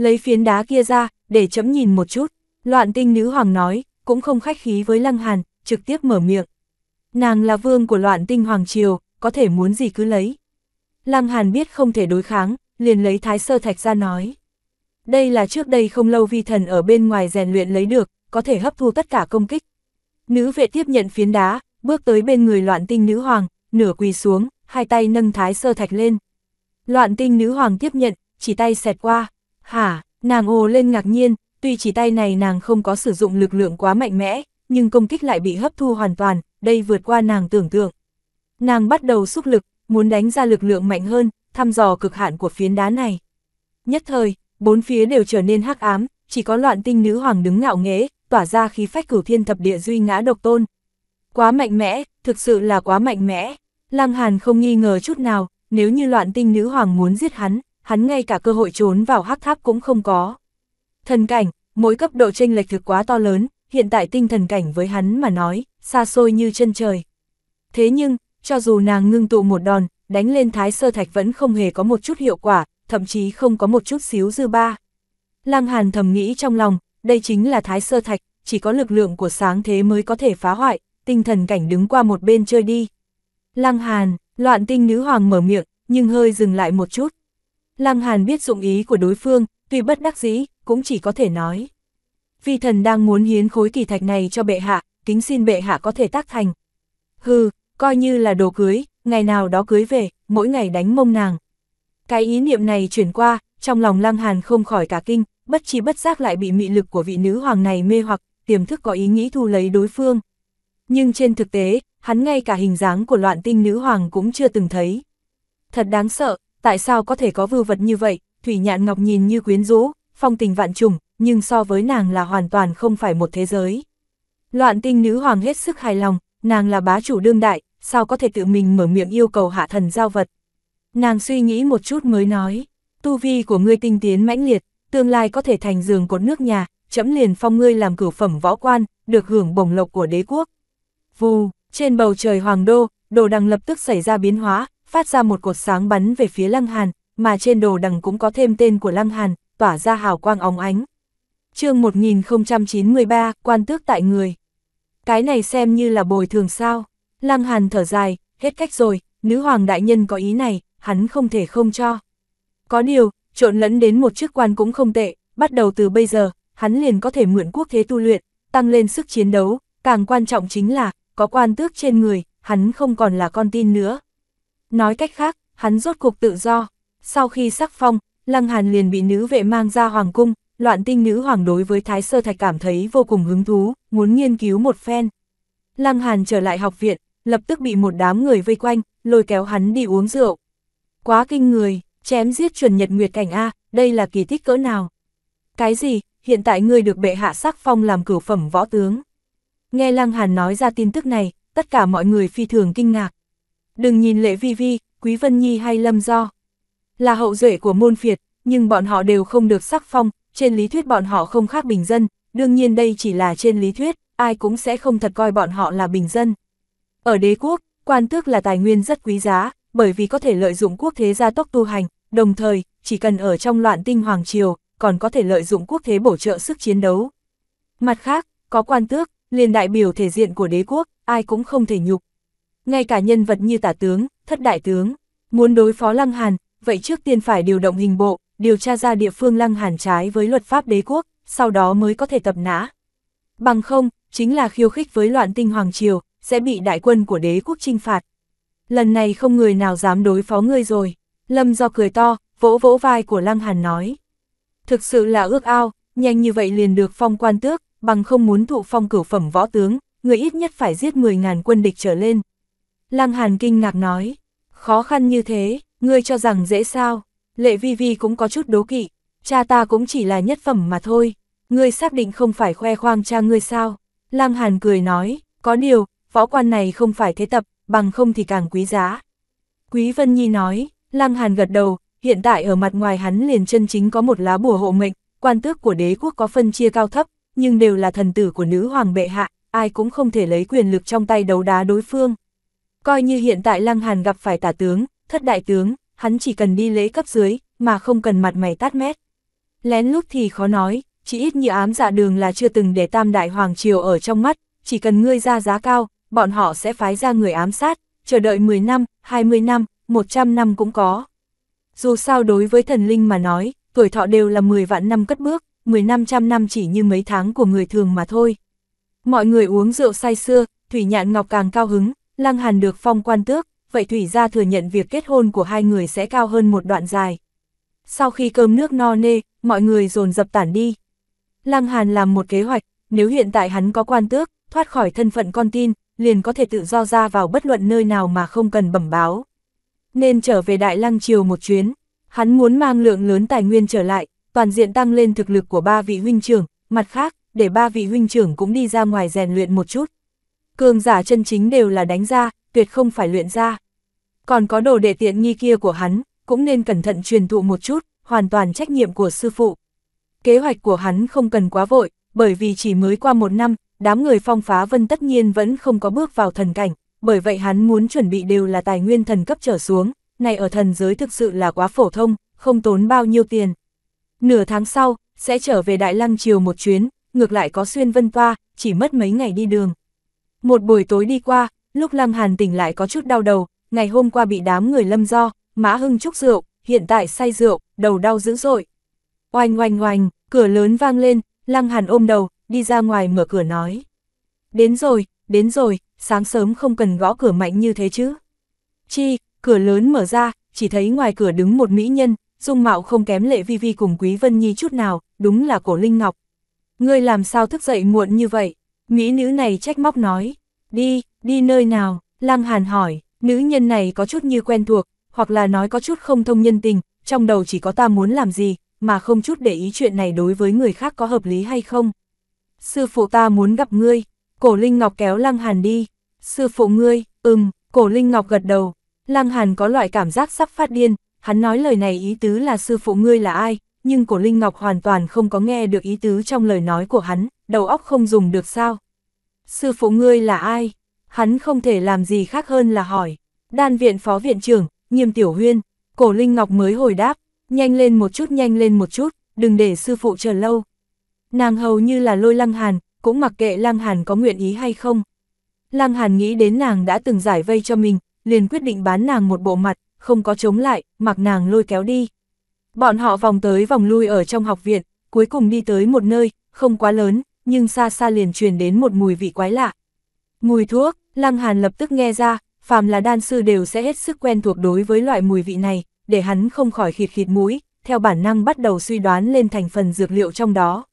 Lấy phiến đá kia ra, để chấm nhìn một chút, loạn tinh nữ hoàng nói, cũng không khách khí với Lăng Hàn, trực tiếp mở miệng. Nàng là vương của loạn tinh hoàng triều, có thể muốn gì cứ lấy. Lăng Hàn biết không thể đối kháng, liền lấy thái sơ thạch ra nói. Đây là trước đây không lâu vi thần ở bên ngoài rèn luyện lấy được, có thể hấp thu tất cả công kích. Nữ vệ tiếp nhận phiến đá, bước tới bên người loạn tinh nữ hoàng, nửa quỳ xuống, hai tay nâng thái sơ thạch lên. Loạn tinh nữ hoàng tiếp nhận, chỉ tay xẹt qua, Hả, nàng ồ lên ngạc nhiên, tuy chỉ tay này nàng không có sử dụng lực lượng quá mạnh mẽ, nhưng công kích lại bị hấp thu hoàn toàn, đây vượt qua nàng tưởng tượng. Nàng bắt đầu xúc lực, muốn đánh ra lực lượng mạnh hơn, thăm dò cực hạn của phiến đá này. Nhất thời, bốn phía đều trở nên hắc ám, chỉ có loạn tinh nữ hoàng đứng ngạo nghễ, tỏa ra khí phách cửu thiên thập địa duy ngã độc tôn. Quá mạnh mẽ, thực sự là quá mạnh mẽ. Lăng Hàn không nghi ngờ chút nào, nếu như loạn tinh nữ hoàng muốn giết hắn, hắn ngay cả cơ hội trốn vào hắc tháp cũng không có. Thần cảnh, mỗi cấp độ chênh lệch thực quá to lớn, hiện tại tinh thần cảnh với hắn mà nói, xa xôi như chân trời. Thế nhưng, cho dù nàng ngưng tụ một đòn, đánh lên thái sơ thạch vẫn không hề có một chút hiệu quả, thậm chí không có một chút xíu dư ba. Lăng Hàn thầm nghĩ trong lòng, đây chính là thái sơ thạch, chỉ có lực lượng của sáng thế mới có thể phá hoại, tinh thần cảnh đứng qua một bên chơi đi. Lăng Hàn, loạn tinh nữ hoàng mở miệng, nhưng hơi dừng lại một chút, Lăng Hàn biết dụng ý của đối phương, tuy bất đắc dĩ, cũng chỉ có thể nói. Vi thần đang muốn hiến khối kỳ thạch này cho bệ hạ, kính xin bệ hạ có thể tác thành. Hừ, coi như là đồ cưới, ngày nào đó cưới về, mỗi ngày đánh mông nàng. Cái ý niệm này chuyển qua, trong lòng Lăng Hàn không khỏi cả kinh, bất chi bất giác lại bị mị lực của vị nữ hoàng này mê hoặc, tiềm thức có ý nghĩ thu lấy đối phương. Nhưng trên thực tế, hắn ngay cả hình dáng của loạn tinh nữ hoàng cũng chưa từng thấy. Thật đáng sợ, tại sao có thể có vưu vật như vậy, Thủy Nhạn Ngọc nhìn như quyến rũ, phong tình vạn trùng, nhưng so với nàng là hoàn toàn không phải một thế giới. Loạn tinh nữ hoàng hết sức hài lòng, nàng là bá chủ đương đại, sao có thể tự mình mở miệng yêu cầu hạ thần giao vật. Nàng suy nghĩ một chút mới nói, tu vi của ngươi tinh tiến mãnh liệt, tương lai có thể thành giường cột nước nhà, chấm liền phong ngươi làm cửu phẩm võ quan, được hưởng bổng lộc của đế quốc. Vù, trên bầu trời hoàng đô, đồ đằng lập tức xảy ra biến hóa, phát ra một cột sáng bắn về phía Lăng Hàn, mà trên đồ đằng cũng có thêm tên của Lăng Hàn, tỏa ra hào quang óng ánh. chương 1093, quan tước tại người. Cái này xem như là bồi thường sao. Lăng Hàn thở dài, hết cách rồi, nữ hoàng đại nhân có ý này, hắn không thể không cho. Có điều, trộn lẫn đến một chức quan cũng không tệ, bắt đầu từ bây giờ, hắn liền có thể mượn quốc thế tu luyện, tăng lên sức chiến đấu, càng quan trọng chính là, có quan tước trên người, hắn không còn là con tin nữa. Nói cách khác, hắn rốt cuộc tự do. Sau khi sắc phong, Lăng Hàn liền bị nữ vệ mang ra hoàng cung, loạn tinh nữ hoàng đối với Thái Sơ Thạch cảm thấy vô cùng hứng thú, muốn nghiên cứu một phen. Lăng Hàn trở lại học viện, lập tức bị một đám người vây quanh, lôi kéo hắn đi uống rượu. Quá kinh người, chém giết chuẩn nhật nguyệt cảnh A, đây là kỳ tích cỡ nào? Cái gì, hiện tại ngươi được bệ hạ sắc phong làm cửu phẩm võ tướng. Nghe Lăng Hàn nói ra tin tức này, tất cả mọi người phi thường kinh ngạc. Đừng nhìn Lệ Vi Vi, Quý Vân Nhi hay Lâm Do. Là hậu duệ của môn phiệt, nhưng bọn họ đều không được sắc phong, trên lý thuyết bọn họ không khác bình dân, đương nhiên đây chỉ là trên lý thuyết, ai cũng sẽ không thật coi bọn họ là bình dân. Ở đế quốc, quan tước là tài nguyên rất quý giá, bởi vì có thể lợi dụng quốc thế gia tốc tu hành, đồng thời, chỉ cần ở trong loạn tinh hoàng triều, còn có thể lợi dụng quốc thế bổ trợ sức chiến đấu. Mặt khác, có quan tước, liền đại biểu thể diện của đế quốc, ai cũng không thể nhục, ngay cả nhân vật như tả tướng, thất đại tướng, muốn đối phó Lăng Hàn, vậy trước tiên phải điều động hình bộ, điều tra ra địa phương Lăng Hàn trái với luật pháp đế quốc, sau đó mới có thể tập nã. Bằng không, chính là khiêu khích với loạn tinh Hoàng Triều, sẽ bị đại quân của đế quốc trinh phạt. Lần này không người nào dám đối phó ngươi rồi, Lâm do cười to, vỗ vỗ vai của Lăng Hàn nói. Thực sự là ước ao, nhanh như vậy liền được phong quan tước, bằng không muốn thụ phong cửu phẩm võ tướng, người ít nhất phải giết 10.000 quân địch trở lên, Lăng Hàn kinh ngạc nói, khó khăn như thế, ngươi cho rằng dễ sao, lệ vi vi cũng có chút đố kỵ, cha ta cũng chỉ là nhất phẩm mà thôi, ngươi xác định không phải khoe khoang cha ngươi sao. Lăng Hàn cười nói, có điều, võ quan này không phải thế tập, bằng không thì càng quý giá. Quý Vân Nhi nói, Lăng Hàn gật đầu, hiện tại ở mặt ngoài hắn liền chân chính có một lá bùa hộ mệnh, quan tước của đế quốc có phân chia cao thấp, nhưng đều là thần tử của nữ hoàng bệ hạ, ai cũng không thể lấy quyền lực trong tay đấu đá đối phương. Coi như hiện tại Lăng Hàn gặp phải tả tướng, thất đại tướng, hắn chỉ cần đi lễ cấp dưới, mà không cần mặt mày tát mét. Lén lút thì khó nói, chỉ ít như ám dạ đường là chưa từng để tam đại hoàng triều ở trong mắt, chỉ cần ngươi ra giá cao, bọn họ sẽ phái ra người ám sát, chờ đợi 10 năm, 20 năm, 100 năm cũng có. Dù sao đối với thần linh mà nói, tuổi thọ đều là 10 vạn năm cất bước, 10 năm trăm năm chỉ như mấy tháng của người thường mà thôi. Mọi người uống rượu say xưa, Thủy Nhạn Ngọc càng cao hứng, Lăng Hàn được phong quan tước, vậy Thủy gia thừa nhận việc kết hôn của hai người sẽ cao hơn một đoạn dài. Sau khi cơm nước no nê, mọi người dồn dập tản đi. Lăng Hàn làm một kế hoạch, nếu hiện tại hắn có quan tước, thoát khỏi thân phận con tin, liền có thể tự do ra vào bất luận nơi nào mà không cần bẩm báo. Nên trở về Đại Lăng Triều một chuyến, hắn muốn mang lượng lớn tài nguyên trở lại, toàn diện tăng lên thực lực của ba vị huynh trưởng, mặt khác, để ba vị huynh trưởng cũng đi ra ngoài rèn luyện một chút. Cường giả chân chính đều là đánh ra, tuyệt không phải luyện ra. Còn có đồ đệ tiện nghi kia của hắn, cũng nên cẩn thận truyền thụ một chút, hoàn toàn trách nhiệm của sư phụ. Kế hoạch của hắn không cần quá vội, bởi vì chỉ mới qua một năm, đám người phong phá vân tất nhiên vẫn không có bước vào thần cảnh, bởi vậy hắn muốn chuẩn bị đều là tài nguyên thần cấp trở xuống, này ở thần giới thực sự là quá phổ thông, không tốn bao nhiêu tiền. Nửa tháng sau, sẽ trở về Đại Lăng Triều một chuyến, ngược lại có xuyên vân toa, chỉ mất mấy ngày đi đường. Một buổi tối đi qua, lúc Lăng Hàn tỉnh lại có chút đau đầu, ngày hôm qua bị đám người lâm do, mã hưng chúc rượu, hiện tại say rượu, đầu đau dữ dội. Oanh oanh oanh, cửa lớn vang lên, Lăng Hàn ôm đầu, đi ra ngoài mở cửa nói. Đến rồi, đến rồi, sáng sớm không cần gõ cửa mạnh như thế chứ. Chi, cửa lớn mở ra, chỉ thấy ngoài cửa đứng một mỹ nhân, dung mạo không kém lệ vi vi cùng Quý Vân Nhi chút nào, đúng là cổ Linh Ngọc. Ngươi làm sao thức dậy muộn như vậy? Mỹ nữ này trách móc nói, đi, đi nơi nào, Lăng Hàn hỏi, nữ nhân này có chút như quen thuộc, hoặc là nói có chút không thông nhân tình, trong đầu chỉ có ta muốn làm gì, mà không chút để ý chuyện này đối với người khác có hợp lý hay không. Sư phụ ta muốn gặp ngươi, cổ Linh Ngọc kéo Lăng Hàn đi, sư phụ ngươi, ừm, cổ Linh Ngọc gật đầu, Lăng Hàn có loại cảm giác sắp phát điên, hắn nói lời này ý tứ là sư phụ ngươi là ai, nhưng cổ Linh Ngọc hoàn toàn không có nghe được ý tứ trong lời nói của hắn, đầu óc không dùng được sao. Sư phụ ngươi là ai? Hắn không thể làm gì khác hơn là hỏi. Đan viện phó viện trưởng, nghiêm tiểu huyên, cổ Linh Ngọc mới hồi đáp, nhanh lên một chút nhanh lên một chút, đừng để sư phụ chờ lâu. Nàng hầu như là lôi lăng hàn, cũng mặc kệ lăng hàn có nguyện ý hay không. Lăng hàn nghĩ đến nàng đã từng giải vây cho mình, liền quyết định bán nàng một bộ mặt, không có chống lại, mặc nàng lôi kéo đi. Bọn họ vòng tới vòng lui ở trong học viện, cuối cùng đi tới một nơi, không quá lớn, nhưng xa xa liền truyền đến một mùi vị quái lạ. Mùi thuốc, Lăng Hàn lập tức nghe ra, phàm là đan sư đều sẽ hết sức quen thuộc đối với loại mùi vị này, để hắn không khỏi khịt khịt mũi, theo bản năng bắt đầu suy đoán lên thành phần dược liệu trong đó.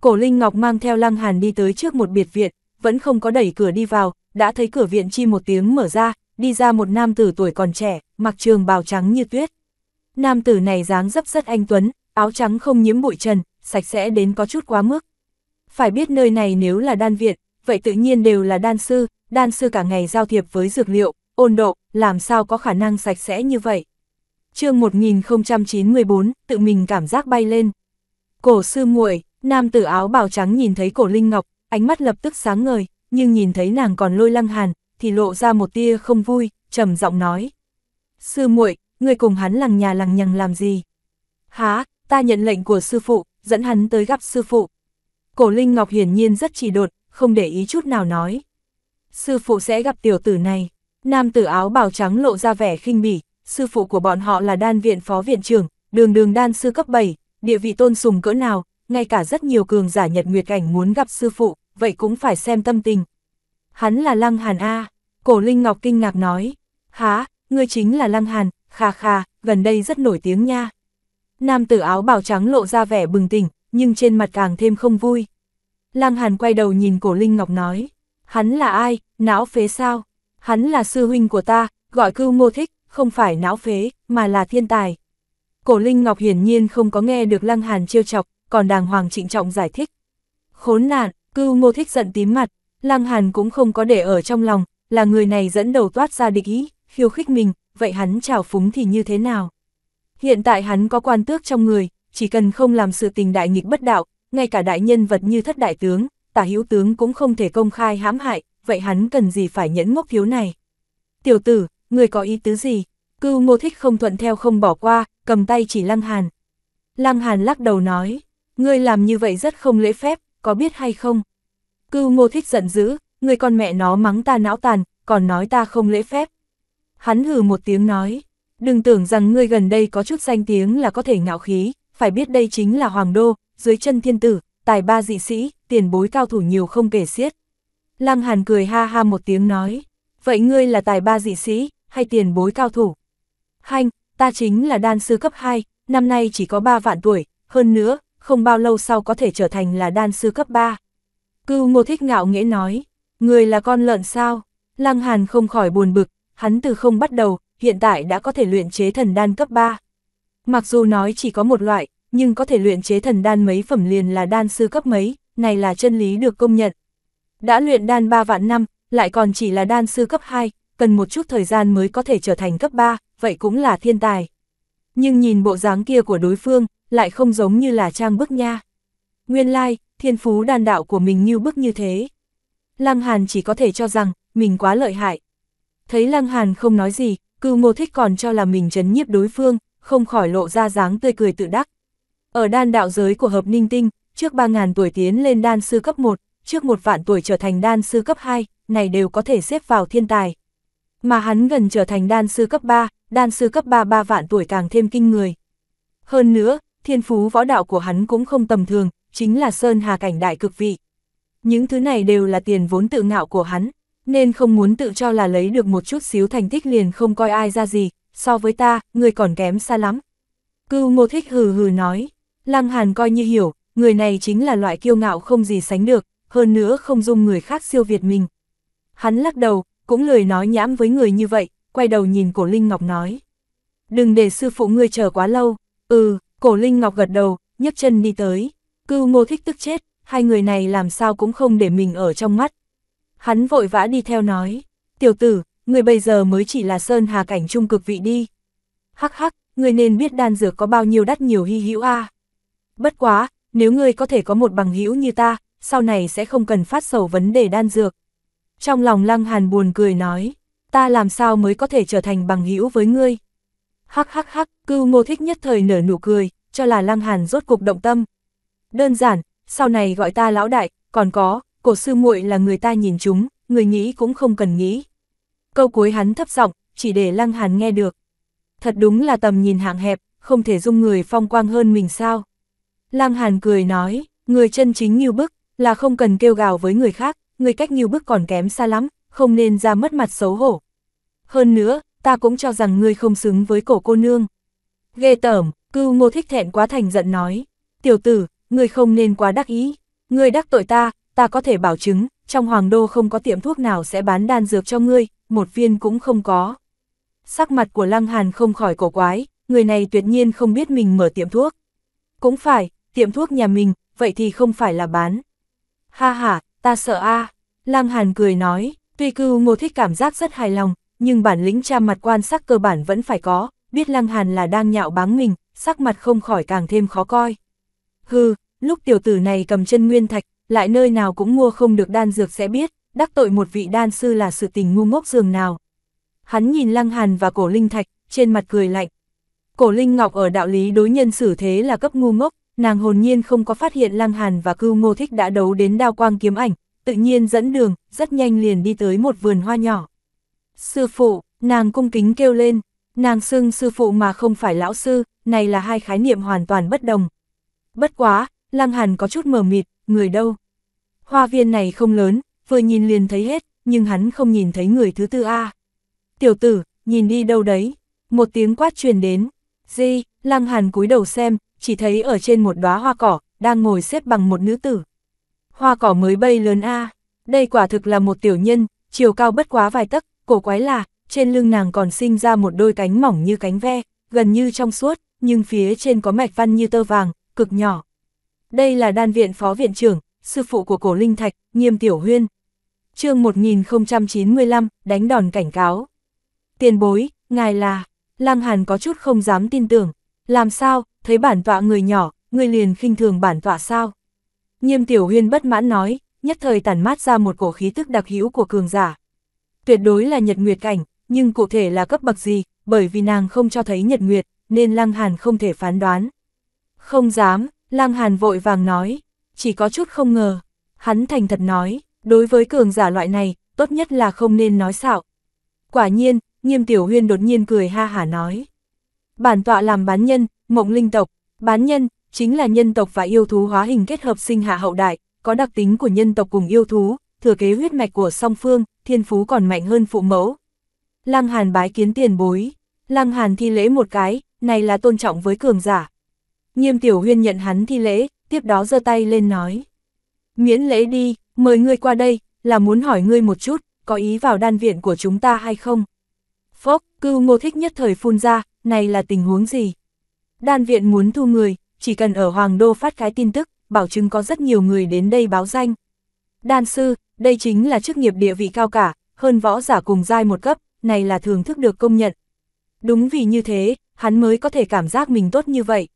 Cổ Linh Ngọc mang theo Lăng Hàn đi tới trước một biệt viện, vẫn không có đẩy cửa đi vào, đã thấy cửa viện chi một tiếng mở ra, đi ra một nam tử tuổi còn trẻ, mặc trường bào trắng như tuyết, nam tử này dáng dấp rất anh tuấn, áo trắng không nhiễm bụi trần, sạch sẽ đến có chút quá mức. Phải biết nơi này nếu là đan viện, vậy tự nhiên đều là đan sư, đan sư cả ngày giao thiệp với dược liệu, ôn độ, làm sao có khả năng sạch sẽ như vậy. chương 1094, tự mình cảm giác bay lên. Cổ sư muội nam tử áo bào trắng nhìn thấy cổ Linh Ngọc, ánh mắt lập tức sáng ngời, nhưng nhìn thấy nàng còn lôi lăng hàn, thì lộ ra một tia không vui, trầm giọng nói. Sư muội người cùng hắn lằng nhà lằng nhằng làm gì? Há, ta nhận lệnh của sư phụ, dẫn hắn tới gặp sư phụ. Cổ Linh Ngọc hiển nhiên rất chỉ đột, không để ý chút nào nói. Sư phụ sẽ gặp tiểu tử này. Nam tử áo bào trắng lộ ra vẻ khinh bỉ, sư phụ của bọn họ là đan viện phó viện trưởng, đường đường đan sư cấp 7, địa vị tôn sùng cỡ nào, ngay cả rất nhiều cường giả nhật nguyệt cảnh muốn gặp sư phụ, vậy cũng phải xem tâm tình. Hắn là Lăng Hàn A, cổ Linh Ngọc kinh ngạc nói, há, ngươi chính là Lăng Hàn, kha kha, gần đây rất nổi tiếng nha. Nam tử áo bào trắng lộ ra vẻ bừng tỉnh, nhưng trên mặt càng thêm không vui. Lăng Hàn quay đầu nhìn cổ Linh Ngọc nói, hắn là ai, não phế sao? Hắn là sư huynh của ta, gọi Cư ngô thích, không phải não phế, mà là thiên tài. Cổ Linh Ngọc hiển nhiên không có nghe được Lăng Hàn trêu chọc, còn đàng hoàng trịnh trọng giải thích. Khốn nạn, Cư ngô thích giận tím mặt, Lăng Hàn cũng không có để ở trong lòng, là người này dẫn đầu toát ra địch ý, khiêu khích mình, vậy hắn trào phúng thì như thế nào? Hiện tại hắn có quan tước trong người, chỉ cần không làm sự tình đại nghịch bất đạo, ngay cả đại nhân vật như thất đại tướng, tả hữu tướng cũng không thể công khai hãm hại, vậy hắn cần gì phải nhẫn ngốc thiếu này? Tiểu tử, người có ý tứ gì? Cưu ngô thích không thuận theo không bỏ qua, cầm tay chỉ lăng hàn. Lăng hàn lắc đầu nói, ngươi làm như vậy rất không lễ phép, có biết hay không? Cưu ngô thích giận dữ, người con mẹ nó mắng ta não tàn, còn nói ta không lễ phép. Hắn hừ một tiếng nói, đừng tưởng rằng ngươi gần đây có chút danh tiếng là có thể ngạo khí, phải biết đây chính là hoàng đô, dưới chân thiên tử, tài ba dị sĩ, tiền bối cao thủ nhiều không kể xiết. Lăng Hàn cười ha ha một tiếng nói, vậy ngươi là tài ba dị sĩ, hay tiền bối cao thủ? Hanh, ta chính là đan sư cấp 2, năm nay chỉ có 3 vạn tuổi, hơn nữa, không bao lâu sau có thể trở thành là đan sư cấp 3. Cưu ngô thích ngạo nghĩa nói, người là con lợn sao? Lăng Hàn không khỏi buồn bực, hắn từ không bắt đầu, hiện tại đã có thể luyện chế thần đan cấp 3. Mặc dù nói chỉ có một loại, nhưng có thể luyện chế thần đan mấy phẩm liền là đan sư cấp mấy, này là chân lý được công nhận. Đã luyện đan 3 vạn năm, lại còn chỉ là đan sư cấp 2, cần một chút thời gian mới có thể trở thành cấp 3, vậy cũng là thiên tài. Nhưng nhìn bộ dáng kia của đối phương, lại không giống như là trang bức nha. Nguyên lai, like, thiên phú đan đạo của mình như bức như thế. Lăng Hàn chỉ có thể cho rằng, mình quá lợi hại, Thấy Lăng Hàn không nói gì, cư ngô thích còn cho là mình chấn nhiếp đối phương, không khỏi lộ ra dáng tươi cười tự đắc. Ở đan đạo giới của hợp ninh tinh, trước 3.000 tuổi tiến lên đan sư cấp 1, trước một vạn tuổi trở thành đan sư cấp 2, này đều có thể xếp vào thiên tài. Mà hắn gần trở thành đan sư cấp 3, đan sư cấp 3 3 vạn tuổi càng thêm kinh người. Hơn nữa, thiên phú võ đạo của hắn cũng không tầm thường, chính là sơn hà cảnh đại cực vị. Những thứ này đều là tiền vốn tự ngạo của hắn nên không muốn tự cho là lấy được một chút xíu thành tích liền không coi ai ra gì, so với ta, người còn kém xa lắm. Cưu ngô thích hừ hừ nói, Lăng Hàn coi như hiểu, người này chính là loại kiêu ngạo không gì sánh được, hơn nữa không dung người khác siêu việt mình. Hắn lắc đầu, cũng lười nói nhãm với người như vậy, quay đầu nhìn cổ Linh Ngọc nói. Đừng để sư phụ ngươi chờ quá lâu, ừ, cổ Linh Ngọc gật đầu, nhấc chân đi tới, cưu ngô thích tức chết, hai người này làm sao cũng không để mình ở trong mắt, Hắn vội vã đi theo nói, tiểu tử, người bây giờ mới chỉ là sơn hà cảnh trung cực vị đi. Hắc hắc, người nên biết đan dược có bao nhiêu đắt nhiều hy hữu a. Bất quá, nếu ngươi có thể có một bằng hữu như ta, sau này sẽ không cần phát sầu vấn đề đan dược. Trong lòng Lăng Hàn buồn cười nói, ta làm sao mới có thể trở thành bằng hữu với ngươi. Hắc hắc hắc, cưu ngô thích nhất thời nở nụ cười, cho là Lăng Hàn rốt cục động tâm. Đơn giản, sau này gọi ta lão đại, còn có, cổ sư muội là người ta nhìn chúng, người nghĩ cũng không cần nghĩ. Câu cuối hắn thấp giọng, chỉ để Lăng Hàn nghe được. Thật đúng là tầm nhìn hạng hẹp, không thể dung người phong quang hơn mình sao. Lăng Hàn cười nói, người chân chính như bức, là không cần kêu gào với người khác, người cách nhiều bước còn kém xa lắm, không nên ra mất mặt xấu hổ. Hơn nữa, ta cũng cho rằng ngươi không xứng với cổ cô nương. Ghê tởm, cưu ngô thích thẹn quá thành giận nói. Tiểu tử, ngươi không nên quá đắc ý. Ngươi đắc tội ta, ta có thể bảo chứng, trong hoàng đô không có tiệm thuốc nào sẽ bán đan dược cho ngươi, một viên cũng không có. Sắc mặt của Lăng Hàn không khỏi cổ quái, người này tuyệt nhiên không biết mình mở tiệm thuốc. Cũng phải, tiệm thuốc nhà mình, vậy thì không phải là bán. Ha ha, ta sợ a à. Lăng Hàn cười nói, tuy cưu ngô thích cảm giác rất hài lòng, nhưng bản lĩnh tra mặt quan sắc cơ bản vẫn phải có, biết Lăng Hàn là đang nhạo báng mình, sắc mặt không khỏi càng thêm khó coi. Hừ, lúc tiểu tử này cầm chân nguyên thạch, lại nơi nào cũng mua không được đan dược sẽ biết, đắc tội một vị đan sư là sự tình ngu ngốc dường nào. Hắn nhìn Lăng Hàn và Cổ Linh Thạch, trên mặt cười lạnh. Cổ Linh Ngọc ở đạo lý đối nhân xử thế là cấp ngu ngốc, nàng hồn nhiên không có phát hiện Lăng Hàn và cư Ngô Thích đã đấu đến đao quang kiếm ảnh, tự nhiên dẫn đường, rất nhanh liền đi tới một vườn hoa nhỏ. Sư phụ, nàng cung kính kêu lên, nàng xưng sư phụ mà không phải lão sư, này là hai khái niệm hoàn toàn bất đồng. Bất quá, Lăng Hàn có chút mờ mịt, người đâu. Hoa viên này không lớn, vừa nhìn liền thấy hết, nhưng hắn không nhìn thấy người thứ tư A. Tiểu tử, nhìn đi đâu đấy? Một tiếng quát truyền đến. Di, lăng hàn cúi đầu xem, chỉ thấy ở trên một đóa hoa cỏ, đang ngồi xếp bằng một nữ tử. Hoa cỏ mới bay lớn A, đây quả thực là một tiểu nhân, chiều cao bất quá vài tấc, cổ quái là, trên lưng nàng còn sinh ra một đôi cánh mỏng như cánh ve, gần như trong suốt, nhưng phía trên có mạch văn như tơ vàng, cực nhỏ, đây là đan viện phó viện trưởng, sư phụ của cổ linh thạch, nghiêm tiểu huyên. chương 1095, đánh đòn cảnh cáo. Tiền bối, ngài là, Lăng Hàn có chút không dám tin tưởng. Làm sao, thấy bản tọa người nhỏ, người liền khinh thường bản tọa sao? Nghiêm tiểu huyên bất mãn nói, nhất thời tản mát ra một cổ khí tức đặc hữu của cường giả. Tuyệt đối là nhật nguyệt cảnh, nhưng cụ thể là cấp bậc gì, bởi vì nàng không cho thấy nhật nguyệt, nên Lăng Hàn không thể phán đoán. Không dám, Lăng Hàn vội vàng nói, chỉ có chút không ngờ. Hắn thành thật nói, đối với cường giả loại này, tốt nhất là không nên nói xạo. Quả nhiên, nghiêm tiểu huyên đột nhiên cười ha hả nói. Bản tọa làm bán nhân, mộng linh tộc, bán nhân, chính là nhân tộc và yêu thú hóa hình kết hợp sinh hạ hậu đại, có đặc tính của nhân tộc cùng yêu thú, thừa kế huyết mạch của song phương, thiên phú còn mạnh hơn phụ mẫu. Lăng Hàn bái kiến tiền bối, Lăng Hàn thi lễ một cái, này là tôn trọng với cường giả, Nghiêm Tiểu Huyên nhận hắn thi lễ, tiếp đó giơ tay lên nói. Miễn lễ đi, mời ngươi qua đây, là muốn hỏi ngươi một chút, có ý vào đan viện của chúng ta hay không? Phốc, cưu ngô thích nhất thời phun ra, này là tình huống gì? Đan viện muốn thu người, chỉ cần ở Hoàng Đô phát cái tin tức, bảo chứng có rất nhiều người đến đây báo danh. Đan sư, đây chính là chức nghiệp địa vị cao cả, hơn võ giả cùng giai một cấp, này là thường thức được công nhận. Đúng vì như thế, hắn mới có thể cảm giác mình tốt như vậy.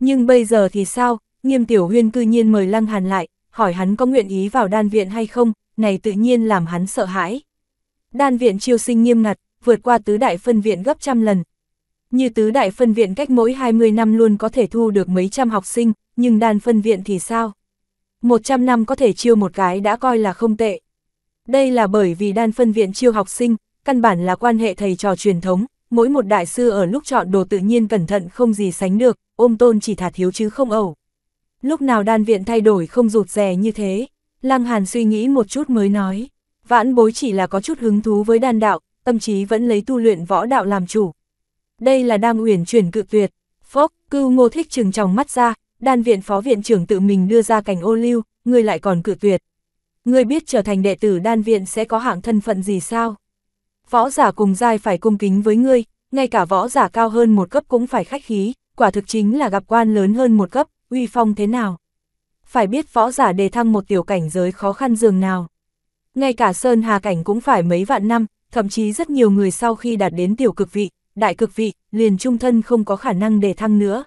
Nhưng bây giờ thì sao, nghiêm tiểu huyên cư nhiên mời Lăng Hàn lại, hỏi hắn có nguyện ý vào đan viện hay không, này tự nhiên làm hắn sợ hãi. Đan viện chiêu sinh nghiêm ngặt, vượt qua tứ đại phân viện gấp trăm lần. Như tứ đại phân viện cách mỗi 20 năm luôn có thể thu được mấy trăm học sinh, nhưng đan phân viện thì sao? 100 năm có thể chiêu một cái đã coi là không tệ. Đây là bởi vì đan phân viện chiêu học sinh, căn bản là quan hệ thầy trò truyền thống, mỗi một đại sư ở lúc chọn đồ tự nhiên cẩn thận không gì sánh được, ôm tôn chỉ thả thiếu chứ không ẩu. Lúc nào đan viện thay đổi không rụt rè như thế, Lăng Hàn suy nghĩ một chút mới nói, vãn bối chỉ là có chút hứng thú với đan đạo, tâm trí vẫn lấy tu luyện võ đạo làm chủ. Đây là đam uyển chuyển cự tuyệt, phốc, cưu ngô thích trừng trong mắt ra, đan viện phó viện trưởng tự mình đưa ra cảnh ô lưu, người lại còn cự tuyệt. Người biết trở thành đệ tử đan viện sẽ có hạng thân phận gì sao? Võ giả cùng giai phải cung kính với ngươi, ngay cả võ giả cao hơn một cấp cũng phải khách khí, quả thực chính là gặp quan lớn hơn một cấp, uy phong thế nào. Phải biết võ giả đề thăng một tiểu cảnh giới khó khăn dường nào. Ngay cả Sơn Hà Cảnh cũng phải mấy vạn năm, thậm chí rất nhiều người sau khi đạt đến tiểu cực vị, đại cực vị, liền trung thân không có khả năng đề thăng nữa.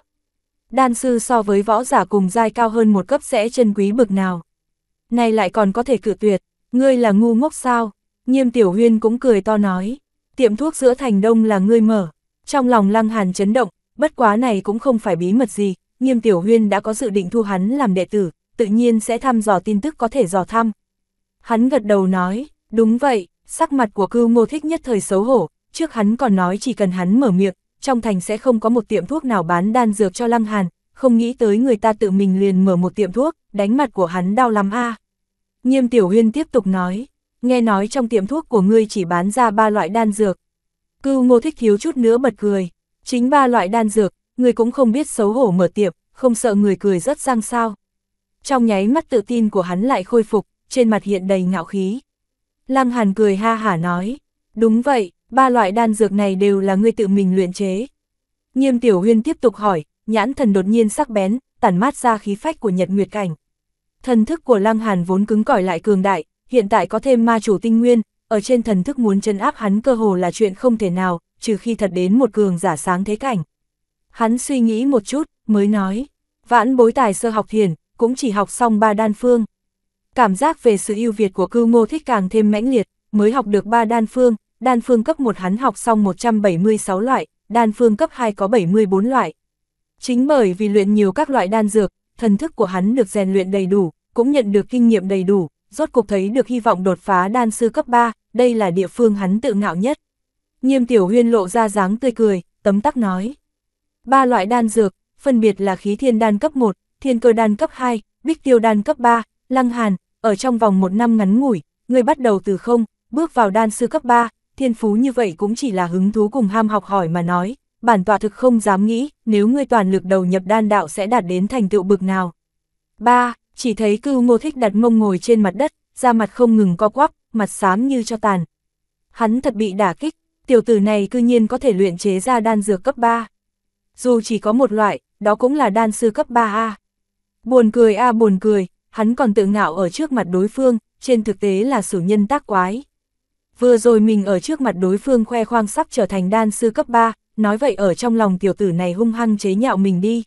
Đan sư so với võ giả cùng giai cao hơn một cấp sẽ chân quý bực nào. Nay lại còn có thể cự tuyệt, ngươi là ngu ngốc sao? Nghiêm tiểu huyên cũng cười to nói, tiệm thuốc giữa thành đông là ngươi mở. Trong lòng lăng hàn chấn động, bất quá này cũng không phải bí mật gì, nghiêm tiểu huyên đã có dự định thu hắn làm đệ tử, tự nhiên sẽ thăm dò tin tức có thể dò thăm. Hắn gật đầu nói, đúng vậy, sắc mặt của cưu ngô thích nhất thời xấu hổ, trước hắn còn nói chỉ cần hắn mở miệng, trong thành sẽ không có một tiệm thuốc nào bán đan dược cho Lăng Hàn, không nghĩ tới người ta tự mình liền mở một tiệm thuốc, đánh mặt của hắn đau lắm a. Nghiêm Tiểu Huyên tiếp tục nói, nghe nói trong tiệm thuốc của ngươi chỉ bán ra ba loại đan dược. Cưu Ngô Thích thiếu chút nữa bật cười, Chính ba loại đan dược, người cũng không biết xấu hổ mở tiệm, không sợ người cười rất sang sao. Trong nháy mắt tự tin của hắn lại khôi phục, trên mặt hiện đầy ngạo khí. Lăng Hàn cười ha hả nói, đúng vậy, ba loại đan dược này đều là ngươi tự mình luyện chế. Nghiêm Tiểu Huyên tiếp tục hỏi, nhãn thần đột nhiên sắc bén, tản mát ra khí phách của Nhật Nguyệt Cảnh. Thần thức của Lăng Hàn vốn cứng cỏi lại cường đại, hiện tại có thêm ma chủ tinh nguyên, ở trên thần thức muốn chân áp hắn cơ hồ là chuyện không thể nào, trừ khi thật đến một cường giả sáng thế cảnh. Hắn suy nghĩ một chút, mới nói, vãn bối tài sơ học thiền, cũng chỉ học xong ba đan phương. Cảm giác về sự ưu việt của cư ngô thích càng thêm mãnh liệt, mới học được ba đan phương, đan phương cấp 1 hắn học xong 176 loại, đan phương cấp 2 có 74 loại. Chính bởi vì luyện nhiều các loại đan dược, thần thức của hắn được rèn luyện đầy đủ, cũng nhận được kinh nghiệm đầy đủ, rốt cục thấy được hy vọng đột phá đan sư cấp 3, đây là địa phương hắn tự ngạo nhất. Nghiêm Tiểu Huyên lộ ra dáng tươi cười, tấm tắc nói. Ba loại đan dược, phân biệt là khí thiên đan cấp 1, thiên cơ đan cấp 2, bích tiêu đan cấp 3, lăng hàn, ở trong vòng một năm ngắn ngủi, người bắt đầu từ không, bước vào đan sư cấp 3, thiên phú như vậy cũng chỉ là hứng thú cùng ham học hỏi mà nói, bản tọa thực không dám nghĩ, nếu ngươi toàn lực đầu nhập đan đạo sẽ đạt đến thành tựu bực nào. 3. Chỉ thấy cưu ngô thích đặt mông ngồi trên mặt đất, da mặt không ngừng co quắp, mặt xám như cho tàn. Hắn thật bị đả kích, tiểu tử này cư nhiên có thể luyện chế ra đan dược cấp 3. Dù chỉ có một loại, đó cũng là đan sư cấp 3A. Buồn cười a buồn cười, hắn còn tự ngạo ở trước mặt đối phương, trên thực tế là sử nhân tác quái. Vừa rồi mình ở trước mặt đối phương khoe khoang sắp trở thành đan sư cấp 3, nói vậy ở trong lòng tiểu tử này hung hăng chế nhạo mình đi.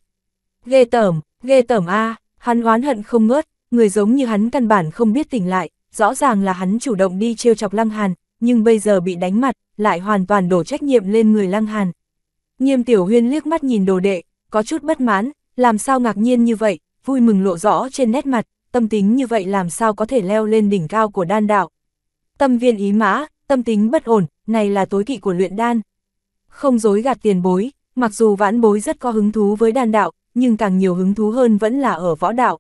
Ghê tởm, ghê tởm a hắn oán hận không ngớt, người giống như hắn căn bản không biết tỉnh lại, rõ ràng là hắn chủ động đi trêu chọc lăng hàn, nhưng bây giờ bị đánh mặt, lại hoàn toàn đổ trách nhiệm lên người Lăng Hàn. Nghiêm Tiểu Huyên liếc mắt nhìn đồ đệ, có chút bất mãn, làm sao ngạc nhiên như vậy, vui mừng lộ rõ trên nét mặt, tâm tính như vậy làm sao có thể leo lên đỉnh cao của đan đạo. Tâm viên ý mã, tâm tính bất ổn, này là tối kỵ của luyện đan. Không dối gạt tiền bối, mặc dù vãn bối rất có hứng thú với đan đạo, nhưng càng nhiều hứng thú hơn vẫn là ở võ đạo.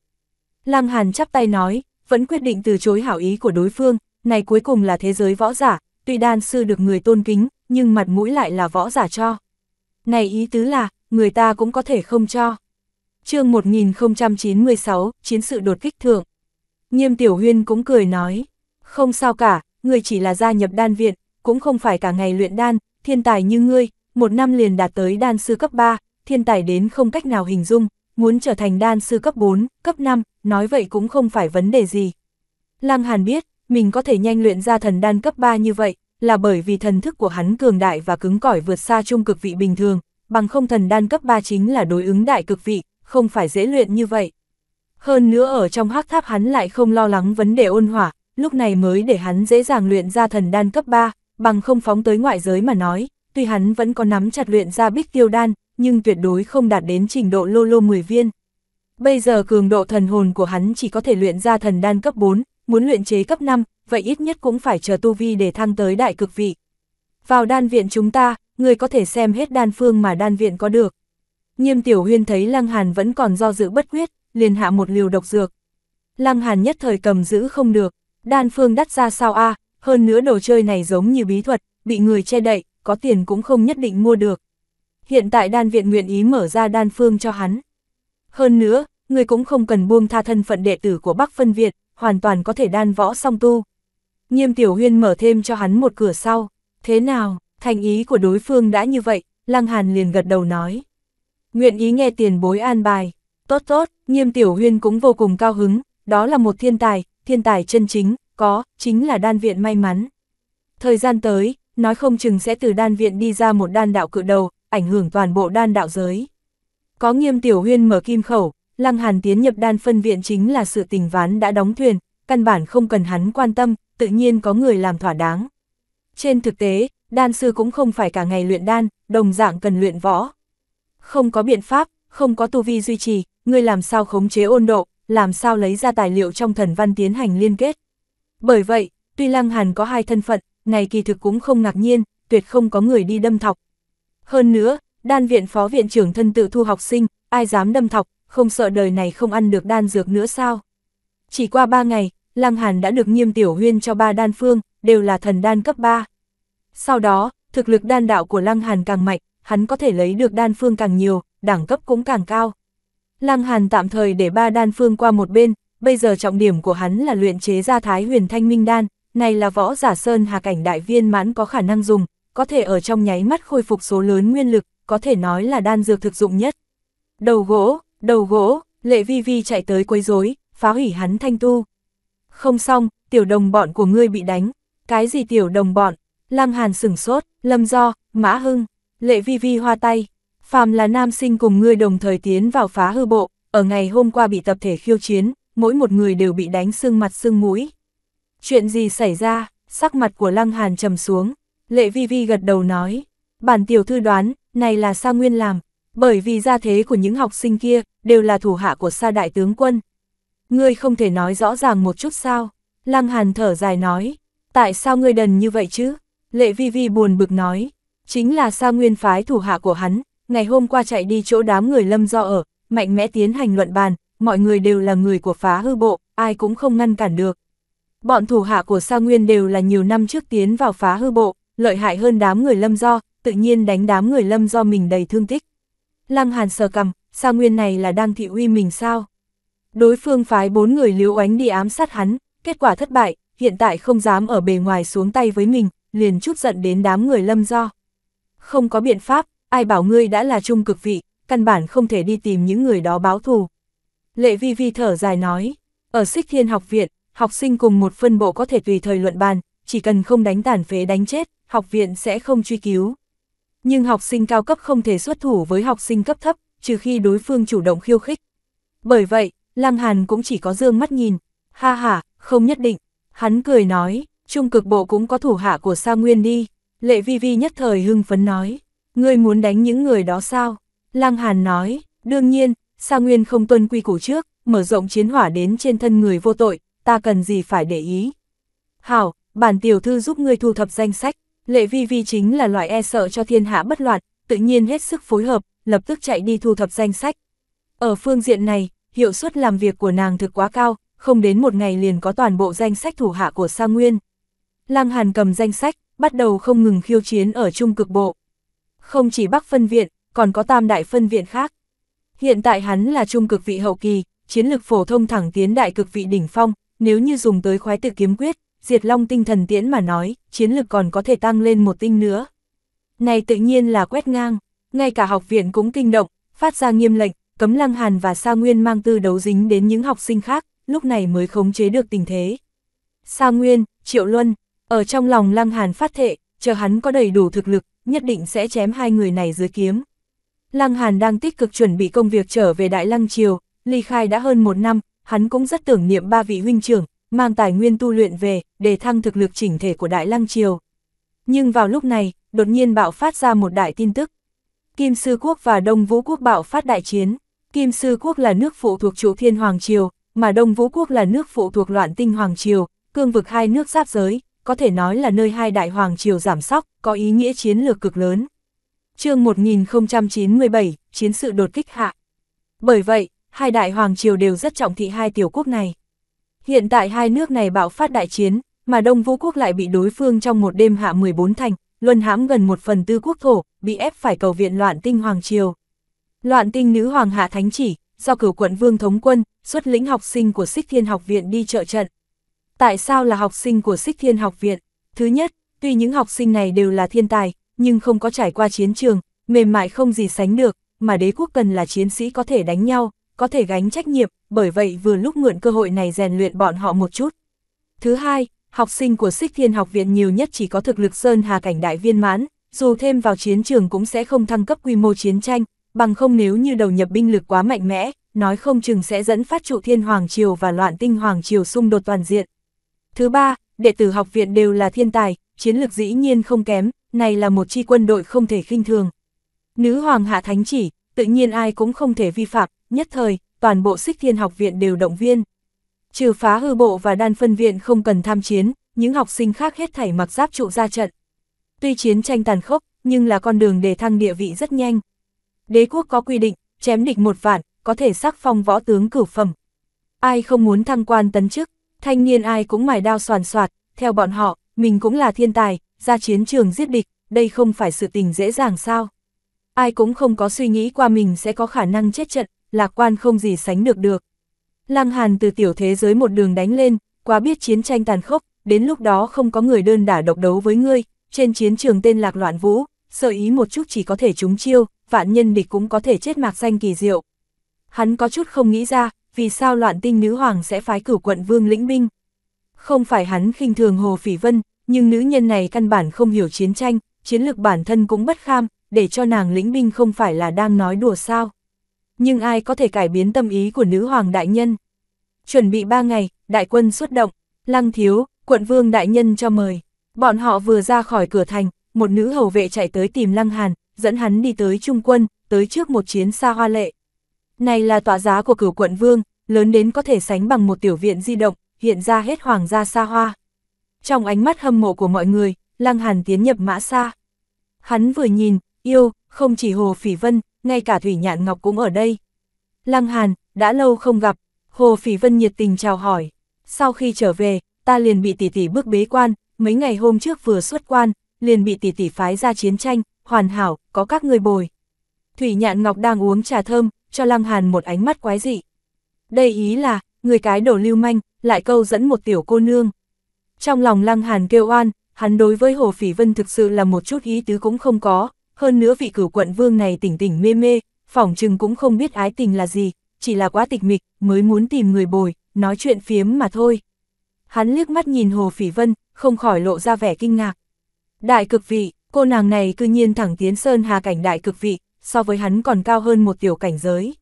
Lăng Hàn chắp tay nói, vẫn quyết định từ chối hảo ý của đối phương, này cuối cùng là thế giới võ giả, tuy đan sư được người tôn kính, nhưng mặt mũi lại là võ giả cho. Này ý tứ là, người ta cũng có thể không cho. chương 1096, chiến sự đột kích thượng. Nghiêm Tiểu Huyên cũng cười nói, không sao cả, người chỉ là gia nhập đan viện, cũng không phải cả ngày luyện đan, thiên tài như ngươi, một năm liền đạt tới đan sư cấp 3, thiên tài đến không cách nào hình dung, muốn trở thành đan sư cấp 4, cấp 5, nói vậy cũng không phải vấn đề gì. Lăng Hàn biết, mình có thể nhanh luyện ra thần đan cấp 3 như vậy, là bởi vì thần thức của hắn cường đại và cứng cỏi vượt xa trung cực vị bình thường, bằng không thần đan cấp 3 chính là đối ứng đại cực vị, không phải dễ luyện như vậy. Hơn nữa ở trong hắc tháp hắn lại không lo lắng vấn đề ôn hỏa, lúc này mới để hắn dễ dàng luyện ra thần đan cấp 3, bằng không phóng tới ngoại giới mà nói, tuy hắn vẫn có nắm chặt luyện ra bích tiêu đan, nhưng tuyệt đối không đạt đến trình độ lô lô 10 viên. Bây giờ cường độ thần hồn của hắn chỉ có thể luyện ra thần đan cấp 4, muốn luyện chế cấp 5, vậy ít nhất cũng phải chờ tu vi để thăng tới đại cực vị. Vào đan viện chúng ta, người có thể xem hết đan phương mà đan viện có được. nghiêm tiểu huyên thấy Lăng Hàn vẫn còn do dự bất quyết, liền hạ một liều độc dược. Lăng Hàn nhất thời cầm giữ không được, đan phương đắt ra sao a hơn nữa đồ chơi này giống như bí thuật, bị người che đậy, có tiền cũng không nhất định mua được. Hiện tại đan viện nguyện ý mở ra đan phương cho hắn. Hơn nữa, người cũng không cần buông tha thân phận đệ tử của Bắc Phân viện hoàn toàn có thể đan võ song tu. Nghiêm Tiểu Huyên mở thêm cho hắn một cửa sau, thế nào, thành ý của đối phương đã như vậy, Lăng Hàn liền gật đầu nói. Nguyện ý nghe tiền bối an bài, tốt tốt, Nghiêm Tiểu Huyên cũng vô cùng cao hứng, đó là một thiên tài, thiên tài chân chính, có, chính là đan viện may mắn. Thời gian tới, nói không chừng sẽ từ đan viện đi ra một đan đạo cự đầu, ảnh hưởng toàn bộ đan đạo giới. Có Nghiêm Tiểu Huyên mở kim khẩu, Lăng Hàn tiến nhập đan phân viện chính là sự tình ván đã đóng thuyền, căn bản không cần hắn quan tâm, tự nhiên có người làm thỏa đáng. Trên thực tế, đan sư cũng không phải cả ngày luyện đan, đồng dạng cần luyện võ. Không có biện pháp, không có tu vi duy trì, người làm sao khống chế ôn độ, làm sao lấy ra tài liệu trong thần văn tiến hành liên kết. Bởi vậy, tuy Lăng Hàn có hai thân phận, này kỳ thực cũng không ngạc nhiên, tuyệt không có người đi đâm thọc. Hơn nữa, đan viện phó viện trưởng thân tự thu học sinh, ai dám đâm thọc, không sợ đời này không ăn được đan dược nữa sao. Chỉ qua ba ngày, Lăng Hàn đã được nghiêm tiểu huyên cho ba đan phương, đều là thần đan cấp 3. Sau đó, thực lực đan đạo của Lăng Hàn càng mạnh, hắn có thể lấy được đan phương càng nhiều, đẳng cấp cũng càng cao. Lăng Hàn tạm thời để ba đan phương qua một bên, bây giờ trọng điểm của hắn là luyện chế ra Thái Huyền Thanh Minh đan, này là võ giả sơn hà cảnh đại viên mãn có khả năng dùng, có thể ở trong nháy mắt khôi phục số lớn nguyên lực, có thể nói là đan dược thực dụng nhất. Đầu gỗ, Đầu gỗ, lệ vi vi chạy tới quấy rối, phá hủy hắn thanh tu. Không xong, tiểu đồng bọn của ngươi bị đánh. Cái gì tiểu đồng bọn? Lăng Hàn sửng sốt, Lâm Do, Mã Hưng, lệ vi vi hoa tay. Phàm là nam sinh cùng ngươi đồng thời tiến vào phá hư bộ, ở ngày hôm qua bị tập thể khiêu chiến, mỗi một người đều bị đánh sưng mặt sưng mũi. Chuyện gì xảy ra, sắc mặt của Lăng Hàn trầm xuống, lệ vi vi gật đầu nói, bản tiểu thư đoán, này là sao Nguyên làm, bởi vì gia thế của những học sinh kia đều là thủ hạ của sa đại tướng quân. Ngươi không thể nói rõ ràng một chút sao? Lăng Hàn thở dài nói, tại sao ngươi đần như vậy chứ? Lệ Vi Vi buồn bực nói, chính là sa nguyên phái thủ hạ của hắn, ngày hôm qua chạy đi chỗ đám người lâm do ở, mạnh mẽ tiến hành luận bàn, mọi người đều là người của phá hư bộ, ai cũng không ngăn cản được. Bọn thủ hạ của Sa Nguyên đều là nhiều năm trước tiến vào phá hư bộ, lợi hại hơn đám người lâm do, tự nhiên đánh đám người lâm do mình đầy thương tích. Lăng Hàn sờ cầm, sao Nguyên này là đang thị uy mình sao? Đối phương phái bốn người liễu oánh đi ám sát hắn, kết quả thất bại, hiện tại không dám ở bề ngoài xuống tay với mình, liền chút giận đến đám người lâm do. Không có biện pháp, ai bảo ngươi đã là trung cực vị, căn bản không thể đi tìm những người đó báo thù. Lệ Vi Vi thở dài nói, ở Sích Thiên học viện, học sinh cùng một phân bộ có thể tùy thời luận bàn, chỉ cần không đánh tàn phế đánh chết, học viện sẽ không truy cứu nhưng học sinh cao cấp không thể xuất thủ với học sinh cấp thấp, trừ khi đối phương chủ động khiêu khích. Bởi vậy, Lăng Hàn cũng chỉ có dương mắt nhìn, ha ha, không nhất định, hắn cười nói, trung cực bộ cũng có thủ hạ của Sa Nguyên đi, lệ vi vi nhất thời hưng phấn nói, ngươi muốn đánh những người đó sao? Lăng Hàn nói, đương nhiên, Sa Nguyên không tuân quy củ trước, mở rộng chiến hỏa đến trên thân người vô tội, ta cần gì phải để ý. Hảo, bản tiểu thư giúp ngươi thu thập danh sách. Lệ vi vi chính là loại e sợ cho thiên hạ bất loạn, tự nhiên hết sức phối hợp, lập tức chạy đi thu thập danh sách. Ở phương diện này, hiệu suất làm việc của nàng thực quá cao, không đến một ngày liền có toàn bộ danh sách thủ hạ của Sa Nguyên. Lăng Hàn cầm danh sách, bắt đầu không ngừng khiêu chiến ở trung cực bộ. Không chỉ Bắc phân viện, còn có tam đại phân viện khác. Hiện tại hắn là trung cực vị hậu kỳ, chiến lực phổ thông thẳng tiến đại cực vị đỉnh phong, nếu như dùng tới khoái tự kiếm quyết, diệt long tinh thần tiễn mà nói, chiến lực còn có thể tăng lên một tinh nữa. Này tự nhiên là quét ngang, ngay cả học viện cũng kinh động, phát ra nghiêm lệnh, cấm Lăng Hàn và Sa Nguyên mang tư đấu dính đến những học sinh khác, lúc này mới khống chế được tình thế. Sa Nguyên, Triệu Luân, ở trong lòng Lăng Hàn phát thệ, chờ hắn có đầy đủ thực lực, nhất định sẽ chém hai người này dưới kiếm. Lăng Hàn đang tích cực chuẩn bị công việc trở về Đại Lăng Triều, ly khai đã hơn một năm, hắn cũng rất tưởng niệm ba vị huynh trưởng, mang tài nguyên tu luyện về, để thăng thực lực chỉnh thể của Đại Lăng Triều. Nhưng vào lúc này, đột nhiên bạo phát ra một đại tin tức. Kim Sư Quốc và Đông Vũ Quốc bạo phát đại chiến. Kim Sư Quốc là nước phụ thuộc chủ Thiên Hoàng Triều, mà Đông Vũ Quốc là nước phụ thuộc Loạn Tinh Hoàng Triều, cương vực hai nước giáp giới, có thể nói là nơi hai đại hoàng triều giảm sóc, có ý nghĩa chiến lược cực lớn. chương 1097, chiến sự đột kích hạ. Bởi vậy, hai đại hoàng triều đều rất trọng thị hai tiểu quốc này. Hiện tại hai nước này bạo phát đại chiến, mà Đông Vũ Quốc lại bị đối phương trong một đêm hạ 14 thành, luân hãm gần một phần tư quốc thổ, bị ép phải cầu viện loạn tinh Hoàng Triều. Loạn tinh nữ Hoàng Hạ Thánh Chỉ, do cửu quận Vương Thống Quân, xuất lĩnh học sinh của Sích Thiên Học Viện đi trợ trận. Tại sao là học sinh của Sích Thiên Học Viện? Thứ nhất, tuy những học sinh này đều là thiên tài, nhưng không có trải qua chiến trường, mềm mại không gì sánh được, mà đế quốc cần là chiến sĩ có thể đánh nhau, có thể gánh trách nhiệm, bởi vậy vừa lúc mượn cơ hội này rèn luyện bọn họ một chút. Thứ hai, học sinh của Xích Thiên học viện nhiều nhất chỉ có thực lực Sơn Hà cảnh đại viên mãn, dù thêm vào chiến trường cũng sẽ không thăng cấp quy mô chiến tranh, bằng không nếu như đầu nhập binh lực quá mạnh mẽ, nói không chừng sẽ dẫn phát trụ thiên hoàng triều và loạn tinh hoàng triều xung đột toàn diện. Thứ ba, đệ tử học viện đều là thiên tài, chiến lực dĩ nhiên không kém, này là một chi quân đội không thể khinh thường. Nữ hoàng hạ thánh chỉ, tự nhiên ai cũng không thể vi phạm, nhất thời, toàn bộ xích thiên học viện đều động viên. Trừ phá hư bộ và đan phân viện không cần tham chiến, những học sinh khác hết thảy mặc giáp trụ ra trận. Tuy chiến tranh tàn khốc, nhưng là con đường để thăng địa vị rất nhanh. Đế quốc có quy định, chém địch một vạn, có thể sắc phong võ tướng cử phẩm. Ai không muốn thăng quan tấn chức, thanh niên ai cũng mài đao soàn soạt, theo bọn họ, mình cũng là thiên tài, ra chiến trường giết địch, đây không phải sự tình dễ dàng sao. Ai cũng không có suy nghĩ qua mình sẽ có khả năng chết trận, lạc quan không gì sánh được được. Lăng Hàn từ tiểu thế giới một đường đánh lên, quá biết chiến tranh tàn khốc, đến lúc đó không có người đơn đả độc đấu với ngươi, trên chiến trường tên lạc loạn vũ, sợ ý một chút chỉ có thể trúng chiêu, vạn nhân địch cũng có thể chết mạc danh kỳ diệu. Hắn có chút không nghĩ ra, vì sao loạn tinh nữ hoàng sẽ phái cử quận vương lĩnh binh. Không phải hắn khinh thường Hồ Phỉ Vân, nhưng nữ nhân này căn bản không hiểu chiến tranh, chiến lược bản thân cũng bất kham, để cho nàng lĩnh binh không phải là đang nói đùa sao nhưng ai có thể cải biến tâm ý của nữ hoàng đại nhân. Chuẩn bị ba ngày, đại quân xuất động, lăng thiếu, quận vương đại nhân cho mời. Bọn họ vừa ra khỏi cửa thành, một nữ hầu vệ chạy tới tìm lăng hàn, dẫn hắn đi tới trung quân, tới trước một chiến xa hoa lệ. Này là tọa giá của cửu quận vương, lớn đến có thể sánh bằng một tiểu viện di động, hiện ra hết hoàng gia xa hoa. Trong ánh mắt hâm mộ của mọi người, lăng hàn tiến nhập mã xa. Hắn vừa nhìn, yêu, không chỉ Hồ Phỉ Vân, ngay cả Thủy Nhạn Ngọc cũng ở đây. Lăng Hàn, đã lâu không gặp, Hồ Phỉ Vân nhiệt tình chào hỏi. Sau khi trở về, ta liền bị tỷ tỷ bước bế quan, mấy ngày hôm trước vừa xuất quan, liền bị tỷ tỷ phái ra chiến tranh, hoàn hảo, có các người bồi. Thủy Nhạn Ngọc đang uống trà thơm, cho Lăng Hàn một ánh mắt quái dị. Đây ý là, người cái đồ lưu manh, lại câu dẫn một tiểu cô nương. Trong lòng Lăng Hàn kêu oan, hắn đối với Hồ Phỉ Vân thực sự là một chút ý tứ cũng không có, hơn nữa vị cửu quận vương này tỉnh tỉnh mê mê, phỏng chừng cũng không biết ái tình là gì, chỉ là quá tịch mịch, mới muốn tìm người bồi, nói chuyện phiếm mà thôi. Hắn liếc mắt nhìn Hồ Phỉ Vân, không khỏi lộ ra vẻ kinh ngạc. Đại cực vị, cô nàng này cư nhiên thẳng tiến sơn hà cảnh đại cực vị, so với hắn còn cao hơn một tiểu cảnh giới.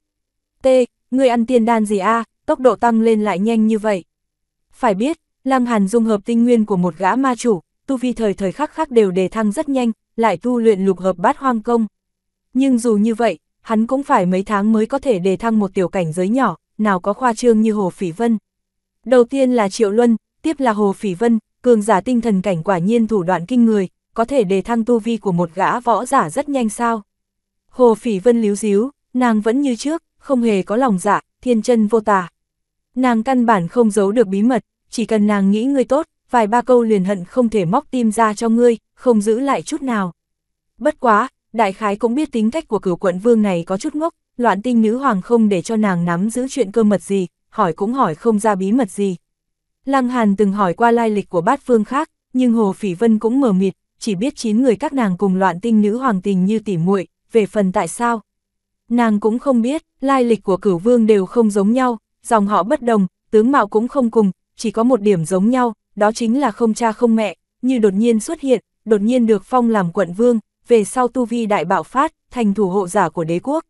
T, ngươi ăn tiên đan gì a, tốc độ tăng lên lại nhanh như vậy. Phải biết, Lăng Hàn dung hợp tinh nguyên của một gã ma chủ, tu vi thời thời khắc khắc đều đề thăng rất nhanh, lại tu luyện lục hợp bát hoang công. Nhưng dù như vậy, hắn cũng phải mấy tháng mới có thể đề thăng một tiểu cảnh giới nhỏ, nào có khoa trương như Hồ Phỉ Vân. Đầu tiên là Triệu Luân, tiếp là Hồ Phỉ Vân, cường giả tinh thần cảnh quả nhiên thủ đoạn kinh người, có thể đề thăng tu vi của một gã võ giả rất nhanh sao. Hồ Phỉ Vân líu díu, nàng vẫn như trước, không hề có lòng dạ, thiên chân vô tà. Nàng căn bản không giấu được bí mật, chỉ cần nàng nghĩ ngươi tốt, vài ba câu liền hận không thể móc tim ra cho ngươi, không giữ lại chút nào. Bất quá, đại khái cũng biết tính cách của cửu quận vương này có chút ngốc, loạn tinh nữ hoàng không để cho nàng nắm giữ chuyện cơ mật gì, hỏi cũng hỏi không ra bí mật gì. Lăng Hàn từng hỏi qua lai lịch của bát phương khác, nhưng Hồ Phỉ Vân cũng mờ mịt, chỉ biết chín người các nàng cùng loạn tinh nữ hoàng tình như tỉ muội, về phần tại sao. Nàng cũng không biết, lai lịch của cửu vương đều không giống nhau, dòng họ bất đồng, tướng mạo cũng không cùng, chỉ có một điểm giống nhau, đó chính là không cha không mẹ, như đột nhiên xuất hiện, đột nhiên được phong làm quận vương, về sau tu vi đại bạo phát, thành thủ hộ giả của đế quốc.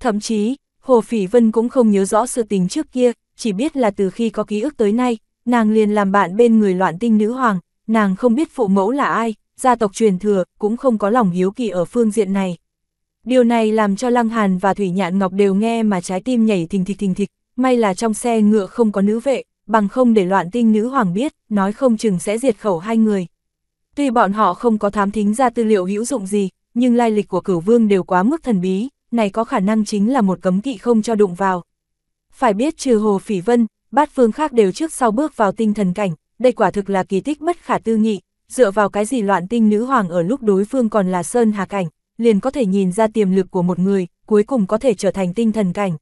Thậm chí, Hồ Phỉ Vân cũng không nhớ rõ sự tình trước kia, chỉ biết là từ khi có ký ức tới nay, nàng liền làm bạn bên người loạn tinh nữ hoàng, nàng không biết phụ mẫu là ai, gia tộc truyền thừa, cũng không có lòng hiếu kỳ ở phương diện này. Điều này làm cho Lăng Hàn và Thủy Nhạn Ngọc đều nghe mà trái tim nhảy thình thịch thình thịch, may là trong xe ngựa không có nữ vệ, bằng không để loạn tinh nữ hoàng biết, nói không chừng sẽ diệt khẩu hai người. Tuy bọn họ không có thám thính ra tư liệu hữu dụng gì, nhưng lai lịch của cửu vương đều quá mức thần bí, này có khả năng chính là một cấm kỵ không cho đụng vào. Phải biết trừ hồ phỉ vân, bát phương khác đều trước sau bước vào tinh thần cảnh, đây quả thực là kỳ tích bất khả tư nghị, dựa vào cái gì loạn tinh nữ hoàng ở lúc đối phương còn là sơn hà cảnh, liền có thể nhìn ra tiềm lực của một người, cuối cùng có thể trở thành tinh thần cảnh.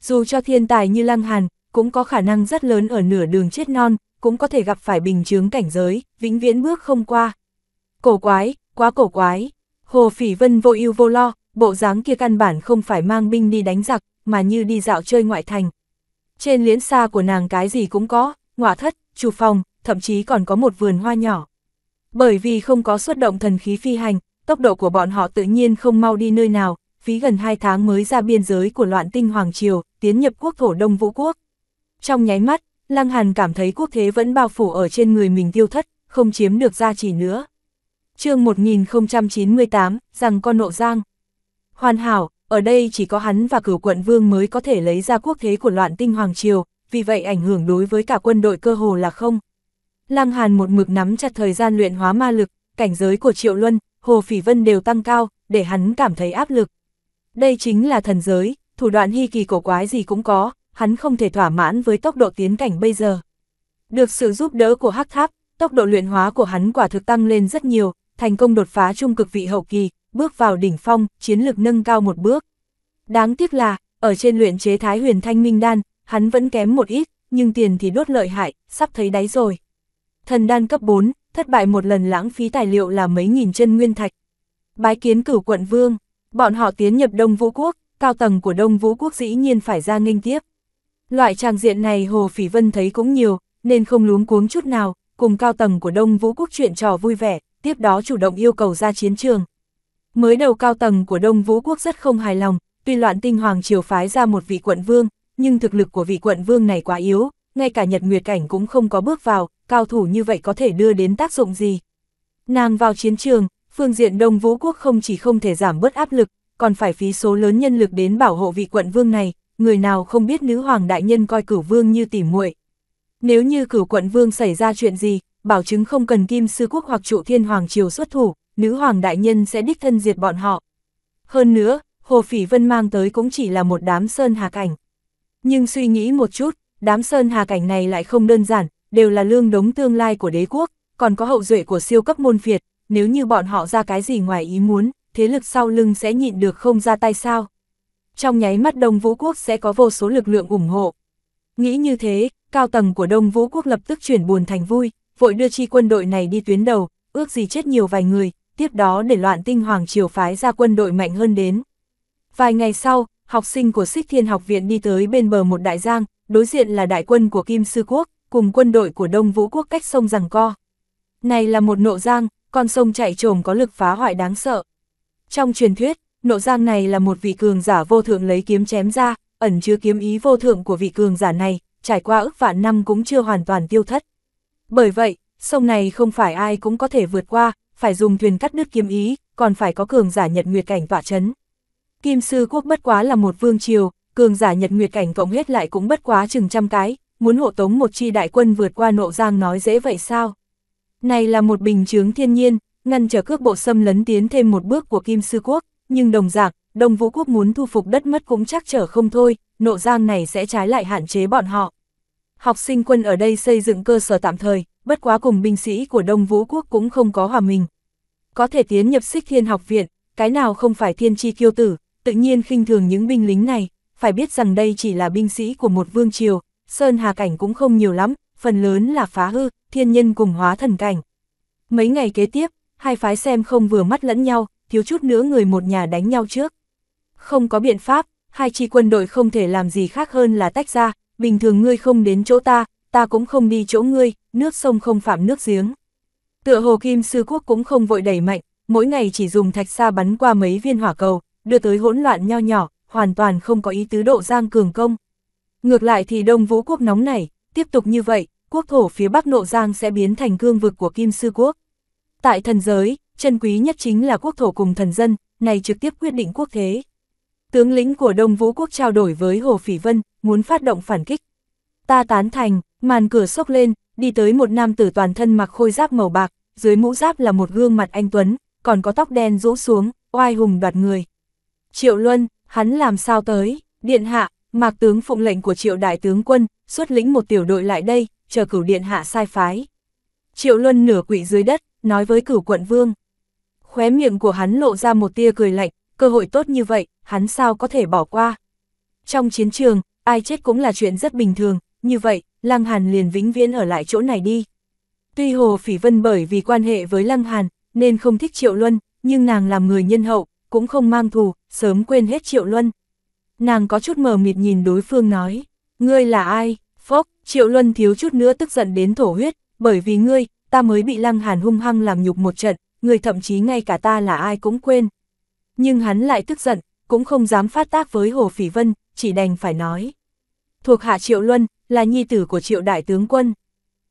Dù cho thiên tài như Lăng Hàn, cũng có khả năng rất lớn ở nửa đường chết non, cũng có thể gặp phải bình chướng cảnh giới, vĩnh viễn bước không qua. Cổ quái, quá cổ quái. Hồ Phỉ Vân vô ưu vô lo, bộ dáng kia căn bản không phải mang binh đi đánh giặc, mà như đi dạo chơi ngoại thành. Trên liễn xa của nàng cái gì cũng có, ngọa thất, chủ phòng, thậm chí còn có một vườn hoa nhỏ. Bởi vì không có xuất động thần khí phi hành, tốc độ của bọn họ tự nhiên không mau đi nơi nào, phí gần 2 tháng mới ra biên giới của loạn tinh Hoàng Triều, tiến nhập quốc thổ Đông Vũ Quốc. Trong nháy mắt, Lăng Hàn cảm thấy quốc thế vẫn bao phủ ở trên người mình tiêu thất, không chiếm được gia trì nữa. chương 1098, rằng con nộ giang. Hoàn hảo, ở đây chỉ có hắn và cửu quận vương mới có thể lấy ra quốc thế của loạn tinh Hoàng Triều, vì vậy ảnh hưởng đối với cả quân đội cơ hồ là không. Lăng Hàn một mực nắm chặt thời gian luyện hóa ma lực, cảnh giới của Triệu Luân, Hồ Phỉ Vân đều tăng cao, để hắn cảm thấy áp lực. Đây chính là thần giới, thủ đoạn hy kỳ cổ quái gì cũng có, hắn không thể thỏa mãn với tốc độ tiến cảnh bây giờ. Được sự giúp đỡ của hắc tháp, tốc độ luyện hóa của hắn quả thực tăng lên rất nhiều, thành công đột phá trung cực vị hậu kỳ, bước vào đỉnh phong, chiến lực nâng cao một bước. Đáng tiếc là, ở trên luyện chế thái huyền thanh minh đan, hắn vẫn kém một ít, nhưng tiền thì đốt lợi hại, sắp thấy đáy rồi. Thần đan cấp 4, thất bại một lần lãng phí tài liệu là mấy nghìn chân nguyên thạch. Bái kiến cửu quận vương, bọn họ tiến nhập Đông Vũ Quốc, cao tầng của Đông Vũ Quốc dĩ nhiên phải ra nghênh tiếp. Loại tràng diện này Hồ Phỉ Vân thấy cũng nhiều, nên không luống cuống chút nào, cùng cao tầng của Đông Vũ Quốc chuyện trò vui vẻ, tiếp đó chủ động yêu cầu ra chiến trường. Mới đầu cao tầng của Đông Vũ Quốc rất không hài lòng, tuy loạn tinh hoàng triều phái ra một vị quận vương, nhưng thực lực của vị quận vương này quá yếu, ngay cả nhật nguyệt cảnh cũng không có bước vào, cao thủ như vậy có thể đưa đến tác dụng gì. Nàng vào chiến trường, phương diện Đông Vũ Quốc không chỉ không thể giảm bớt áp lực, còn phải phí số lớn nhân lực đến bảo hộ vị quận vương này, người nào không biết nữ hoàng đại nhân coi cửu vương như tỉ muội. Nếu như cửu quận vương xảy ra chuyện gì, bảo chứng không cần kim sư quốc hoặc trụ thiên hoàng triều xuất thủ, nữ hoàng đại nhân sẽ đích thân diệt bọn họ. Hơn nữa, Hồ Phỉ Vân mang tới cũng chỉ là một đám sơn hà cảnh. Nhưng suy nghĩ một chút, đám sơn hà cảnh này lại không đơn giản, đều là lương đống tương lai của đế quốc, còn có hậu duệ của siêu cấp môn phiệt, nếu như bọn họ ra cái gì ngoài ý muốn, thế lực sau lưng sẽ nhịn được không ra tay sao trong nháy mắt Đông Vũ Quốc sẽ có vô số lực lượng ủng hộ. Nghĩ như thế, cao tầng của Đông Vũ Quốc lập tức chuyển buồn thành vui, vội đưa chi quân đội này đi tuyến đầu, ước gì chết nhiều vài người, tiếp đó để loạn tinh Hoàng Triều phái ra quân đội mạnh hơn đến. Vài ngày sau, học sinh của Sích Thiên Học Viện đi tới bên bờ một đại giang, đối diện là đại quân của Kim Sư Quốc, cùng quân đội của Đông Vũ Quốc cách sông rằng co. Này là một nộ giang, con sông chạy trồm có lực phá hoại đáng sợ. Trong truyền thuyết, nộ giang này là một vị cường giả vô thượng lấy kiếm chém ra, ẩn chứa kiếm ý vô thượng của vị cường giả này, trải qua ước vạn năm cũng chưa hoàn toàn tiêu thất. Bởi vậy, sông này không phải ai cũng có thể vượt qua, phải dùng thuyền cắt đứt kiếm ý, còn phải có cường giả nhật nguyệt cảnh tỏa chấn. Kim Sư Quốc bất quá là một vương triều, cường giả nhật nguyệt cảnh cộng hết lại cũng bất quá chừng trăm cái, muốn hộ tống một chi đại quân vượt qua nộ giang nói dễ vậy sao? Này là một bình chướng thiên nhiên, ngăn trở cước bộ xâm lấn tiến thêm một bước của Kim Sư Quốc nhưng đồng dạng, Đông Vũ Quốc muốn thu phục đất mất cũng chắc trở không thôi, nộ giang này sẽ trái lại hạn chế bọn họ. Học sinh quân ở đây xây dựng cơ sở tạm thời, bất quá cùng binh sĩ của Đông Vũ Quốc cũng không có hòa mình. Có thể tiến nhập xích thiên học viện, cái nào không phải thiên chi kiêu tử, tự nhiên khinh thường những binh lính này, phải biết rằng đây chỉ là binh sĩ của một vương triều, Sơn Hà Cảnh cũng không nhiều lắm, phần lớn là phá hư, thiên nhân cùng hóa thần cảnh. Mấy ngày kế tiếp, hai phái xem không vừa mắt lẫn nhau, thiếu chút nữa người một nhà đánh nhau trước. Không có biện pháp, hai chi quân đội không thể làm gì khác hơn là tách ra, bình thường ngươi không đến chỗ ta, ta cũng không đi chỗ ngươi, nước sông không phạm nước giếng. Tựa hồ kim sư quốc cũng không vội đẩy mạnh, mỗi ngày chỉ dùng thạch xa bắn qua mấy viên hỏa cầu, đưa tới hỗn loạn nho nhỏ, hoàn toàn không có ý tứ độ giang cường công. Ngược lại thì Đông Vũ quốc nóng này, tiếp tục như vậy, quốc thổ phía Bắc Nộ Giang sẽ biến thành cương vực của Kim Sư quốc. Tại thần giới, chân quý nhất chính là quốc thổ cùng thần dân, này trực tiếp quyết định quốc thế. Tướng lĩnh của Đông Vũ quốc trao đổi với Hồ Phỉ Vân, muốn phát động phản kích. Ta tán thành, màn cửa sốc lên, đi tới một nam tử toàn thân mặc khôi giáp màu bạc, dưới mũ giáp là một gương mặt anh Tuấn, còn có tóc đen rũ xuống, oai hùng đoạt người. Triệu Luân, hắn làm sao tới, điện hạ, mạc tướng phụng lệnh của triệu đại tướng quân, xuất lĩnh một tiểu đội lại đây, chờ cửu điện hạ sai phái. Triệu Luân nửa quỵ dưới đất, nói với cửu quận vương khóe miệng của hắn lộ ra một tia cười lạnh, cơ hội tốt như vậy, hắn sao có thể bỏ qua. Trong chiến trường, ai chết cũng là chuyện rất bình thường, như vậy, Lăng Hàn liền vĩnh viễn ở lại chỗ này đi. Tuy Hồ Phỉ Vân bởi vì quan hệ với Lăng Hàn, nên không thích Triệu Luân, nhưng nàng làm người nhân hậu, cũng không mang thù, sớm quên hết Triệu Luân. Nàng có chút mờ mịt nhìn đối phương nói, ngươi là ai, phốc, Triệu Luân thiếu chút nữa tức giận đến thổ huyết, bởi vì ngươi, ta mới bị Lăng Hàn hung hăng làm nhục một trận, người thậm chí ngay cả ta là ai cũng quên. Nhưng hắn lại tức giận, cũng không dám phát tác với Hồ Phỉ Vân, chỉ đành phải nói. Thuộc hạ Triệu Luân, là nhi tử của Triệu Đại Tướng Quân.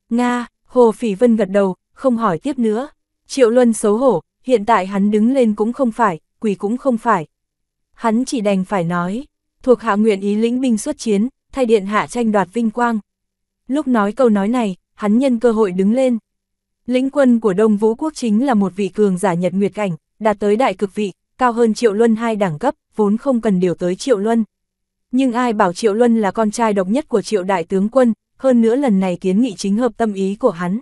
Nga, Hồ Phỉ Vân gật đầu, không hỏi tiếp nữa. Triệu Luân xấu hổ, hiện tại hắn đứng lên cũng không phải, quỳ cũng không phải. Hắn chỉ đành phải nói, thuộc hạ nguyện ý lĩnh binh xuất chiến, thay điện hạ tranh đoạt vinh quang. Lúc nói câu nói này, hắn nhân cơ hội đứng lên. Lĩnh quân của Đông Vũ Quốc chính là một vị cường giả nhật nguyệt cảnh, đạt tới đại cực vị, cao hơn Triệu Luân hai đẳng cấp, vốn không cần điều tới Triệu Luân. Nhưng ai bảo Triệu Luân là con trai độc nhất của Triệu Đại Tướng Quân, hơn nữa lần này kiến nghị chính hợp tâm ý của hắn.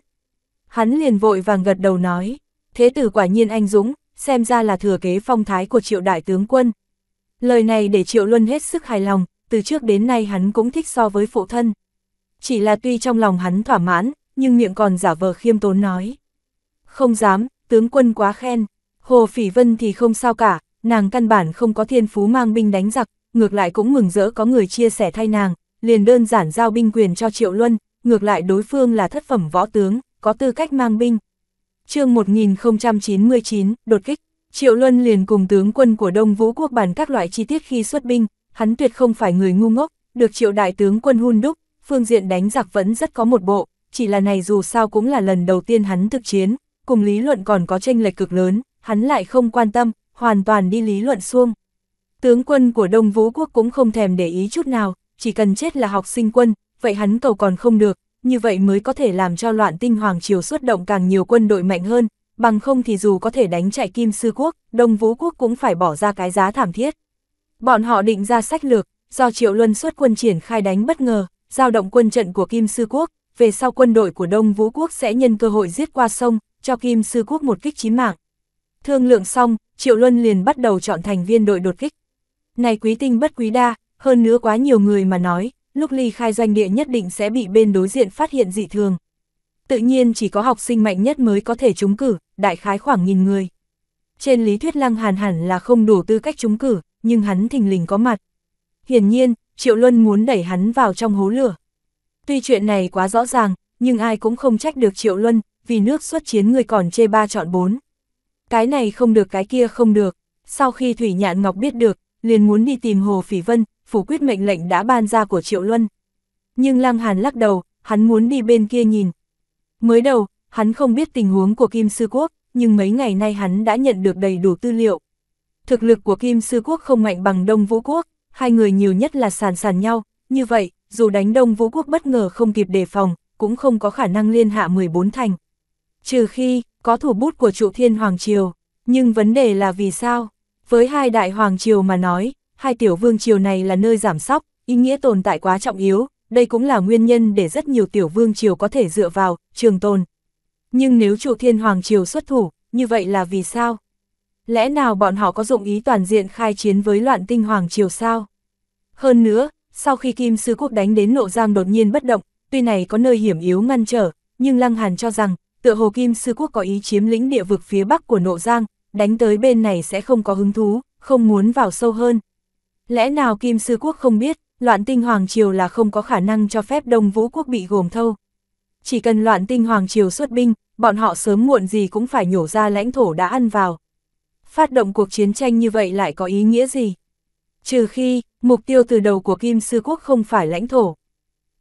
Hắn liền vội vàng gật đầu nói, thế tử quả nhiên anh Dũng, xem ra là thừa kế phong thái của Triệu Đại Tướng Quân. Lời này để Triệu Luân hết sức hài lòng, từ trước đến nay hắn cũng thích so với phụ thân. Chỉ là tuy trong lòng hắn thỏa mãn, nhưng miệng còn giả vờ khiêm tốn nói. Không dám, tướng quân quá khen, Hồ Phỉ Vân thì không sao cả, nàng căn bản không có thiên phú mang binh đánh giặc, ngược lại cũng mừng rỡ có người chia sẻ thay nàng, liền đơn giản giao binh quyền cho Triệu Luân, ngược lại đối phương là thất phẩm võ tướng, có tư cách mang binh. chương 1099, đột kích, Triệu Luân liền cùng tướng quân của Đông Vũ Quốc bàn các loại chi tiết khi xuất binh, hắn tuyệt không phải người ngu ngốc, được Triệu Đại tướng quân hun đúc, phương diện đánh giặc vẫn rất có một bộ, chỉ là này dù sao cũng là lần đầu tiên hắn thực chiến, cùng lý luận còn có tranh lệch cực lớn, hắn lại không quan tâm, hoàn toàn đi lý luận xuông. Tướng quân của Đông Vũ Quốc cũng không thèm để ý chút nào, chỉ cần chết là học sinh quân, vậy hắn cầu còn không được, như vậy mới có thể làm cho loạn tinh hoàng triều xuất động càng nhiều quân đội mạnh hơn, bằng không thì dù có thể đánh chạy Kim Sư Quốc, Đông Vũ Quốc cũng phải bỏ ra cái giá thảm thiết. Bọn họ định ra sách lược, do Triệu Luân xuất quân triển khai đánh bất ngờ, giao động quân trận của Kim Sư Quốc, về sau quân đội của Đông Vũ Quốc sẽ nhân cơ hội giết qua sông, cho Kim Sư Quốc một kích chí mạng. Thương lượng xong, Triệu Luân liền bắt đầu chọn thành viên đội đột kích. Này quý tinh bất quý đa, hơn nữa quá nhiều người mà nói, lúc ly khai doanh địa nhất định sẽ bị bên đối diện phát hiện dị thường. Tự nhiên chỉ có học sinh mạnh nhất mới có thể trúng cử, đại khái khoảng nghìn người. Trên lý thuyết Lăng Hàn hẳn là không đủ tư cách trúng cử, nhưng hắn thình lình có mặt. Hiển nhiên, Triệu Luân muốn đẩy hắn vào trong hố lửa. Tuy chuyện này quá rõ ràng, nhưng ai cũng không trách được Triệu Luân, vì nước xuất chiến người còn chê ba chọn bốn. Cái này không được cái kia không được. Sau khi Thủy Nhạn Ngọc biết được, liền muốn đi tìm Hồ Phỉ Vân, phủ quyết mệnh lệnh đã ban ra của Triệu Luân. Nhưng Lăng Hàn lắc đầu, hắn muốn đi bên kia nhìn. Mới đầu, hắn không biết tình huống của Kim Sư Quốc, nhưng mấy ngày nay hắn đã nhận được đầy đủ tư liệu. Thực lực của Kim Sư Quốc không mạnh bằng Đông Vũ Quốc, hai người nhiều nhất là sàn sàn nhau, như vậy, dù đánh đông vũ quốc bất ngờ không kịp đề phòng, cũng không có khả năng liên hạ 14 thành. Trừ khi, có thủ bút của trụ thiên Hoàng Triều, nhưng vấn đề là vì sao? Với hai đại Hoàng Triều mà nói, hai tiểu vương triều này là nơi giảm sóc, ý nghĩa tồn tại quá trọng yếu, đây cũng là nguyên nhân để rất nhiều tiểu vương triều có thể dựa vào, trường tồn. Nhưng nếu trụ thiên Hoàng Triều xuất thủ, như vậy là vì sao? Lẽ nào bọn họ có dụng ý toàn diện khai chiến với loạn tinh Hoàng Triều sao? Hơn nữa, sau khi Kim Sư Quốc đánh đến Nộ Giang đột nhiên bất động, tuy này có nơi hiểm yếu ngăn trở, nhưng Lăng Hàn cho rằng, tựa hồ Kim Sư Quốc có ý chiếm lĩnh địa vực phía bắc của Nộ Giang, đánh tới bên này sẽ không có hứng thú, không muốn vào sâu hơn. Lẽ nào Kim Sư Quốc không biết, loạn tinh Hoàng Triều là không có khả năng cho phép Đông Vũ Quốc bị gồm thâu. Chỉ cần loạn tinh Hoàng Triều xuất binh, bọn họ sớm muộn gì cũng phải nhổ ra lãnh thổ đã ăn vào. Phát động cuộc chiến tranh như vậy lại có ý nghĩa gì? Trừ khi, Mục tiêu từ đầu của Kim Sư Quốc không phải lãnh thổ.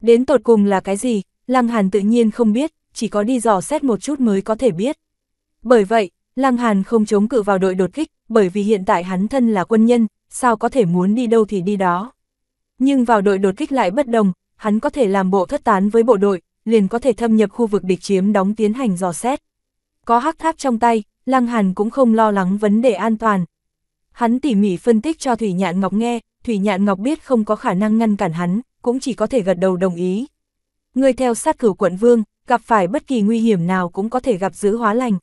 Đến tột cùng là cái gì, Lăng Hàn tự nhiên không biết, chỉ có đi dò xét một chút mới có thể biết. Bởi vậy, Lăng Hàn không chống cự vào đội đột kích, bởi vì hiện tại hắn thân là quân nhân, sao có thể muốn đi đâu thì đi đó. Nhưng vào đội đột kích lại bất đồng, hắn có thể làm bộ thất tán với bộ đội, liền có thể thâm nhập khu vực địch chiếm đóng tiến hành dò xét. Có hắc tháp trong tay, Lăng Hàn cũng không lo lắng vấn đề an toàn. Hắn tỉ mỉ phân tích cho Thủy Nhạn Ngọc nghe, Thủy Nhạn Ngọc biết không có khả năng ngăn cản hắn, cũng chỉ có thể gật đầu đồng ý. Người theo sát cửu quận vương, gặp phải bất kỳ nguy hiểm nào cũng có thể gặp giữ hóa lành.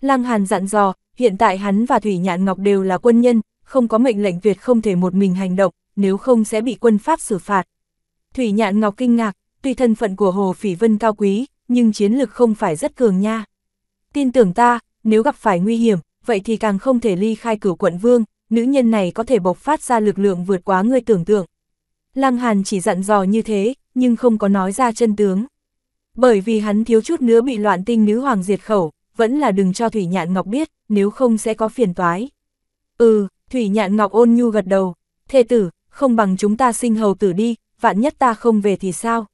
Lăng Hàn dặn dò, hiện tại hắn và Thủy Nhạn Ngọc đều là quân nhân, không có mệnh lệnh Việt không thể một mình hành động, nếu không sẽ bị quân Pháp xử phạt. Thủy Nhạn Ngọc kinh ngạc, tuy thân phận của Hồ Phỉ Vân cao quý, nhưng chiến lực không phải rất cường nha. Tin tưởng ta, nếu gặp phải nguy hiểm, vậy thì càng không thể ly khai cửu quận vương, nữ nhân này có thể bộc phát ra lực lượng vượt quá người tưởng tượng. Lăng Hàn chỉ dặn dò như thế, nhưng không có nói ra chân tướng. Bởi vì hắn thiếu chút nữa bị loạn tinh nữ hoàng diệt khẩu, vẫn là đừng cho Thủy Nhạn Ngọc biết, nếu không sẽ có phiền toái. Ừ, Thủy Nhạn Ngọc ôn nhu gật đầu, thê tử, không bằng chúng ta sinh hầu tử đi, vạn nhất ta không về thì sao?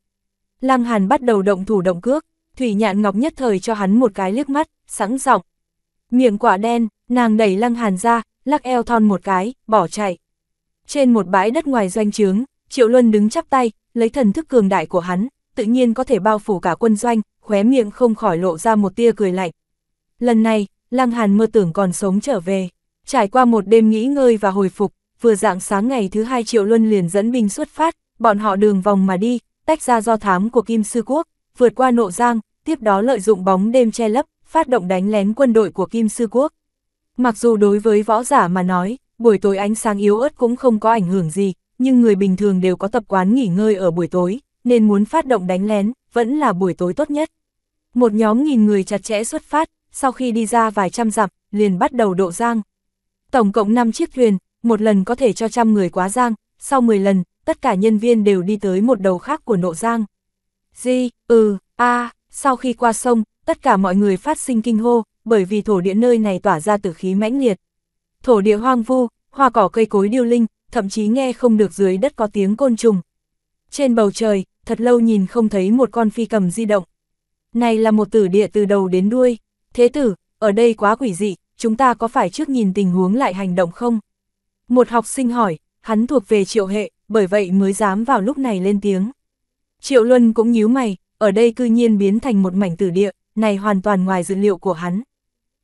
Lăng Hàn bắt đầu động thủ động cước, Thủy Nhạn Ngọc nhất thời cho hắn một cái liếc mắt, sẵn giọng. Miệng quả đen, nàng đẩy Lăng Hàn ra, lắc eo thon một cái, bỏ chạy. Trên một bãi đất ngoài doanh trướng, Triệu Luân đứng chắp tay, lấy thần thức cường đại của hắn, tự nhiên có thể bao phủ cả quân doanh, khóe miệng không khỏi lộ ra một tia cười lạnh. Lần này, Lăng Hàn mơ tưởng còn sống trở về, trải qua một đêm nghỉ ngơi và hồi phục, vừa dạng sáng ngày thứ hai Triệu Luân liền dẫn binh xuất phát, bọn họ đường vòng mà đi, tách ra do thám của Kim Sư Quốc, vượt qua nộ giang, tiếp đó lợi dụng bóng đêm che lấp, phát động đánh lén quân đội của Kim Sư Quốc, Mặc dù đối với võ giả mà nói, buổi tối ánh sáng yếu ớt cũng không có ảnh hưởng gì, nhưng người bình thường đều có tập quán nghỉ ngơi ở buổi tối, nên muốn phát động đánh lén, vẫn là buổi tối tốt nhất. Một nhóm nghìn người chặt chẽ xuất phát, sau khi đi ra vài trăm dặm, liền bắt đầu độ giang. Tổng cộng 5 chiếc thuyền, một lần có thể cho trăm người quá giang, sau 10 lần, tất cả nhân viên đều đi tới một đầu khác của nộ giang. Di, ừ, a, sau khi qua sông, tất cả mọi người phát sinh kinh hô, bởi vì thổ địa nơi này tỏa ra tử khí mãnh liệt. Thổ địa hoang vu, hoa cỏ cây cối điêu linh, thậm chí nghe không được dưới đất có tiếng côn trùng. Trên bầu trời, thật lâu nhìn không thấy một con phi cầm di động. Này là một tử địa từ đầu đến đuôi. Thế tử, ở đây quá quỷ dị, chúng ta có phải trước nhìn tình huống lại hành động không? Một học sinh hỏi, hắn thuộc về triệu hệ, bởi vậy mới dám vào lúc này lên tiếng. Triệu Luân cũng nhíu mày, ở đây cư nhiên biến thành một mảnh tử địa, này hoàn toàn ngoài dự liệu của hắn.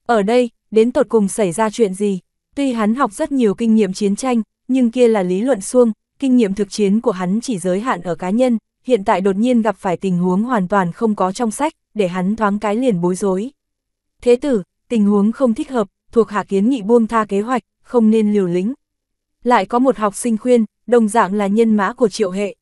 Ở đây, đến tột cùng xảy ra chuyện gì? Tuy hắn học rất nhiều kinh nghiệm chiến tranh, nhưng kia là lý luận suông, kinh nghiệm thực chiến của hắn chỉ giới hạn ở cá nhân, hiện tại đột nhiên gặp phải tình huống hoàn toàn không có trong sách, để hắn thoáng cái liền bối rối. Thế tử, tình huống không thích hợp, thuộc hạ kiến nghị buông tha kế hoạch, không nên liều lĩnh. Lại có một học sinh khuyên, đồng dạng là nhân mã của triệu hệ,